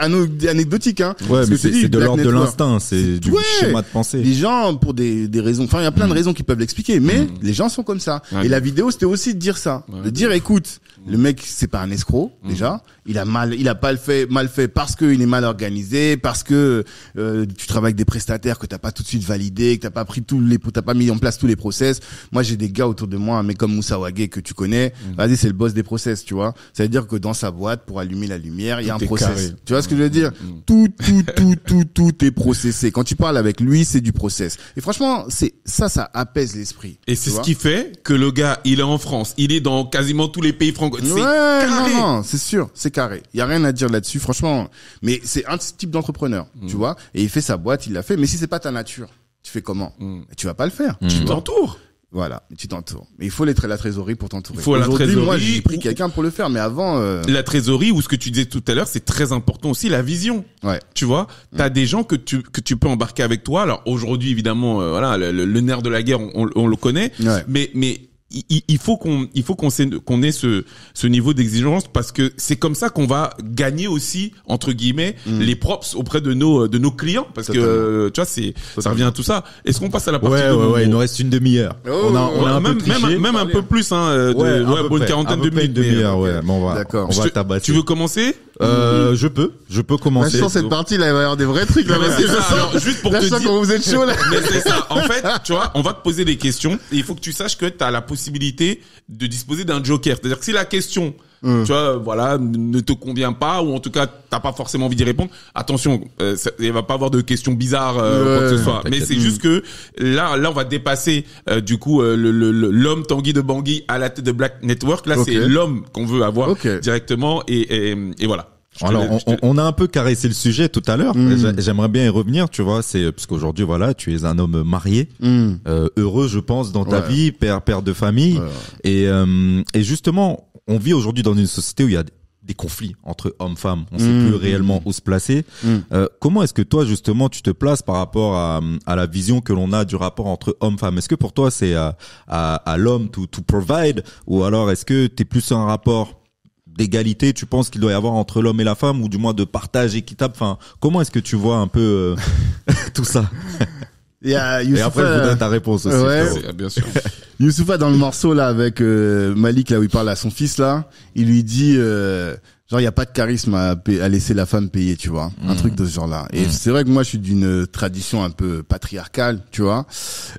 anecdotique, hein. Ouais, mais c'est de l'ordre de l'instinct, c'est du schéma de pensée. Les gens, pour des, des raisons, enfin, il y a plein de mm. raisons qui peuvent l'expliquer, mais mm. les gens sont comme ça. Et la vidéo, c'était aussi de dire ça. De dire, écoute, mm. le mec, c'est pas un escroc, déjà. Il a mal, il a pas le fait, mal fait parce qu'il est mal organisé, parce que euh, tu travailles avec des prestataires que t'as pas tout de suite validé, que t'as pas pris tous les, t'as pas mis en place tous les process. Moi, j'ai des gars autour de moi, mais comme Moussa que tu connais, vas-y, c'est le boss des process, tu vois. C'est à dire que dans sa boîte, pour allumer la lumière, il y a un process. Tu vois ce que je veux mm. dire mm. Tout, tout, tout, tout, tout est processé. Quand tu parles avec lui, c'est du process. Et franchement, c'est ça, ça apaise l'esprit. Et c'est ce qui fait que le gars, il est en France, il est dans quasiment tous les pays francophones. carré. c'est sûr, c'est carré. Il y a rien à dire là-dessus, franchement. Mais c'est un type d'entrepreneur, mm. tu vois. Et il fait sa boîte, il l'a fait. Mais si c'est pas ta nature, tu fais comment Tu vas pas le faire. Tu t'entoures. Voilà, tu t'entoures. Mais il faut les la trésorerie pour t'entourer. Il faut la trésorerie. Moi, j'ai pris quelqu'un pour le faire, mais avant. Euh, la trésorerie ou ce que tu disais tout à l'heure, c'est très important aussi la vision. Ouais. Tu vois, mm. t'as as des gens que tu que tu peux embarquer avec toi. Alors aujourd'hui, évidemment, euh, voilà, le, nerf de la guerre, on, le connaît. Mais mais il faut qu'on il faut qu'on qu'on ait ce ce niveau d'exigence parce que c'est comme ça qu'on va gagner aussi entre guillemets hmm. les props auprès de nos de nos clients parce que tu vois c'est ça revient à tout ça est-ce qu'on passe à la partie ouais, ouais, ouais, il nous reste une demi-heure oh, on a, on a un même, peu même, un peu plus hein ouais, quarantaine de minutes demi-heure ouais bon, on va on va tabasser tu veux commencer euh, Je peux, je peux commencer. Bah, Sur cette partie là, il va y avoir des vrais trucs là. Mais c'est ça. juste pour te dire, vous êtes chaud là. Mais c'est ça. En fait, tu vois, on va te poser des questions et il faut que tu saches que tu as la possibilité de disposer d'un joker. C'est-à-dire que si la question Mm. tu vois, voilà, ne te convient pas ou en tout cas t'as pas forcément envie d'y répondre. Attention, euh, il va pas avoir de questions bizarres euh, ce soit. Mais c'est mm. juste que là, là on va dépasser euh, du coup l'homme le, Tanguy de Bangui à la tête de Black Network. Là, c'est l'homme qu'on veut avoir directement et, et, voilà. Alors, on, a un peu caressé le sujet tout à l'heure. Mm. J'aimerais bien y revenir, tu vois. C'est parce qu'aujourd'hui, voilà, tu es un homme marié, heureux, je pense, dans ta vie, père, père de famille, et, et justement, on vit aujourd'hui dans une société où il y a des conflits entre hommes-femmes. On ne sait mmh, plus mmh, réellement mmh. où se placer. Euh, comment est-ce que toi, justement, tu te places par rapport à, la vision que l'on a du rapport entre hommes-femmes Est-ce que pour toi, c'est euh, à, l'homme to, to, provide Ou alors, est-ce que tu es plus un rapport d'égalité, tu penses qu'il doit y avoir entre l'homme et la femme Ou du moins de partage équitable enfin, Comment est-ce que tu vois un peu euh, tout ça Et euh, après, je voudrais ta réponse aussi. Bien sûr. Youssoufa, dans le morceau, là, avec euh, Malik, là, où il parle à son fils, là, il lui dit, euh, genre, il n'y a pas de charisme à, laisser la femme payer, tu vois. Un mm. truc de ce genre-là. Et mm. c'est vrai que moi, je suis d'une tradition un peu patriarcale, tu vois.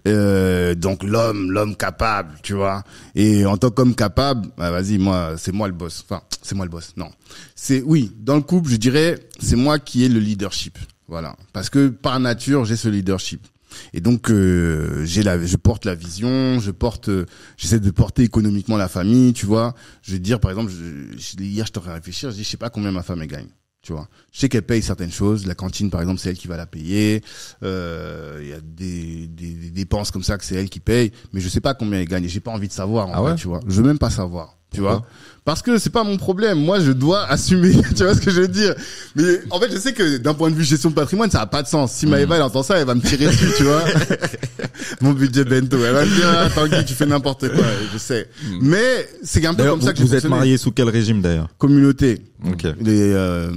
Euh, donc, l'homme, l'homme capable, tu vois. Et en tant qu'homme capable, bah, vas-y, moi, c'est moi le boss. Enfin, c'est moi le boss, non. C'est, oui, dans le couple, je dirais, c'est moi qui ai le leadership. Voilà. Parce que par nature, j'ai ce leadership. Et donc euh, j'ai la, je porte la vision, je porte, euh, j'essaie de porter économiquement la famille, tu vois. Je vais dire par exemple, je, je, hier je réfléchir, je dis je sais pas combien ma femme gagne. Tu vois, je sais qu'elle paye certaines choses. La cantine, par exemple, c'est elle qui va la payer. Euh, il y a des, des, dépenses comme ça que c'est elle qui paye, mais je sais pas combien elle gagne. J'ai pas envie de savoir. En ah tu vois, je veux même pas savoir tu vois. Parce que c'est pas mon problème. Moi, je dois assumer. tu vois ce que je veux dire Mais en fait, je sais que d'un point de vue gestion de patrimoine, ça a pas de sens. Si Maëva mm. elle entend ça, elle va me tirer dessus, tu vois. mon budget bento, elle va dire ah, tu fais n'importe quoi. Je sais. Mm. Mais c'est un peu comme ça que vous êtes marié sous quel régime d'ailleurs Communauté. Okay. Les, euh,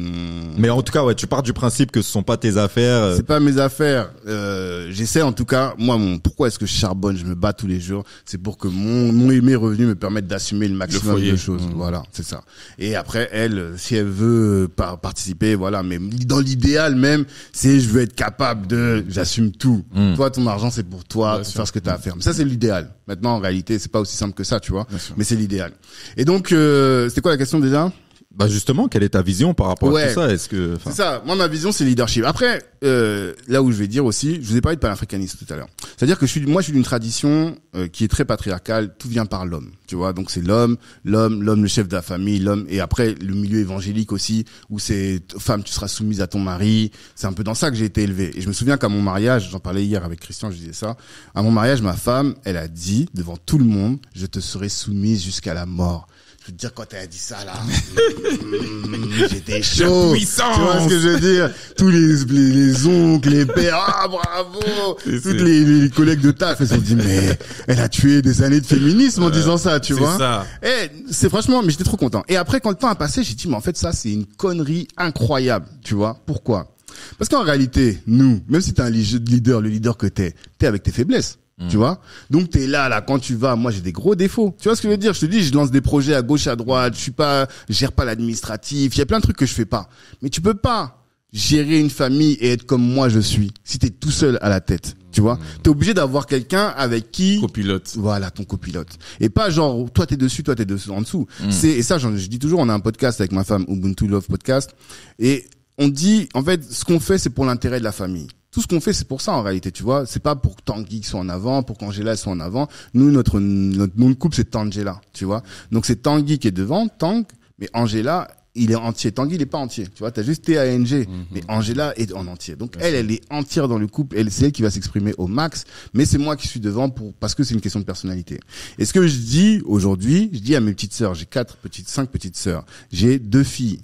Mais en tout cas, ouais, tu pars du principe que ce sont pas tes affaires. Euh. C'est pas mes affaires. Euh, J'essaie en tout cas, moi, mon, pourquoi est-ce que je charbonne, je me bats tous les jours C'est pour que mon, mon mes revenus me permettent d'assumer le maximum de choses. Mmh. Voilà, c'est ça. Et après, elle, si elle veut participer, voilà. Mais dans l'idéal même, c'est je veux être capable de, j'assume tout. Mmh. Toi, ton argent, c'est pour toi, faire ce que tu as à faire. Mais ça, c'est l'idéal. Maintenant, en réalité, c'est pas aussi simple que ça, tu vois. Mais c'est l'idéal. Et donc, euh, c'est quoi la question déjà bah justement, quelle est ta vision par rapport à tout ça Est-ce que C'est ça. Moi, ma vision, c'est leadership. Après, euh, là où je vais dire aussi, je vous ai parlé de panafricanisme tout à l'heure. C'est-à-dire que je suis, moi, je suis d'une tradition euh, qui est très patriarcale. Tout vient par l'homme, tu vois. Donc c'est l'homme, l'homme, l'homme, le chef de la famille, l'homme, et après le milieu évangélique aussi, où c'est femme, tu seras soumise à ton mari. C'est un peu dans ça que j'ai été élevé. Et je me souviens qu'à mon mariage, j'en parlais hier avec Christian, je disais ça. À mon mariage, ma femme, elle a dit devant tout le monde, je te serai soumise jusqu'à la mort peux te dire quand a dit ça là, mm, j'étais chaud. Tu vois ce que je veux dire Tous les, les, oncles, les pères, ah bravo Toutes les, collègues de taf, elles ont dit mais elle a tué des années de féminisme en disant ça, tu vois ça. Et eh, c'est franchement, mais j'étais trop content. Et après, quand le temps a passé, j'ai dit mais en fait ça c'est une connerie incroyable, tu vois Pourquoi Parce qu'en réalité, nous, même si t'es un leader, le leader que t'es, t'es avec tes faiblesses. Mm. Tu vois Donc t'es là là quand tu vas, moi j'ai des gros défauts. Tu vois ce que je veux dire Je te dis, je lance des projets à gauche à droite, je suis pas, gère pas l'administratif, il y a plein de trucs que je fais pas. Mais tu peux pas gérer une famille et être comme moi je suis si t'es tout seul à la tête. Tu vois mm. T'es obligé d'avoir quelqu'un avec qui copilote. Voilà, ton copilote. Et pas genre toi t'es dessus, toi t'es dessus en dessous. Mm. C'est et ça je dis toujours, on a un podcast avec ma femme Ubuntu Love Podcast et on dit en fait ce qu'on fait c'est pour l'intérêt de la famille tout ce qu'on fait, c'est pour ça en réalité, tu vois. C'est pas pour que Tanguy soit en avant, pour qu'Angela soit en avant. Nous, notre, notre couple, c'est Tangela, tu vois. Donc c'est Tanguy qui est devant, Tang, mais Angela, il est entier. Tanguy, il est pas entier. Tu vois, t'as juste T-A-N-G. Mhm. Mais Angela est en entier. Donc, elle, elle est entière dans le couple. Elle, c'est elle qui va s'exprimer au max. Mais c'est moi qui suis devant pour, parce que c'est une question de personnalité. Et ce que je dis aujourd'hui, je dis à mes petites sœurs, j'ai quatre petites, cinq petites sœurs. J'ai deux filles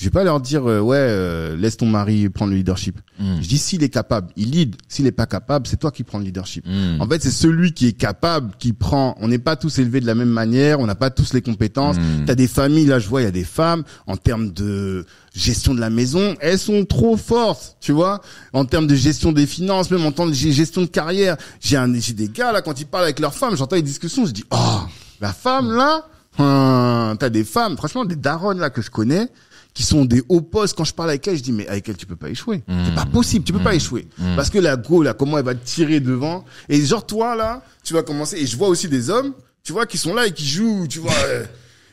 je vais pas leur dire euh, ouais euh, laisse ton mari prendre le leadership. Hmm. Je dis s'il est capable, il lead. S'il est pas capable, c'est toi qui prends le leadership. Hmm. En fait, c'est celui qui est capable qui prend. On n'est pas tous élevés de la même manière, on n'a pas tous les compétences. Hmm. Tu as des familles là, je vois, il y a des femmes en termes de gestion de la maison, elles sont trop fortes, tu vois, en termes de gestion des finances, même en termes de gestion de carrière. J'ai un, des gars là quand ils parlent avec leurs femmes, j'entends les discussions, je dis oh la femme là, tu hein, t'as des femmes, franchement des daronnes là que je connais qui sont des hauts postes. Quand je parle avec elle, je dis mais avec elle tu peux pas échouer. C'est mm. pas possible, tu peux pas mm. échouer mm. parce que la go là, comment elle va tirer devant et genre toi là, tu vas commencer et je vois aussi des hommes, tu vois, qui sont là et qui jouent, tu vois. Euh,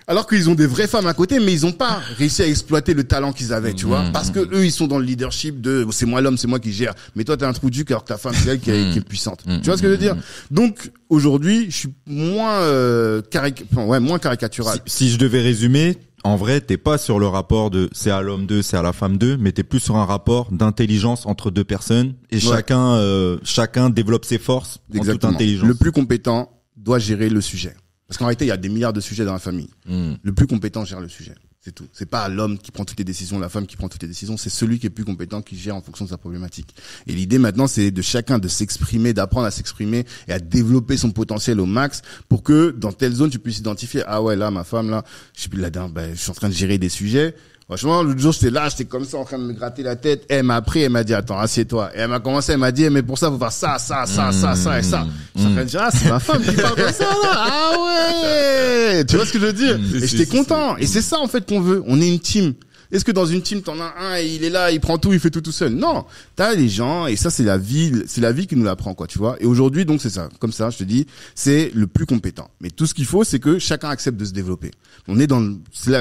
alors qu'ils ont des vraies femmes à côté, mais ils ont pas réussi à exploiter le talent qu'ils avaient, tu vois, parce que eux ils sont dans le leadership de c'est moi l'homme, c'est moi qui gère, mais toi t'es un trou du cul que ta femme c'est elle qui est, puissante, tu vois ce que je veux dire Donc aujourd'hui, je suis moins euh, caric... ouais, moins caricatural. si, je devais résumer, en vrai, t'es pas sur le rapport de c'est à l'homme 2, c'est à la femme 2, mais t'es plus sur un rapport d'intelligence entre deux personnes et chacun, euh, chacun développe ses forces Exactement. intelligence. Le plus compétent doit gérer le sujet. Parce qu'en réalité, il y a des milliards de sujets dans la famille. Hmm. Le plus compétent gère le sujet. C'est tout. C'est pas l'homme qui prend toutes les décisions, la femme qui prend toutes les décisions, c'est celui qui est plus compétent qui gère en fonction de sa problématique. Et l'idée maintenant, c'est de chacun de s'exprimer, d'apprendre à s'exprimer et à développer son potentiel au max pour que dans telle zone, tu puisses identifier, ah ouais, là, ma femme, là, je suis, là, ben, je suis en train de gérer des sujets Franchement, l'autre jour, j'étais là, j'étais comme ça en train de me gratter la tête. Elle m'a pris, elle m'a dit, attends, assieds-toi. Et elle m'a commencé, elle m'a dit, mais pour ça, faut faire ça, ça, ça, ça, ça et ça. Mmh. Je suis en train de dire, ah, c'est ma femme qui parle comme ça, là. Ah ouais! Tu vois ce que je veux dire? Mmh. Et j'étais content. Et c'est ça, en fait, qu'on veut. On est une team. Est-ce que dans une team, t'en as un et il est là, il prend tout, il fait tout tout seul Non, t'as les gens et ça c'est la vie, c'est la vie qui nous l'apprend quoi, tu vois. Et aujourd'hui donc c'est ça, comme ça, je te dis, c'est le plus compétent. Mais tout ce qu'il faut, c'est que chacun accepte de se développer. On est dans, c'est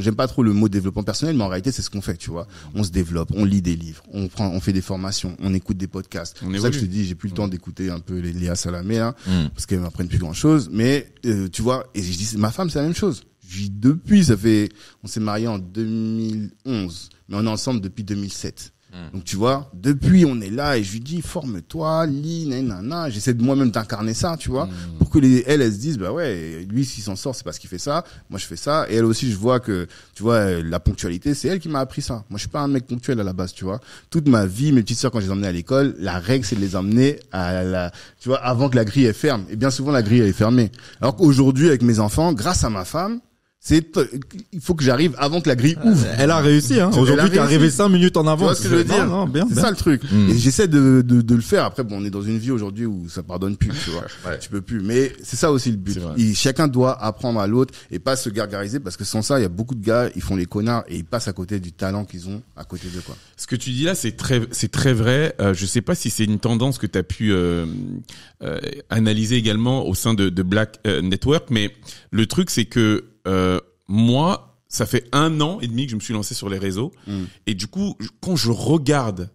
j'aime pas trop le mot développement personnel, mais en réalité c'est ce qu'on fait, tu vois. On se développe, on lit des livres, on prend, on fait des formations, on écoute des podcasts. C'est ça que je te dis, j'ai plus le temps mm. d'écouter un peu les Léa à la hein, mm. parce qu'elle m'apprennent plus grand chose. Mais euh, tu vois, et je dis, ma femme c'est la même chose depuis. Ça fait, on s'est marié en 2011, mais on est ensemble depuis 2007. Hmm. Donc tu vois, depuis on est là et je lui dis forme-toi, lis, nanana. J'essaie de moi-même d'incarner ça, tu vois, hmm. pour que les elles, elles se disent bah ouais, lui s'il s'en sort c'est parce qu'il fait ça, moi je fais ça et elle aussi je vois que tu vois la ponctualité c'est elle qui m'a appris ça. Moi je suis pas un mec ponctuel à la base, tu vois. Toute ma vie mes petites sœurs quand je les emmenais à l'école, la règle c'est de les emmener à la tu vois avant que la grille est ferme et bien souvent la grille est fermée. Alors qu'aujourd'hui avec mes enfants, grâce à ma femme c'est il faut que j'arrive avant que la grille ah, ouvre. Elle a réussi hein. Aujourd'hui, t'es arrivé cinq minutes en avance. Tu vois ce que je veux dire C'est ça le truc. Hmm. Et j'essaie de, de, de le faire. Après, bon, on est dans une vie aujourd'hui où ça pardonne plus, tu vois. Tu peux plus. Mais c'est ça aussi le but. Et chacun doit apprendre à l'autre et pas se gargariser parce que sans ça, il y a beaucoup de gars, ils font les connards et ils passent à côté du talent qu'ils ont à côté de quoi. Ce que tu dis là, c'est très c'est très vrai. Euh, je sais pas si c'est une tendance que tu as pu euh, euh, analyser également au sein de, de Black Network, mais le truc c'est que euh, moi, ça fait un an et demi que je me suis lancé sur les réseaux. Mm. Et du coup, quand je regarde,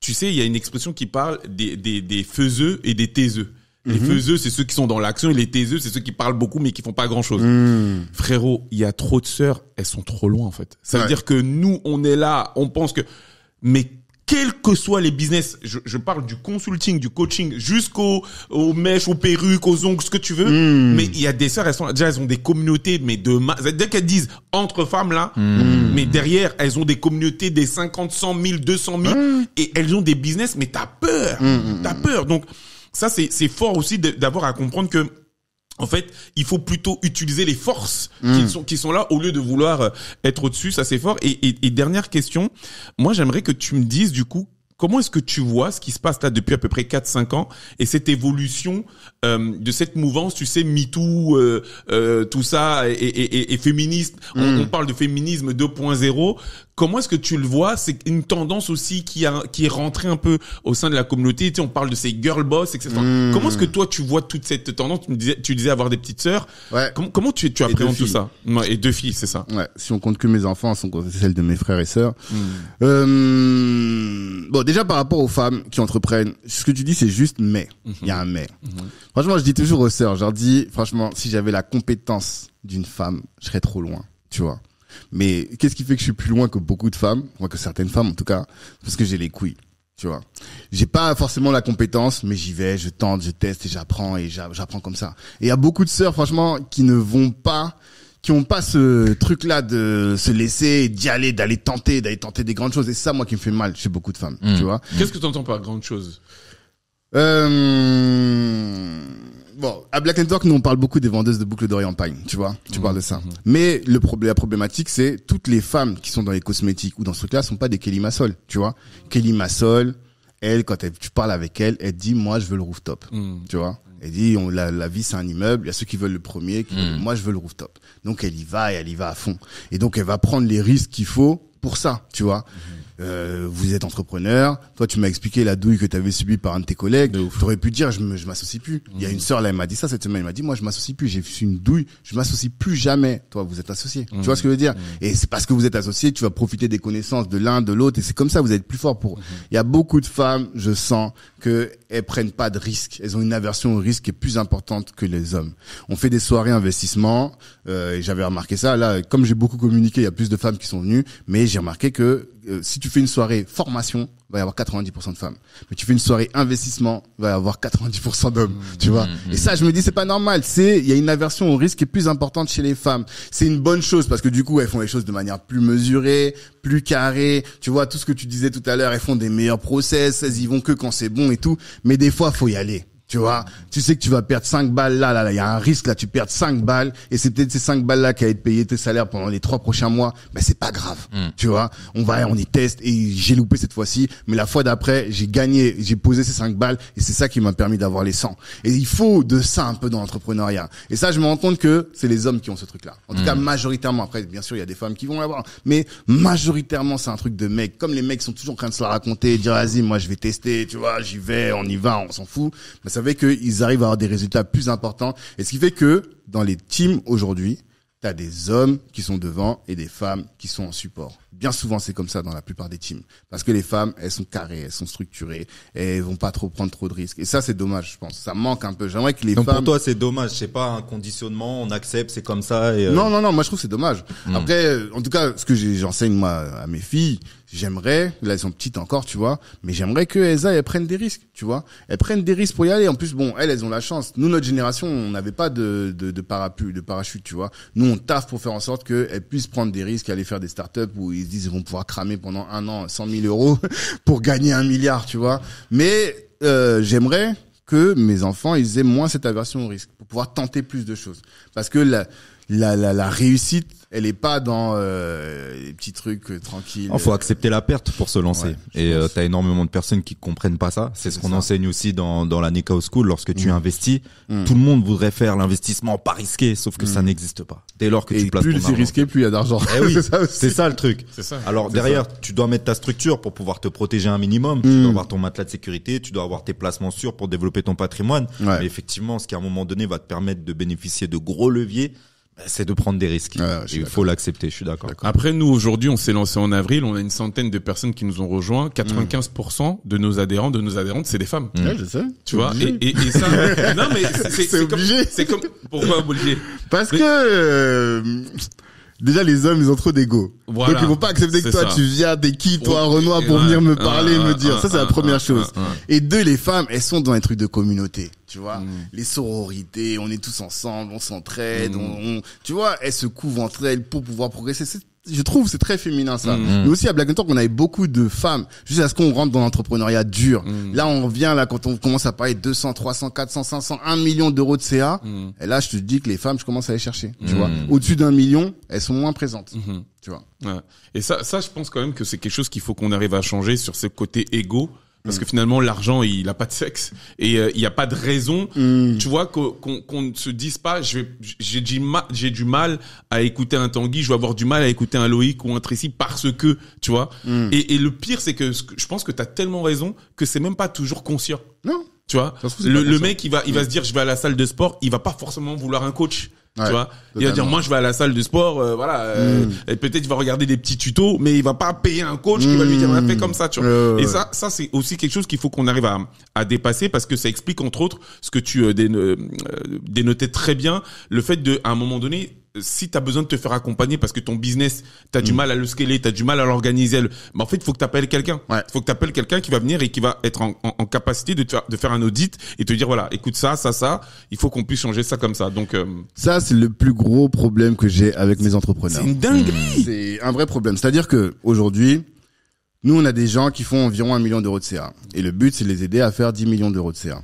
tu sais, il y a une expression qui parle des, des, faiseux et des taiseux. Les mm-hmm. feuseux, c'est ceux qui sont dans l'action, et les taiseux, c'est ceux qui parlent beaucoup mais qui font pas grand chose. Mm. Frérot, il y a trop de sœurs, elles sont trop loin en fait. Ça veut dire que nous, on est là, on pense que. Mais quels que soient les business, je, je parle du consulting, du coaching, jusqu'aux mèches, aux perruques, aux ongles, ce que tu veux. Hmm. Mais il y a des sœurs, elles sont déjà elles ont des communautés, mais de dès qu'elles disent entre femmes là, hmm. mais derrière elles ont des communautés des 50, 100 000, 200 000 et elles ont des business, mais t'as peur, hmm, t'as peur. Donc ça c'est c'est fort aussi d'avoir à comprendre que en fait, il faut plutôt utiliser les forces hmm. qui, sont, là au lieu de vouloir euh, être au-dessus, ça c'est fort. Et, et, dernière question, moi j'aimerais que tu me dises du coup, comment est-ce que tu vois ce qui se passe là depuis à peu près 4-5 ans et cette évolution euh, de cette mouvance, tu sais, MeToo, euh, euh, tout ça, et, féministe. Hmm. On, parle de féminisme 2.0. Comment est-ce que tu le vois C'est une tendance aussi qui, a, qui est rentrée un peu au sein de la communauté. Tu sais, on parle de ces girl boss, etc. Hmm. Comment est-ce que toi, tu vois toute cette tendance tu, disais, tu disais avoir des petites sœurs. comment, tu, tu appréhendes tout ça Et deux filles, c'est ça. Si on compte que mes enfants, sont celles de mes frères et sœurs. Hmm. bon, déjà par rapport aux femmes qui entreprennent, ce que tu dis, c'est juste mais. Mhm. Il y a un mais. Mhm. Franchement, je dis toujours aux sœurs, je leur dis, franchement, si j'avais la compétence d'une femme, je serais trop loin, tu vois. Mais qu'est-ce qui fait que je suis plus loin que beaucoup de femmes, moi que certaines femmes en tout cas, parce que j'ai les couilles, tu vois. J'ai pas forcément la compétence, mais j'y vais, je tente, je teste et j'apprends et j'apprends comme ça. Et il y a beaucoup de sœurs, franchement, qui ne vont pas qui ont pas ce truc là de se laisser d'y aller d'aller tenter d'aller tenter des grandes choses et ça moi qui me fait mal chez beaucoup de femmes hmm. tu vois qu'est-ce que tu entends par grandes choses euh... Bon, à Black Network, nous on parle beaucoup des vendeuses de boucles d'oreilles en paille, tu vois, tu mhm. parles de ça. Mhm. Mais le problème, la problématique, c'est toutes les femmes qui sont dans les cosmétiques ou dans ce truc-là sont pas des Kelly Massol, tu vois. Kelly Massol, elle, quand tu parles avec elle, elle dit moi je veux le rooftop, mhm. tu vois. Elle dit on, la, vie c'est un immeuble, il y a ceux qui veulent le premier, qui moi je veux le rooftop. Donc elle y va et elle y va à fond. Et donc elle va prendre les risques qu'il faut pour ça, tu vois. Euh, vous êtes entrepreneur. Toi, tu m'as expliqué la douille que tu avais subie par un de tes collègues. Tu aurais pu dire, je ne m'associe plus. Il y a mhm. une sœur, là, elle m'a dit ça cette semaine. Elle m'a dit, moi, je m'associe plus. J'ai su une douille. Je m'associe plus jamais. Toi, vous êtes associé. Tu vois ce que je veux dire mhm. Et c'est parce que vous êtes associé, tu vas profiter des connaissances de l'un, de l'autre. Et c'est comme ça, vous êtes plus fort pour... Mhm. Il y a beaucoup de femmes, je sens, que elles prennent pas de risques. Elles ont une aversion au risque qui est plus importante que les hommes. On fait des soirées investissement euh, j'avais remarqué ça. Là, comme j'ai beaucoup communiqué, il y a plus de femmes qui sont venues, mais j'ai remarqué que euh, si tu fais une soirée formation, va y avoir 90% de femmes. Mais tu fais une soirée investissement, va y avoir 90% d'hommes, mmh. tu vois. Mmh. et ça, je me dis, c'est pas normal. C'est, il y a une aversion au risque qui est plus importante chez les femmes. C'est une bonne chose parce que du coup, elles font les choses de manière plus mesurée, plus carrée. Tu vois, tout ce que tu disais tout à l'heure, elles font des meilleurs process, elles y vont que quand c'est bon et tout. Mais des fois, faut y aller. Tu vois, tu sais que tu vas perdre 5 balles là, là, là, il y a un risque là, tu perds 5 balles et c'est peut-être ces 5 balles là qui allaient te payer tes salaires pendant les 3 prochains mois, mais c'est pas grave. Mm. Tu vois, on va on y teste et j'ai loupé cette fois-ci, mais la fois d'après, j'ai gagné, j'ai posé ces 5 balles et c'est ça qui m'a permis d'avoir les 100. Et il faut de ça un peu dans l'entrepreneuriat. Et ça je me rends compte que c'est les hommes qui ont ce truc là. En tout mm. cas majoritairement après bien sûr, il y a des femmes qui vont l'avoir, mais majoritairement c'est un truc de mec. Comme les mecs sont toujours en train de se la raconter, dire vas-y, moi je vais tester, tu vois, j'y vais, on y va, on s'en fout ça fait qu'ils arrivent à avoir des résultats plus importants. Et ce qui fait que dans les teams aujourd'hui, tu as des hommes qui sont devant et des femmes qui sont en support. Bien souvent, c'est comme ça dans la plupart des teams. Parce que les femmes, elles sont carrées, elles sont structurées, elles vont pas trop prendre trop de risques. Et ça, c'est dommage, je pense. Ça manque un peu. J'aimerais que les pour toi, c'est dommage. C'est pas un conditionnement, on accepte, c'est comme ça. Et euh, Non, non, non, moi je trouve que c'est dommage. Hmm. Après, euh, en tout cas, ce que j'enseigne moi à mes filles, j'aimerais, là elles sont petites encore, tu vois, mais j'aimerais que elles, elles prennent des risques, tu vois. Elles prennent des risques pour y aller. En plus, bon, elles, elles ont la chance. Nous, notre génération, on n'avait pas de, de, de, parapluie, de parachute, tu vois. Nous, on taffe pour faire en sorte qu'elles puissent prendre des risques, aller faire des startups où ils se disent qu'ils vont pouvoir cramer pendant un an 100 000 euros pour gagner un milliard, tu vois. Mais euh, j'aimerais que mes enfants, ils aient moins cette aversion au risque pour pouvoir tenter plus de choses. Parce que la, la, réussite, elle est pas dans euh, les petits trucs euh, tranquilles. Il ah, faut accepter la perte pour se lancer. et euh, tu as énormément de personnes qui comprennent pas ça. C'est ce qu'on enseigne aussi dans, dans la Nikao School. Lorsque tu mm. investis, mm. tout le monde voudrait faire l'investissement pas risqué, sauf que ça mm. n'existe pas. Dès lors que tu places plus c'est risqué, plus il y a d'argent. Eh c'est ça, le truc. Alors derrière, tu dois mettre ta structure pour pouvoir te protéger un minimum. Tu dois avoir ton matelas de sécurité, tu dois avoir tes placements sûrs pour développer ton patrimoine. Mais effectivement, ce qui à un moment donné va te permettre de bénéficier de gros leviers bah, c'est de prendre des risques. il faut l'accepter, je suis d'accord. Après, nous, aujourd'hui, on s'est lancé en avril, on a une centaine de personnes qui nous ont rejoints. 95% mm. de nos adhérents, de nos adhérentes, c'est des femmes. Mm. Tu vois, et, ça, c'est comme, pourquoi obligé? Parce que, euh, Déjà, les hommes, ils ont trop d'ego. Donc, ils vont pas accepter que toi, tu viens, t'es qui, toi, Renoir, pour venir me parler, me dire. ça, c'est la première chose. Et deux, les femmes, elles sont dans les trucs de communauté. Tu vois, mm. les sororités, on est tous ensemble, on s'entraide, mm. on, on, tu vois, elles se couvrent entre elles pour pouvoir progresser je trouve c'est très féminin ça. Mm. Mais aussi à Black Talk, on avait beaucoup de femmes. Jusqu'à ce qu'on rentre dans l'entrepreneuriat dur. Mm. Là, on revient là quand on commence à parler 200, 300, 400, 500, 1 million d'euros de CA. Mm. Et là, je te dis que les femmes, je commence à les chercher. Tu vois, au-dessus d'un million, elles sont moins présentes. Mm-hmm. Tu vois. Et ça, ça, je pense quand même que c'est quelque chose qu'il faut qu'on arrive à changer sur ce côté égo parce que finalement, l'argent, il a pas de sexe. Et euh, il n'y a pas de raison, mm. tu vois, qu'on ne se dise pas, j'ai du, du mal à écouter un Tanguy, je vais avoir du mal à écouter un Loïc ou un Tracy parce que, tu vois. Mm. Et, le pire, c'est que je pense que tu as tellement raison que c'est même pas toujours conscient. Non. Tu vois, le, le, mec, il va, il va mm. se dire, je vais à la salle de sport, il va pas forcément vouloir un coach tu vois il va dire moi je vais à la salle de sport euh, voilà hmm. euh, peut-être il va regarder des petits tutos mais il va pas payer un coach qui va lui dire on hmm. comme ça tu vois et ça ça c'est aussi quelque chose qu'il faut qu'on arrive à, à dépasser parce que ça explique entre autres ce que tu euh, dénotais très bien le fait de à un moment donné si tu as besoin de te faire accompagner parce que ton business, tu as du mm. mal à le scaler, tu as du mal à l'organiser, mais en fait, il faut que tu appelles quelqu'un. Il faut que tu appelles quelqu'un qui va venir et qui va être en, capacité de, faire, un audit et te dire, voilà, écoute ça, ça, ça, il faut qu'on puisse changer ça comme ça. Donc euh, Ça, c'est le plus gros problème que j'ai avec mes entrepreneurs. C'est une dinguerie mm. C'est un vrai problème. C'est-à-dire que aujourd'hui, nous, on a des gens qui font environ un million d'euros de CA. Et le but, c'est les aider à faire 10 millions d'euros de CA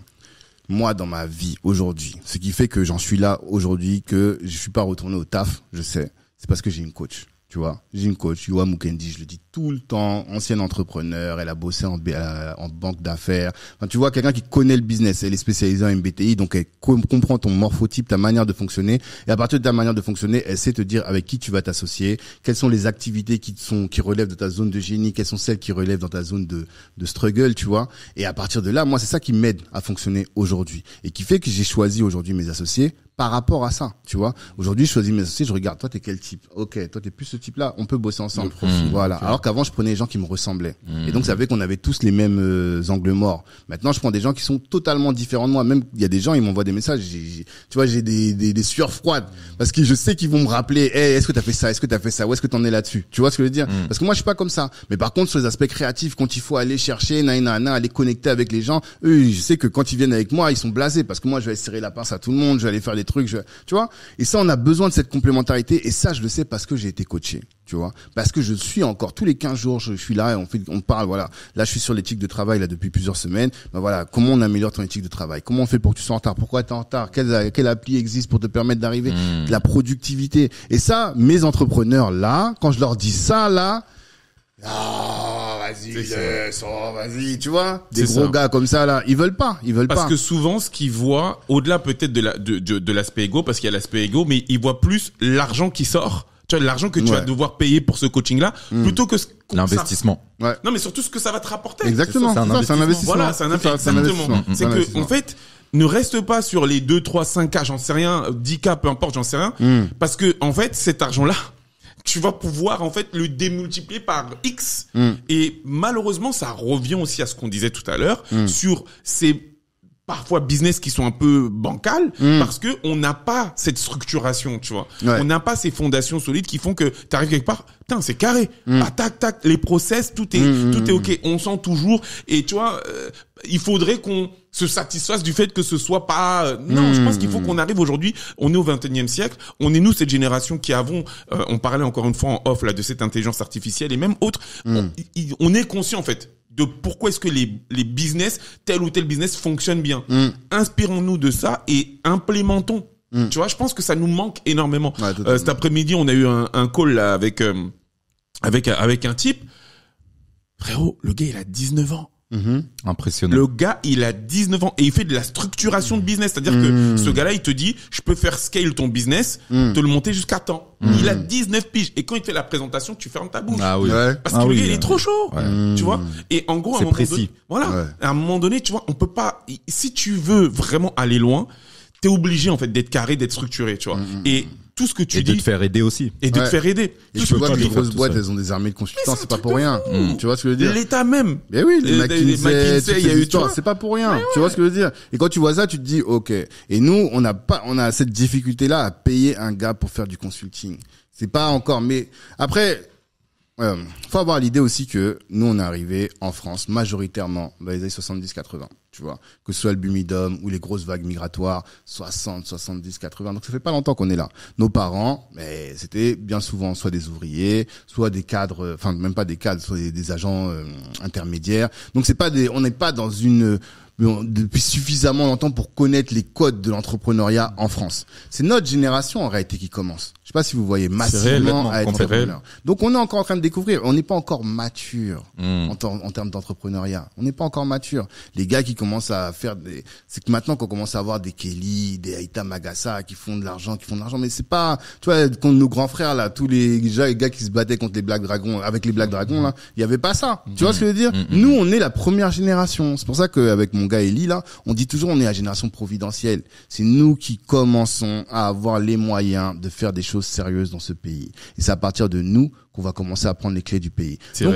moi dans ma vie aujourd'hui. Ce qui fait que j'en suis là aujourd'hui, que je suis pas retourné au taf, je sais. C'est parce que j'ai une coach. Tu vois, j'ai une coach, Yoa je le dis tout le temps, ancienne entrepreneur, elle a bossé en, euh, banque d'affaires. tu vois, quelqu'un qui connaît le business, elle est spécialisée en MBTI, donc elle comprend ton morphotype, ta manière de fonctionner. Et à partir de ta manière de fonctionner, elle sait te dire avec qui tu vas t'associer, quelles sont les activités qui sont, qui relèvent de ta zone de génie, quelles sont celles qui relèvent dans ta zone de, de struggle, tu vois. Et à partir de là, moi, c'est ça qui m'aide à fonctionner aujourd'hui et qui fait que j'ai choisi aujourd'hui mes associés par rapport à ça, tu vois. Aujourd'hui, je choisis mes associés, je regarde, toi, t'es quel type Ok, toi, t'es plus ce type-là, on peut bosser ensemble. Mm, mm, voilà. Alors qu'avant, je prenais des gens qui me ressemblaient. Mm, Et donc, ça fait qu'on avait tous les mêmes euh, angles morts. Maintenant, je prends des gens qui sont totalement différents de moi. Même, il y a des gens, ils m'envoient des messages, tu vois, j'ai des, des, des, sueurs froides. Parce que je sais qu'ils vont me rappeler, hey, eh, est-ce que t'as fait ça Est-ce que t'as fait ça Où est-ce que t'en es là-dessus Tu vois ce que je veux dire Parce que moi, je suis pas comme ça. Mais par contre, sur les aspects créatifs, quand il faut aller chercher, na, na, na, aller connecter avec les gens, eux, je sais que quand ils viennent avec moi, ils sont blasés. Parce que moi, je vais serrer la pince à tout le monde, je vais aller faire truc, je, tu vois. Et ça, on a besoin de cette complémentarité. Et ça, je le sais parce que j'ai été coaché, tu vois. Parce que je suis encore tous les 15 jours, je suis là et on fait, on parle, voilà. Là, je suis sur l'éthique de travail là depuis plusieurs semaines. Ben voilà, comment on améliore ton éthique de travail Comment on fait pour que tu sois en retard Pourquoi tu es en retard quelle, quelle, appli existe pour te permettre d'arriver mmh. la productivité. Et ça, mes entrepreneurs là, quand je leur dis ça là, ah, vas-y, yes, vas-y, tu vois, des gros gars comme ça là, ils veulent pas, ils veulent pas. Parce que souvent, ce qu'ils voient, au-delà peut-être de la de, de, l'aspect égo, parce qu'il y a l'aspect égo, mais ils voient plus l'argent qui sort, tu vois, l'argent que tu vas devoir payer pour ce coaching là, hmm. plutôt que l'investissement. Ouais. Non, mais surtout ce que ça va te rapporter. Exactement, c'est un, investissement. Voilà, c'est un, investissement. C'est que en fait ne reste pas sur les 2, 3, 5K, j'en sais rien, 10K, peu importe, j'en sais rien. Hmm. Parce que, en fait, cet argent-là, tu vas pouvoir en fait le démultiplier par X. Hmm. Et malheureusement, ça revient aussi à ce qu'on disait tout à l'heure hmm. sur ces parfois business qui sont un peu bancales hmm. parce que on n'a pas cette structuration, tu vois. On n'a pas ces fondations solides qui font que tu arrives quelque part, putain, c'est carré. Hmm. Ah, tac tac, les process, tout est hmm, tout est OK, on sent toujours et tu vois, euh, il faudrait qu'on se satisfasse du fait que ce soit pas euh, non, je pense qu'il faut qu'on arrive aujourd'hui, on est au 21e siècle, on est nous cette génération qui avons euh, on parlait encore une fois en off là de cette intelligence artificielle et même autre, on est conscient en fait de pourquoi est-ce que les, les, business, tel ou tel business fonctionne bien. Mm. Inspirons-nous de ça et implémentons. Mm. Tu vois, je pense que ça nous manque énormément. Euh, cet après-midi, on a eu un, call avec, euh, avec, avec un type. Frérot, le gars, il a 19 ans. Mhm. Impressionnant. Le gars, il a 19 ans et il fait de la structuration de business. C'est-à-dire que hmm. ce gars-là, il te dit, je peux faire scale ton business, hmm. te le monter jusqu'à temps. Hmm. Il a 19 piges. Et quand il fait la présentation, tu fermes ta bouche. Ah oui. Parce que ah le gars il est trop chaud. Tu vois? Et en gros, à un moment donné, voilà. À un moment donné, tu vois, on peut pas, si tu veux vraiment aller loin, t'es obligé, en fait, d'être carré, d'être structuré, tu vois. Et tout ce que tu dis. Et de te faire aider aussi. Et de te faire aider. Et tu vois que les grosses boîtes, elles ont des armées de consultants, c'est pas pour rien. Tu vois ce que je veux dire L'État même. Mais oui, euh, euh, il y a eu C'est pas pour rien. Tu vois ce que je veux dire Et quand tu vois ça, tu te dis, ok. Et nous, on n'a pas, on a cette difficulté-là à payer un gars pour faire du consulting. C'est pas encore, mais après, il euh, faut avoir l'idée aussi que nous, on est arrivé en France majoritairement dans les années 70-80, tu vois, que ce soit le Bumidum ou les grosses vagues migratoires 60, 70, 80. Donc ça fait pas longtemps qu'on est là. Nos parents, mais c'était bien souvent soit des ouvriers, soit des cadres, euh, enfin même pas des cadres, soit des, agents euh, intermédiaires. Donc c'est pas des, on n'est pas dans une depuis suffisamment longtemps pour connaître les codes de l'entrepreneuriat en France. C'est notre génération en réalité qui commence. Je sais pas si vous voyez massivement à être entrepreneur. Donc on est encore en train de découvrir. On n'est pas encore mature hmm. en, termes d'entrepreneuriat. On n'est pas encore mature. Les gars qui commencent à faire des, c'est que maintenant qu'on commence à avoir des Kelly, des Aita Magasa qui font de l'argent, qui font de l'argent, mais c'est pas, tu vois, contre nos grands frères là, tous les gars, gars qui se battaient contre les Black Dragons, avec les Black hmm. Dragons là, il y avait pas ça. Tu vois ce que je veux dire hmm. Nous, on est la première génération. C'est pour ça qu'avec mon gars Eli là, on dit toujours on est la génération providentielle. C'est nous qui commençons à avoir les moyens de faire des choses choses sérieuses dans ce pays. Et c'est à partir de nous qu'on va commencer à prendre les clés du pays. C'est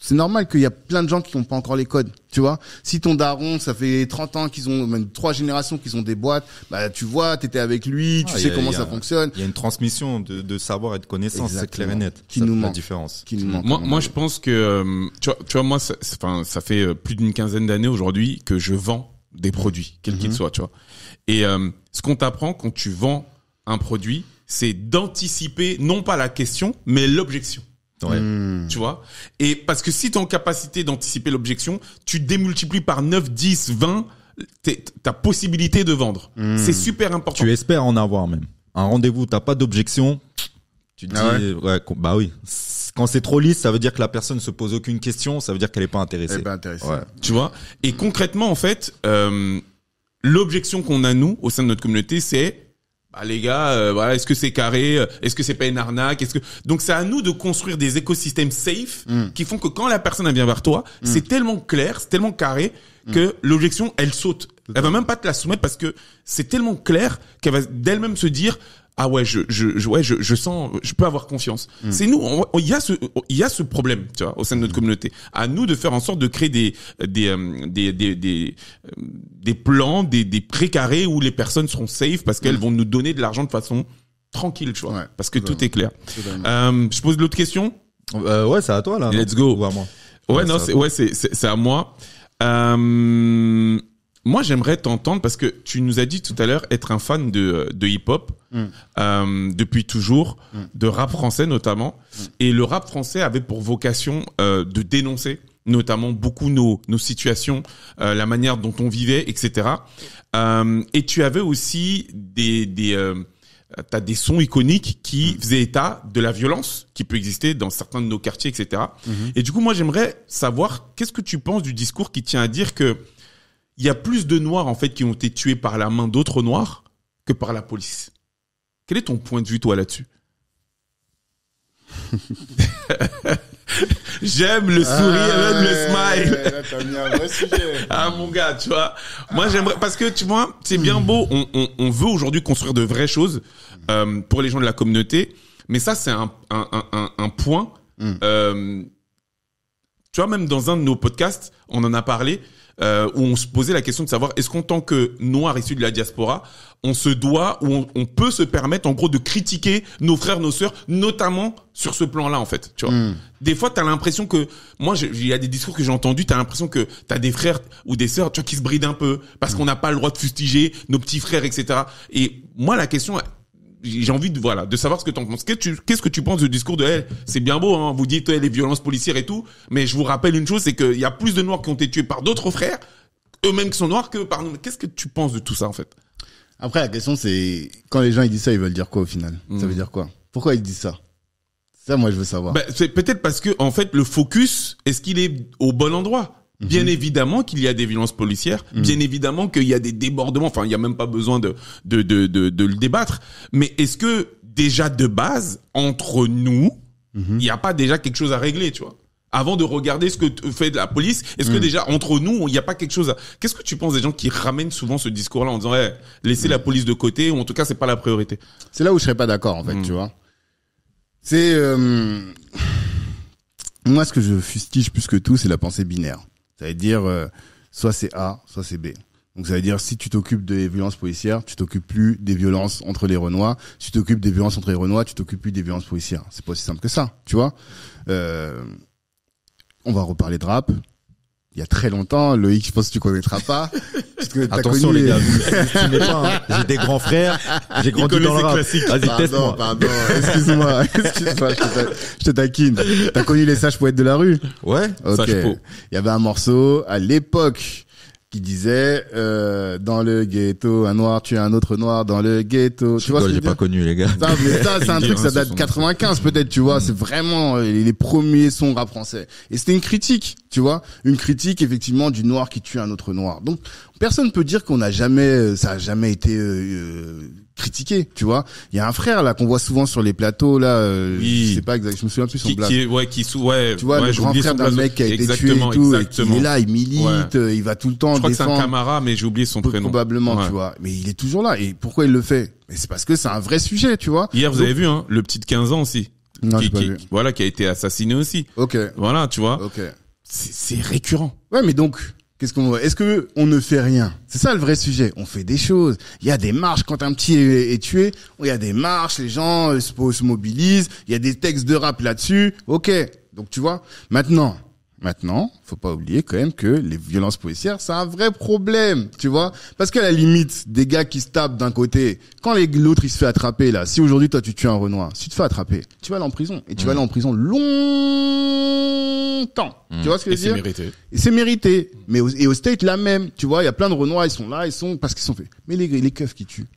C'est normal qu'il y a plein de gens qui n'ont pas encore les codes, tu vois. Si ton daron, ça fait 30 ans qu'ils ont, même trois générations qu'ils ont des boîtes, bah, tu vois, t'étais avec lui, tu ah, sais comment ça fonctionne. Il y a une transmission de, savoir et de connaissances, c'est clair et net. Qui ça nous manque. La différence. Qui Moi, je pense que, euh, tu, vois, moi, ça, enfin, ça fait euh, plus d'une quinzaine d'années aujourd'hui que je vends des produits, quels qu'ils mhm. soient, tu vois. Et euh, ce qu'on t'apprend quand tu vends un produit, c'est d'anticiper non pas la question, mais l'objection. Hmm. Tu vois Et parce que si tu es en capacité d'anticiper l'objection, tu démultiplies par 9, 10, 20 ta possibilité de vendre. Hmm. C'est super important. Tu espères en avoir même. Un rendez-vous, t'as pas d'objection, tu ah dis, ouais. bah oui. Quand c'est trop lisse, ça veut dire que la personne se pose aucune question, ça veut dire qu'elle n'est pas intéressée. Elle Tu vois Et concrètement, en fait, euh, l'objection qu'on a, nous, au sein de notre communauté, c'est ah les gars, euh, voilà, est-ce que c'est carré euh, Est-ce que c'est pas une arnaque Est-ce que donc c'est à nous de construire des écosystèmes safe mm. qui font que quand la personne vient vers toi, mm. c'est tellement clair, c'est tellement carré mm. que l'objection elle saute. Elle va même pas te la soumettre parce que c'est tellement clair qu'elle va d'elle-même se dire ah ouais, je, je, ouais, je, je sens, je peux avoir confiance. Hmm. C'est nous, il y a ce, il y a ce problème, tu vois, au sein de notre hmm. communauté. À nous de faire en sorte de créer des, des, euh, des, des, euh, des, plans, des, des précarés où les personnes seront safe parce qu'elles hmm. vont nous donner de l'argent de façon tranquille, tu vois, parce que tout est clair. Euh, je pose l'autre question. ouais, c'est à toi là. Let's go. Ou à moi. Ouais, non, c'est ouais, c'est c'est à moi. Euh, moi, j'aimerais t'entendre parce que tu nous as dit tout à l'heure être un fan de, euh, de hip-hop mm. euh, depuis toujours, mm. de rap français notamment. Mm. Et le rap français avait pour vocation euh, de dénoncer notamment beaucoup nos, nos situations, euh, la manière dont on vivait, etc. Euh, et tu avais aussi des... des T'as des sons iconiques qui faisaient état de la violence qui peut exister dans certains de nos quartiers, etc. Mm-hmm. Et du coup, moi, j'aimerais savoir qu'est-ce que tu penses du discours qui tient à dire que il y a plus de noirs en fait qui ont été tués par la main d'autres noirs que par la police. Quel est ton point de vue toi là-dessus J'aime le sourire, ah j'aime le smile. mis un vrai ah mon gars, tu vois. Moi j'aimerais parce que tu vois, c'est bien beau. On, veut aujourd'hui construire de vraies choses euh, pour les gens de la communauté, mais ça c'est un, point. Mm. Euh, tu vois, même dans un de nos podcasts, on en a parlé. Euh, où on se posait la question de savoir est-ce qu'en tant que noir issu de la diaspora, on se doit ou on, peut se permettre en gros de critiquer nos frères, nos sœurs, notamment sur ce plan-là en fait. Tu vois. Hmm. Des fois, t'as l'impression que moi, il y a des discours que j'ai entendus, t'as l'impression que t'as des frères ou des sœurs, tu vois, qui se brident un peu parce hmm. qu'on n'a pas le droit de fustiger nos petits frères, etc. Et moi, la question, j'ai envie de voilà de savoir ce que tu en penses. Qu'est-ce que tu penses du discours de elle C'est bien beau, hein, vous dites les violences policières et tout, mais je vous rappelle une chose, c'est qu'il y a plus de noirs qui ont été tués par d'autres frères, eux-mêmes qui sont noirs que par nous. Qu'est-ce que tu penses de tout ça en fait Après la question c'est quand les gens ils disent ça, ils veulent dire quoi au final Ça hmm. veut dire quoi Pourquoi ils disent ça ça, moi, je veux savoir. Bah, c'est peut-être parce que, en fait, le focus, est-ce qu'il est au bon endroit Mhm. Bien évidemment qu'il y a des violences policières, mhm. bien évidemment qu'il y a des débordements, enfin il n'y a même pas besoin de, de, de, de, de le débattre, mais est-ce que déjà de base, entre nous, mhm. il n'y a pas déjà quelque chose à régler, tu vois avant de regarder ce que fait la police, est-ce que déjà entre nous, il n'y a pas quelque chose à... Qu'est-ce que tu penses des gens qui ramènent souvent ce discours-là en disant eh, laissez la police de côté ou en tout cas c'est pas la priorité C'est là où je serais pas d'accord en fait, tu vois. C'est euh, moi ce que je fustige plus que tout, c'est la pensée binaire. Ça veut dire euh, soit c'est A, soit c'est B. Donc ça veut dire si tu t'occupes des violences policières, tu t'occupes plus des violences entre les Renois. Si tu t'occupes des violences entre les Renois, tu t'occupes plus des violences policières. C'est pas aussi simple que ça, tu vois. Euh, on va reparler de rap il y a très longtemps. Loïc, je pense que tu connaîtras pas. Que Attention connu... les gars, hein. j'ai des grands frères, j'ai grandi dans le rap. Vas-y, teste-moi. Pardon, excuse-moi, excuse-moi, je te taquine. T'as connu les sages poètes de la rue Ouais, okay. Il y avait un morceau à l'époque qui disait euh, dans le ghetto un noir tue un autre noir dans le ghetto tu vois j'ai pas connu les gars ça, c'est un truc ça date de 95 peut-être tu vois c'est vraiment euh, les premiers sons rap français et c'était une critique tu vois une critique effectivement du noir qui tue un autre noir donc personne peut dire qu'on n'a jamais euh, ça a jamais été critiqué, tu vois. Il y a un frère là qu'on voit souvent sur les plateaux là, euh, je sais pas exact, je me souviens plus son blague. Qui, ouais, qui ouais. Tu vois le grand frère d'un mec qui a été tué et tout, il est là, il milite, euh, il va tout le temps. Je crois que c'est un camarade, mais j'ai oublié son prénom. Probablement, tu vois. Mais il est toujours là. Et pourquoi il le fait Mais c'est parce que c'est un vrai sujet, tu vois. Hier, vous avez vu hein, le petit de 15 ans aussi, non, qui, qui, voilà, qui a été assassiné aussi. Ok. Voilà, tu vois. Ok. C'est récurrent. Ouais, mais donc, Qu'est-ce qu'on Est-ce que on ne fait rien C'est ça le vrai sujet. On fait des choses. Il y a des marches quand un petit est, tué. Il y a des marches, les gens euh, se, se mobilisent. Il y a des textes de rap là-dessus. Ok. Donc tu vois. Maintenant, Maintenant, faut pas oublier quand même que les violences policières, c'est un vrai problème, tu vois. Parce qu'à la limite, des gars qui se tapent d'un côté, quand l'autre il se fait attraper là, si aujourd'hui toi tu tues un Renoir, si tu te fais attraper, tu vas aller en prison et tu vas mm. aller en prison longtemps. Mm. Tu vois ce que je veux dire C'est mérité. Et c'est mérité. Mais et au state la même, tu vois, il y a plein de Renoirs, ils sont là, ils sont parce qu'ils sont faits. Mais les les keufs qui tuent,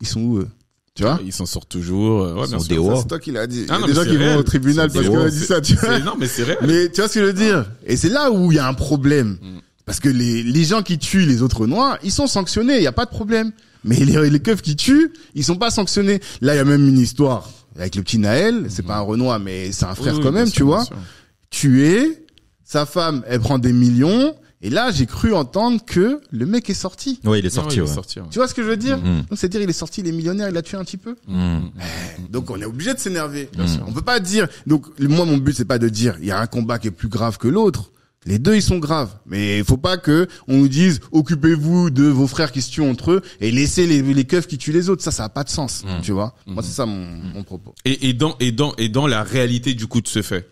ils sont où eux tu vois Ils s'en sortent toujours. Euh, ouais, C'est toi qui l'as dit. Ah, il a des gens qui vont au tribunal parce qu'on a dit ça, tu vois. Non, mais c'est vrai. Mais tu vois ce que je veux dire Et c'est là où il y a un problème. Mm. Parce que les, les gens qui tuent les autres noirs, ils sont sanctionnés, il n'y a pas de problème. Mais les, les keufs qui tuent, ils sont pas sanctionnés. Là, il y a même une histoire avec le petit Naël. C'est mm. pas un Renoir, mais c'est un frère quand même, tu vois. Tuer, sa femme, elle prend des millions, et là, j'ai cru entendre que le mec est sorti. Ah oui, il est sorti. Tu vois ce que je veux dire Donc, mm, mm. c'est-à-dire, il est sorti, les millionnaires, il a tué un petit peu. Mm. Eh, donc, on est obligé de s'énerver. On peut pas dire. Donc, moi, mon but, c'est pas de dire il y a un combat qui est plus grave que l'autre. Les deux, ils sont graves. Mais il faut pas que on nous dise occupez-vous de vos frères qui se tuent entre eux et laissez les, les keufs qui tuent les autres. Ça, ça a pas de sens. Tu vois. Moi, c'est ça mon, propos. Et, et, dans et dans et dans la réalité du coup de ce fait.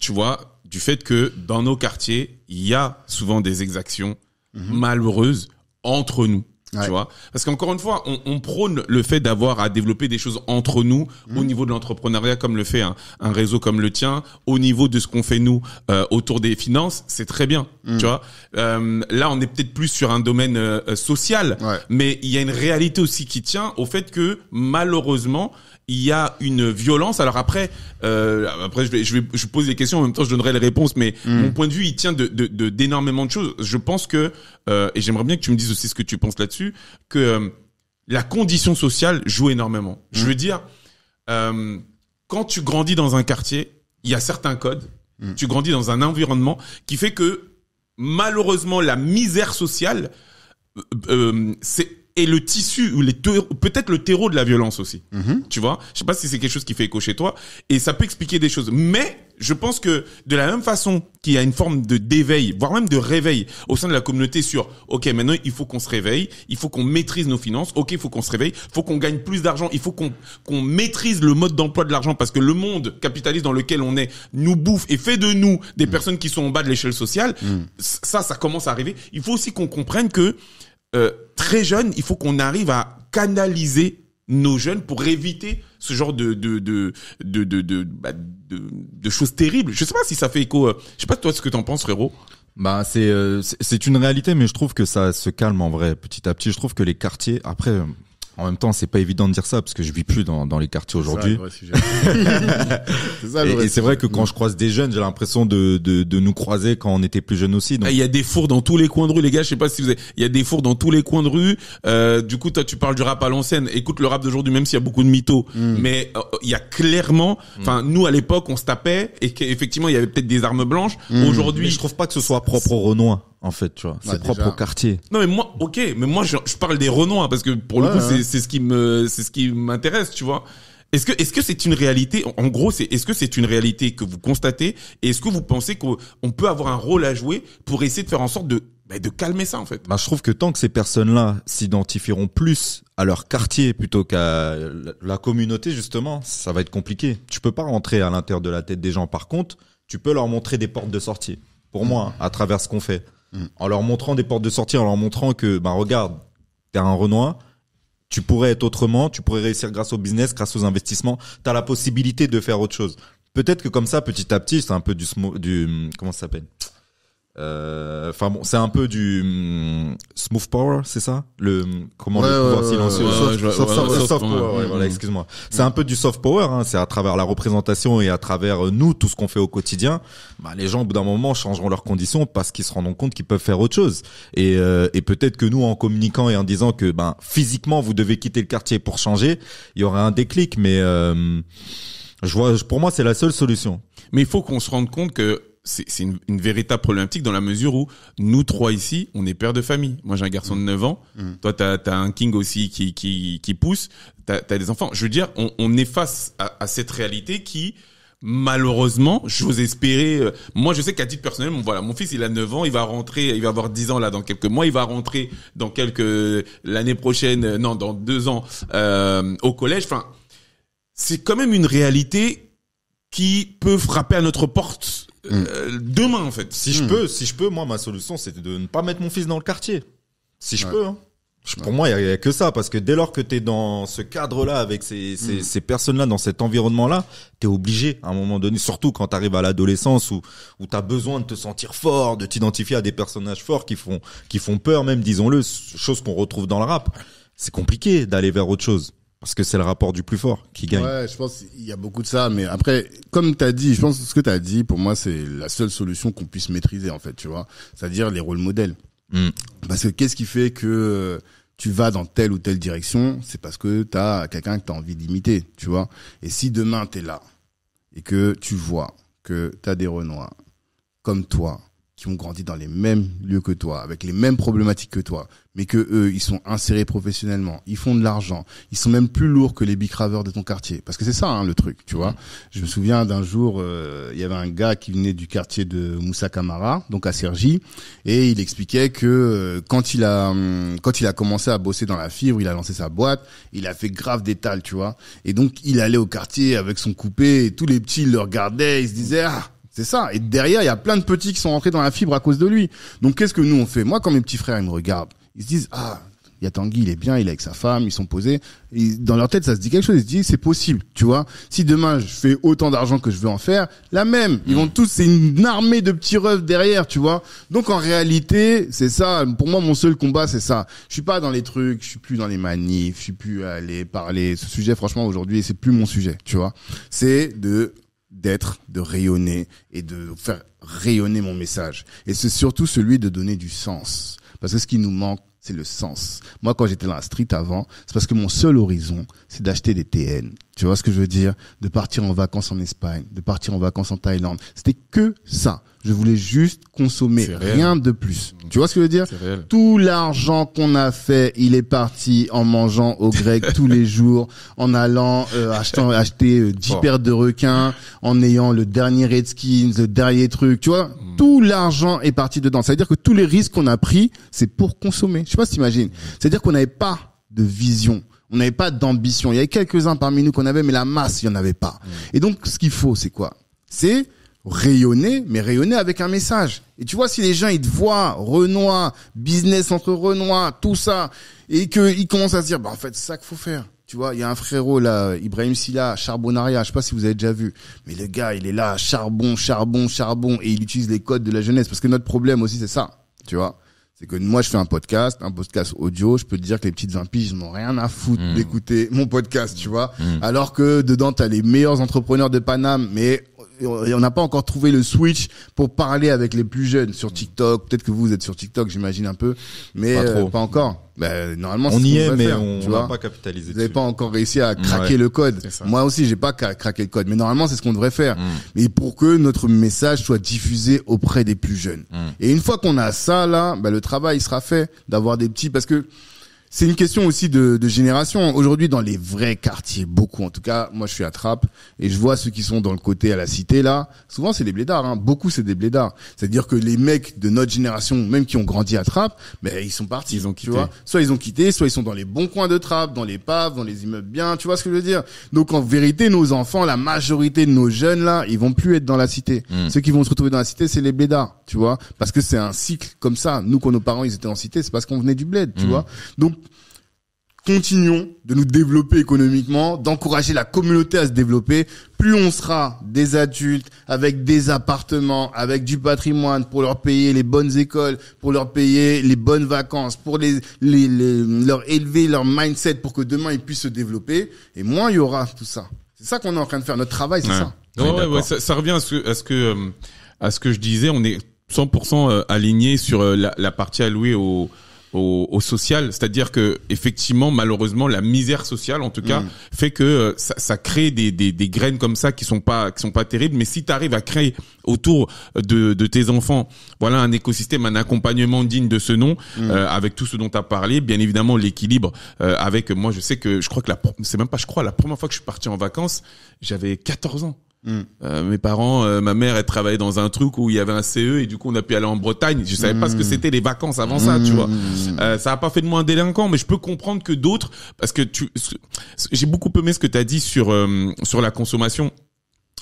Tu vois du fait que dans nos quartiers, il y a souvent des exactions mhm. malheureuses entre nous. Tu vois Parce qu'encore une fois, on, prône le fait d'avoir à développer des choses entre nous au mhm. niveau de l'entrepreneuriat, comme le fait un, réseau comme le tien, au niveau de ce qu'on fait nous euh, autour des finances, c'est très bien. Mm. Tu vois euh, Là, on est peut-être plus sur un domaine euh, social, mais il y a une réalité aussi qui tient au fait que malheureusement, il y a une violence. Alors après, euh, après je je vais, je pose des questions en même temps, je donnerai les réponses, mais hmm. mon point de vue, il tient de, de, d'énormément de, choses. Je pense que, euh, et j'aimerais bien que tu me dises aussi ce que tu penses là-dessus, que euh, la condition sociale joue énormément. Je hmm. veux dire, quand tu grandis dans un quartier, il y a certains codes. Hmm. Tu grandis dans un environnement qui fait que malheureusement la misère sociale, c'est et le tissu ou les peut-être le terreau de la violence aussi. Mhm. Tu vois, je sais pas si c'est quelque chose qui fait écho chez toi et ça peut expliquer des choses. Mais je pense que de la même façon qu'il y a une forme de d'éveil, voire même de réveil au sein de la communauté sur OK, maintenant il faut qu'on se réveille, il faut qu'on maîtrise nos finances, OK, il faut qu'on se réveille, il faut qu'on gagne plus d'argent, il faut qu'on maîtrise le mode d'emploi de l'argent parce que le monde capitaliste dans lequel on est nous bouffe et fait de nous des mhm. personnes qui sont en bas de l'échelle sociale. Mhm. Ça ça commence à arriver. Il faut aussi qu'on comprenne que euh, très jeune, il faut qu'on arrive à canaliser nos jeunes pour éviter ce genre de de de bah, choses terribles. Je sais pas si ça fait écho. Euh, je sais pas toi ce que t'en penses, frérot. Bah euh, c'est c'est une réalité, mais je trouve que ça se calme en vrai petit à petit. Je trouve que les quartiers, après, en même temps, c'est pas évident de dire ça parce que je vis plus dans, dans les quartiers aujourd'hui. et, c'est vrai que quand je croise des jeunes, j'ai l'impression de, de, de, nous croiser quand on était plus jeunes aussi. Ah, il y a des fours dans tous les coins de rue, les gars. Je sais pas si vous avez... Il y a des fours dans tous les coins de rue. Euh, du coup, toi, tu parles du rap à l'ancienne. Écoute le rap d'aujourd'hui, même s'il y a beaucoup de mythos. Mm. Mais euh, il y a clairement, mm. enfin, nous à l'époque, on se tapait et qu'effectivement, il y avait peut-être des armes blanches. Mm. Aujourd'hui, je trouve pas que ce soit propre au Renoir en fait, tu vois. c'est propre au quartier. Non, mais moi, ok, mais moi, je, parle des renoms, parce que pour le coup, c'est ce qui me, c'est ce qui m'intéresse, tu vois. Est-ce que, est-ce que c'est une réalité En gros, c'est est-ce que c'est une réalité que vous constatez Et est-ce que vous pensez qu'on peut avoir un rôle à jouer pour essayer de faire en sorte de bah, de calmer ça en fait. Bah, je trouve que tant que ces personnes-là s'identifieront plus à leur quartier plutôt qu'à la communauté justement, ça va être compliqué. Tu peux pas rentrer à l'intérieur de la tête des gens. Par contre, tu peux leur montrer des portes de sortie. Pour moi, à travers ce qu'on fait. Mm. en leur montrant des portes de sortie, en leur montrant que, bah, regarde, t'es un Renoir, tu pourrais être autrement, tu pourrais réussir grâce au business, grâce aux investissements, t'as la possibilité de faire autre chose. Peut-être que comme ça, petit à petit, c'est un peu du, du comment ça s'appelle euh, enfin bon, c'est un peu du mm, smooth power, c'est ça Le comment dire, pouvoir silencieux, soft, power. voilà, mm. excuse-moi. C'est un peu du soft power. Hein, c'est à travers la représentation et à travers euh, nous tout ce qu'on fait au quotidien. Bah, les gens au bout d'un moment changeront leurs conditions parce qu'ils se rendront compte qu'ils peuvent faire autre chose. Et, euh, et peut-être que nous, en communiquant et en disant que ben physiquement vous devez quitter le quartier pour changer, il y aura un déclic. Mais je vois, pour moi, c'est la seule solution. Mais il faut qu'on se rende compte que c'est une, une, véritable problématique dans la mesure où nous trois ici, on est père de famille. Moi, j'ai un garçon de 9 ans. Mm. Toi, tu as, un king aussi qui, qui, qui pousse. Tu as, des enfants. Je veux dire, on, on est face à, à, cette réalité qui, malheureusement, j'ose espérer. Euh, moi, je sais qu'à titre personnel, voilà, mon fils, il a 9 ans, il va rentrer, il va avoir 10 ans là dans quelques mois, il va rentrer dans quelques l'année prochaine, euh, non, dans deux ans euh, au collège. Enfin, c'est quand même une réalité qui peut frapper à notre porte Mm. Euh, demain en fait. Si je mm. peux, si je peux, moi ma solution C'est de ne pas mettre mon fils dans le quartier. Si je peux. Hein. pour moi, il y a, que ça, parce que dès lors que t'es dans ce cadre-là, avec ces, ces, mm. personnes-là, dans cet environnement-là, T'es obligé à un moment donné, surtout quand t'arrives arrives à l'adolescence, où, où tu besoin de te sentir fort, de t'identifier à des personnages forts qui font, qui font peur même, disons-le, chose qu'on retrouve dans le rap. C'est compliqué d'aller vers autre chose. Parce que c'est le rapport du plus fort qui gagne. Ouais, je pense qu'il y a beaucoup de ça. Mais après, comme tu as dit, je pense que ce que tu as dit, pour moi, c'est la seule solution qu'on puisse maîtriser, en fait, tu vois. C'est-à-dire les rôles modèles. Hmm. Parce que qu'est-ce qui fait que tu vas dans telle ou telle direction C'est parce que tu as quelqu'un que tu as envie d'imiter, tu vois. Et si demain, tu es là et que tu vois que tu as des Renoirs comme toi qui ont grandi dans les mêmes lieux que toi, avec les mêmes problématiques que toi, mais que eux, ils sont insérés professionnellement, ils font de l'argent, ils sont même plus lourds que les bicraveurs de ton quartier, parce que c'est ça hein, le truc, tu vois. Je me souviens d'un jour, euh, il y avait un gars qui venait du quartier de Moussa Kamara, donc à Sergi, et il expliquait que euh, quand il a hum, quand il a commencé à bosser dans la fibre, il a lancé sa boîte, il a fait grave d'étal, tu vois, et donc il allait au quartier avec son coupé, et tous les petits ils le regardaient, ils se disaient ah, c'est ça. Et derrière, il y a plein de petits qui sont rentrés dans la fibre à cause de lui. Donc qu'est-ce que nous on fait Moi, quand mes petits frères ils me regardent, ils se disent ah. Il y a Tanguy, il est bien, il est avec sa femme, ils sont posés. dans leur tête, ça se dit quelque chose. Ils se disent, c'est possible, tu vois. Si demain, je fais autant d'argent que je veux en faire, la même. Ils vont tous, c'est une armée de petits rêves derrière, tu vois. Donc, en réalité, c'est ça. Pour moi, mon seul combat, c'est ça. Je suis pas dans les trucs, je suis plus dans les manifs, je suis plus à aller parler. Ce sujet, franchement, aujourd'hui, c'est plus mon sujet, tu vois. C'est de d'être, de rayonner et de faire rayonner mon message. Et c'est surtout celui de donner du sens. Parce que ce qui nous manque, c'est le sens. Moi, quand j'étais dans la street avant, c'est parce que mon seul horizon, c'est d'acheter des TN tu vois ce que je veux dire De partir en vacances en Espagne, de partir en vacances en Thaïlande. C'était que ça. Je voulais juste consommer, rien de plus. Mm. Tu vois ce que je veux dire Tout l'argent qu'on a fait, il est parti en mangeant au grec tous les jours, en allant euh, achetant, acheter 10 euh, paires de requins, en ayant le dernier Redskins, le dernier truc. Tu vois mm. Tout l'argent est parti dedans. C'est-à-dire que tous les risques qu'on a pris, c'est pour consommer. Je sais pas si t'imagines. C'est-à-dire qu'on n'avait pas de vision. On n'avait pas d'ambition. Il y avait quelques-uns parmi nous qu'on avait, mais la masse, il n'y en avait pas. Mm. Et donc, ce qu'il faut, c'est quoi C'est rayonner, mais rayonner avec un message. Et tu vois, si les gens, ils te voient, Renoir, business entre Renoir, tout ça, et qu'ils commencent à se dire, bah, en fait, c'est ça qu'il faut faire. Tu vois, il y a un frérot là, Ibrahim Silla, Charbonaria, je sais pas si vous avez déjà vu, mais le gars, il est là, charbon, charbon, charbon, et il utilise les codes de la jeunesse, parce que notre problème aussi, c'est ça, tu vois c'est que moi je fais un podcast, un podcast audio, je peux te dire que les petites impies, piges n'ont rien à foutre mm. d'écouter mon podcast, tu vois. Mm. Alors que dedans as les meilleurs entrepreneurs de Paname, mais on n'a pas encore trouvé le switch pour parler avec les plus jeunes sur TikTok. Peut-être que vous, êtes sur TikTok, j'imagine un peu, mais pas, euh, encore. Ben, normalement, on y est, mais on n'a pas capitalisé. Vous n'avez pas encore réussi à craquer le code. Moi aussi, j'ai pas craqué le code, mais normalement, c'est ce qu'on devrait faire. et mm. Mais pour que notre message soit diffusé auprès des plus jeunes. Mm. Et une fois qu'on a ça là, ben, le travail sera fait d'avoir des petits, parce que c'est une question aussi de, de génération. Aujourd'hui, dans les vrais quartiers, beaucoup en tout cas, moi je suis à Trappes et je vois ceux qui sont dans le côté à la cité là. Souvent, c'est des blédards. Hein. Beaucoup, c'est des blédards. C'est-à-dire que les mecs de notre génération, même qui ont grandi à Trappes, mais ils sont partis. Tu vois soit ils ont quitté, soit ils sont dans les bons coins de Trappes, dans les paves, dans les immeubles bien. Tu vois ce que je veux dire Donc en vérité, nos enfants, la majorité de nos jeunes là, ils vont plus être dans la cité. Hmm. Ceux qui vont se retrouver dans la cité, c'est les blédards. Tu vois Parce que c'est un cycle comme ça. Nous, quand nos parents ils étaient en cité, c'est parce qu'on venait du bled. Tu hmm. vois Donc continuons de nous développer économiquement, d'encourager la communauté à se développer. Plus on sera des adultes avec des appartements, avec du patrimoine pour leur payer les bonnes écoles, pour leur payer les bonnes vacances, pour les, les, leur élever leur mindset pour que demain ils puissent se développer. Et moins il y aura tout ça. C'est ça qu'on est en train de faire. Notre travail, c'est ça. Non, ouais, ça. revient à ce, à ce que euh, à ce que je disais. On est 100% euh, aligné sur euh, la, la partie allouée au au, social. C'est-à-dire que effectivement, malheureusement, la misère sociale, en tout cas, mm. fait que euh, ça, crée des, des, graines comme ça qui sont pas qui sont pas terribles. Mais si tu arrives à créer autour de, de tes enfants, voilà, un écosystème, un accompagnement digne de ce nom, mm. euh, avec tout ce dont tu as parlé, bien évidemment l'équilibre. Euh, avec moi, je sais que je crois que la c'est même pas je crois la première fois que je suis parti en vacances, j'avais 14 ans. Mm. Euh, mes parents, euh, ma mère, elle travaillait dans un truc où il y avait un CE et du coup on a pu aller en Bretagne. Je savais pas ce que mm. c'était les vacances avant ça, tu vois. Mm. Euh, ça a pas fait de moi un délinquant, mais je peux comprendre que d'autres, parce que tu, j'ai beaucoup aimé ce que tu as dit sur sur la consommation.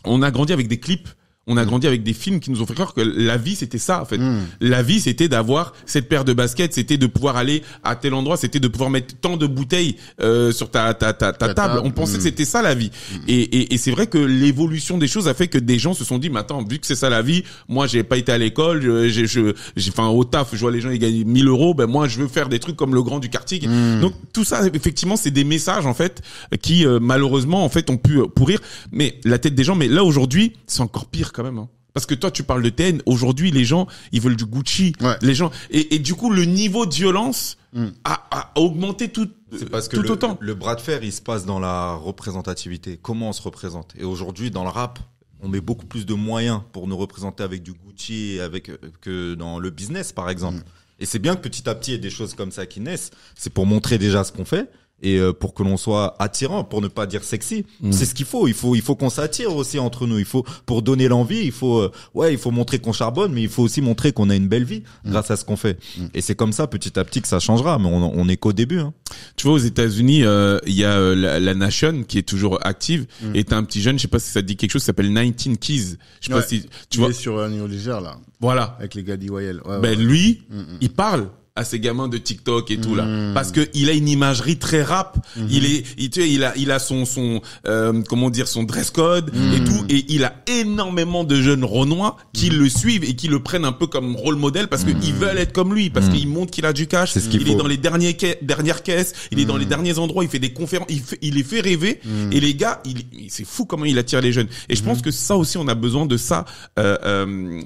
On a grandi avec des clips. On a mm. grandi avec des films qui nous ont fait croire que la vie c'était ça en fait. Mm. La vie c'était d'avoir cette paire de baskets, c'était de pouvoir aller à tel endroit, c'était de pouvoir mettre tant de bouteilles euh, sur ta ta ta, table. On pensait que mm. c'était ça la vie. Et, et, c'est vrai que l'évolution des choses a fait que des gens se sont dit, maintenant vu que c'est ça la vie, moi j'ai pas été à l'école, j'ai je j'ai enfin au taf, je vois les gens ils gagnent 1000 euros, ben moi je veux faire des trucs comme le grand du quartier. Donc tout ça effectivement c'est des messages en fait qui euh, malheureusement en fait ont pu euh, pourrir mais la tête des gens. Mais là aujourd'hui c'est encore pire quand même. Hein. Parce que toi, tu parles de TN. Aujourd'hui, les gens, ils veulent du Gucci. Les gens et, du coup, le niveau de violence hmm. a, augmenté tout. parce que tout le, autant. le bras de fer, il se passe dans la représentativité. Comment on se représente Et aujourd'hui, dans le rap, on met beaucoup plus de moyens pour nous représenter avec du Gucci, avec euh, que dans le business, par exemple. Hmm. Et c'est bien que petit à petit, il y ait des choses comme ça qui naissent. C'est pour montrer déjà ce qu'on fait et euh, pour que l'on soit attirant, pour ne pas dire sexy. Mm. C'est ce qu'il faut. Il faut, il faut qu'on s'attire aussi entre nous. Il faut, pour donner l'envie, il faut, euh, ouais, il faut montrer qu'on charbonne, mais il faut aussi montrer qu'on a une belle vie mm. grâce à ce qu'on fait. Mm. Et c'est comme ça, petit à petit, que ça changera. Mais on, on est qu'au début. Hein. Tu vois, aux États-Unis, euh, il y a la, Nation qui est toujours active. Et t'as un petit jeune, je sais pas si ça dit quelque chose, s'appelle 19 Keys. Je sais pas si tu il vois. Est sur un niveau légère là. Voilà. Avec les gars d'IYL. ben lui, il parle à ces gamins de TikTok et tout là hmm. parce que il a une imagerie très rap hmm. il est il a il a son son euh, comment dire son dress code et hmm. tout et il a énormément de jeunes renois qui le suivent et qui le prennent un peu comme rôle modèle parce qu'ils veulent être comme lui parce qu'il montre qu'il a du cash c'est ce il, est dans les derniers dernières caisses il est dans les derniers endroits il fait des conférences il, fait, il les fait rêver et les gars il c'est fou comment il attire les jeunes et je pense que ça aussi on a besoin de ça euh, euh,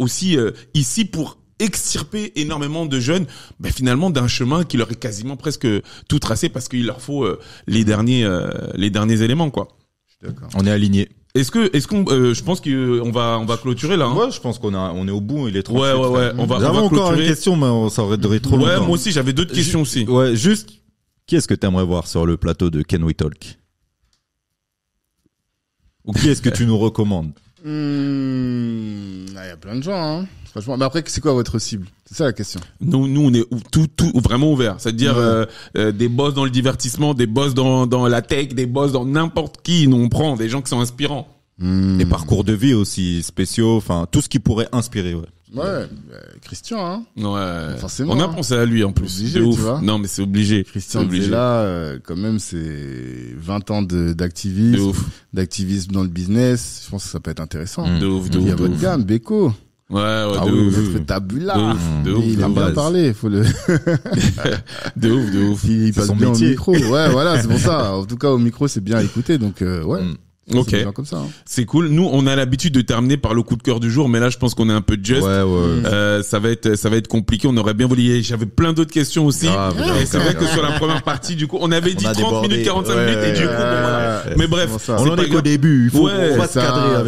aussi ici pour extirper énormément de jeunes ben finalement d'un chemin qui leur est quasiment presque tout tracé parce qu'il leur faut euh, les derniers euh, les derniers éléments quoi. On est aligné. Est-ce que est-ce qu'on euh, je pense qu'on va on va clôturer là. Hein. Ouais, je pense qu'on a on est au bout, il est trop Ouais ouais on va, encore une question mais ça aurait trop Ouais, moi aussi j'avais d'autres questions aussi. Ouais, juste qui est-ce que tu aimerais voir sur le plateau de Can We Talk Ou qui est-ce que tu nous recommandes hmm, Il y a plein de gens hein. Franchement, mais après, c'est quoi votre cible C'est ça la question. Nous, nous, on est tout, tout vraiment ouvert. C'est-à-dire euh, euh, des boss dans le divertissement, des boss dans, dans la tech, des boss dans n'importe qui. Nous, on prend des gens qui sont inspirants. Des hmm. parcours de vie aussi spéciaux, enfin tout ce qui pourrait inspirer. Ouais. Ouais, euh, Christian, hein. Ouais. Forcément. On a hein. pensé à lui en plus. Obligé, ouf. Tu vois non, mais c'est obligé. Christian, obligé. là, quand même, c'est 20 ans d'activisme, d'activisme dans le business. Je pense que ça peut être intéressant. De ouf, de ouf. Il y a votre gamme, Beko. Ouais, ouais, ah de oui, ouf. tabula. De ouf, de ouf, il a bien parlé, faut le. de ouf, de ouf. Il, passe son bien métier. au micro. Ouais, voilà, c'est pour ça. En tout cas, au micro, c'est bien écouté, donc euh, ouais. Mm. Ok. Hein. C'est cool. Nous, on a l'habitude de terminer par le coup de cœur du jour, mais là, je pense qu'on est un peu just. Ouais, ouais, Euh, ça va être, ça va être compliqué. On aurait bien voulu. J'avais plein d'autres questions aussi. c'est vrai que sur la première partie, du coup, on avait dit 30 minutes, 45 minutes, et du coup, Mais bref, on en est qu'au début. Il faut, Il y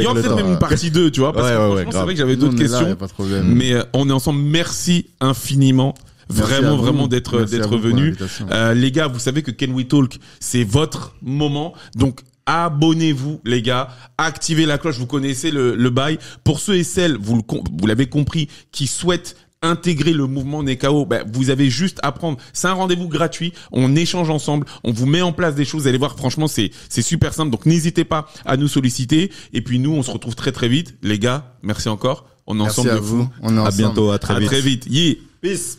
a même une partie 2, tu vois. Parce que c'est vrai que j'avais d'autres questions. Mais euh, on est ensemble. Merci infiniment vraiment vraiment d'être d'être venu euh, les gars vous savez que Can We Talk c'est votre moment donc abonnez-vous les gars, activez la cloche, vous connaissez le, le bail. Pour ceux et celles, vous, vous l'avez compris, qui souhaitent intégrer le mouvement Nekao, ben, vous avez juste à prendre. C'est un rendez-vous gratuit. On échange ensemble. On vous met en place des choses. Vous allez voir, franchement, c'est, c'est super simple. Donc, n'hésitez pas à nous solliciter. Et puis, nous, on se retrouve très, très vite. Les gars, merci encore. On est ensemble à vous. On est à bientôt. À très à vite. très vite. Peace.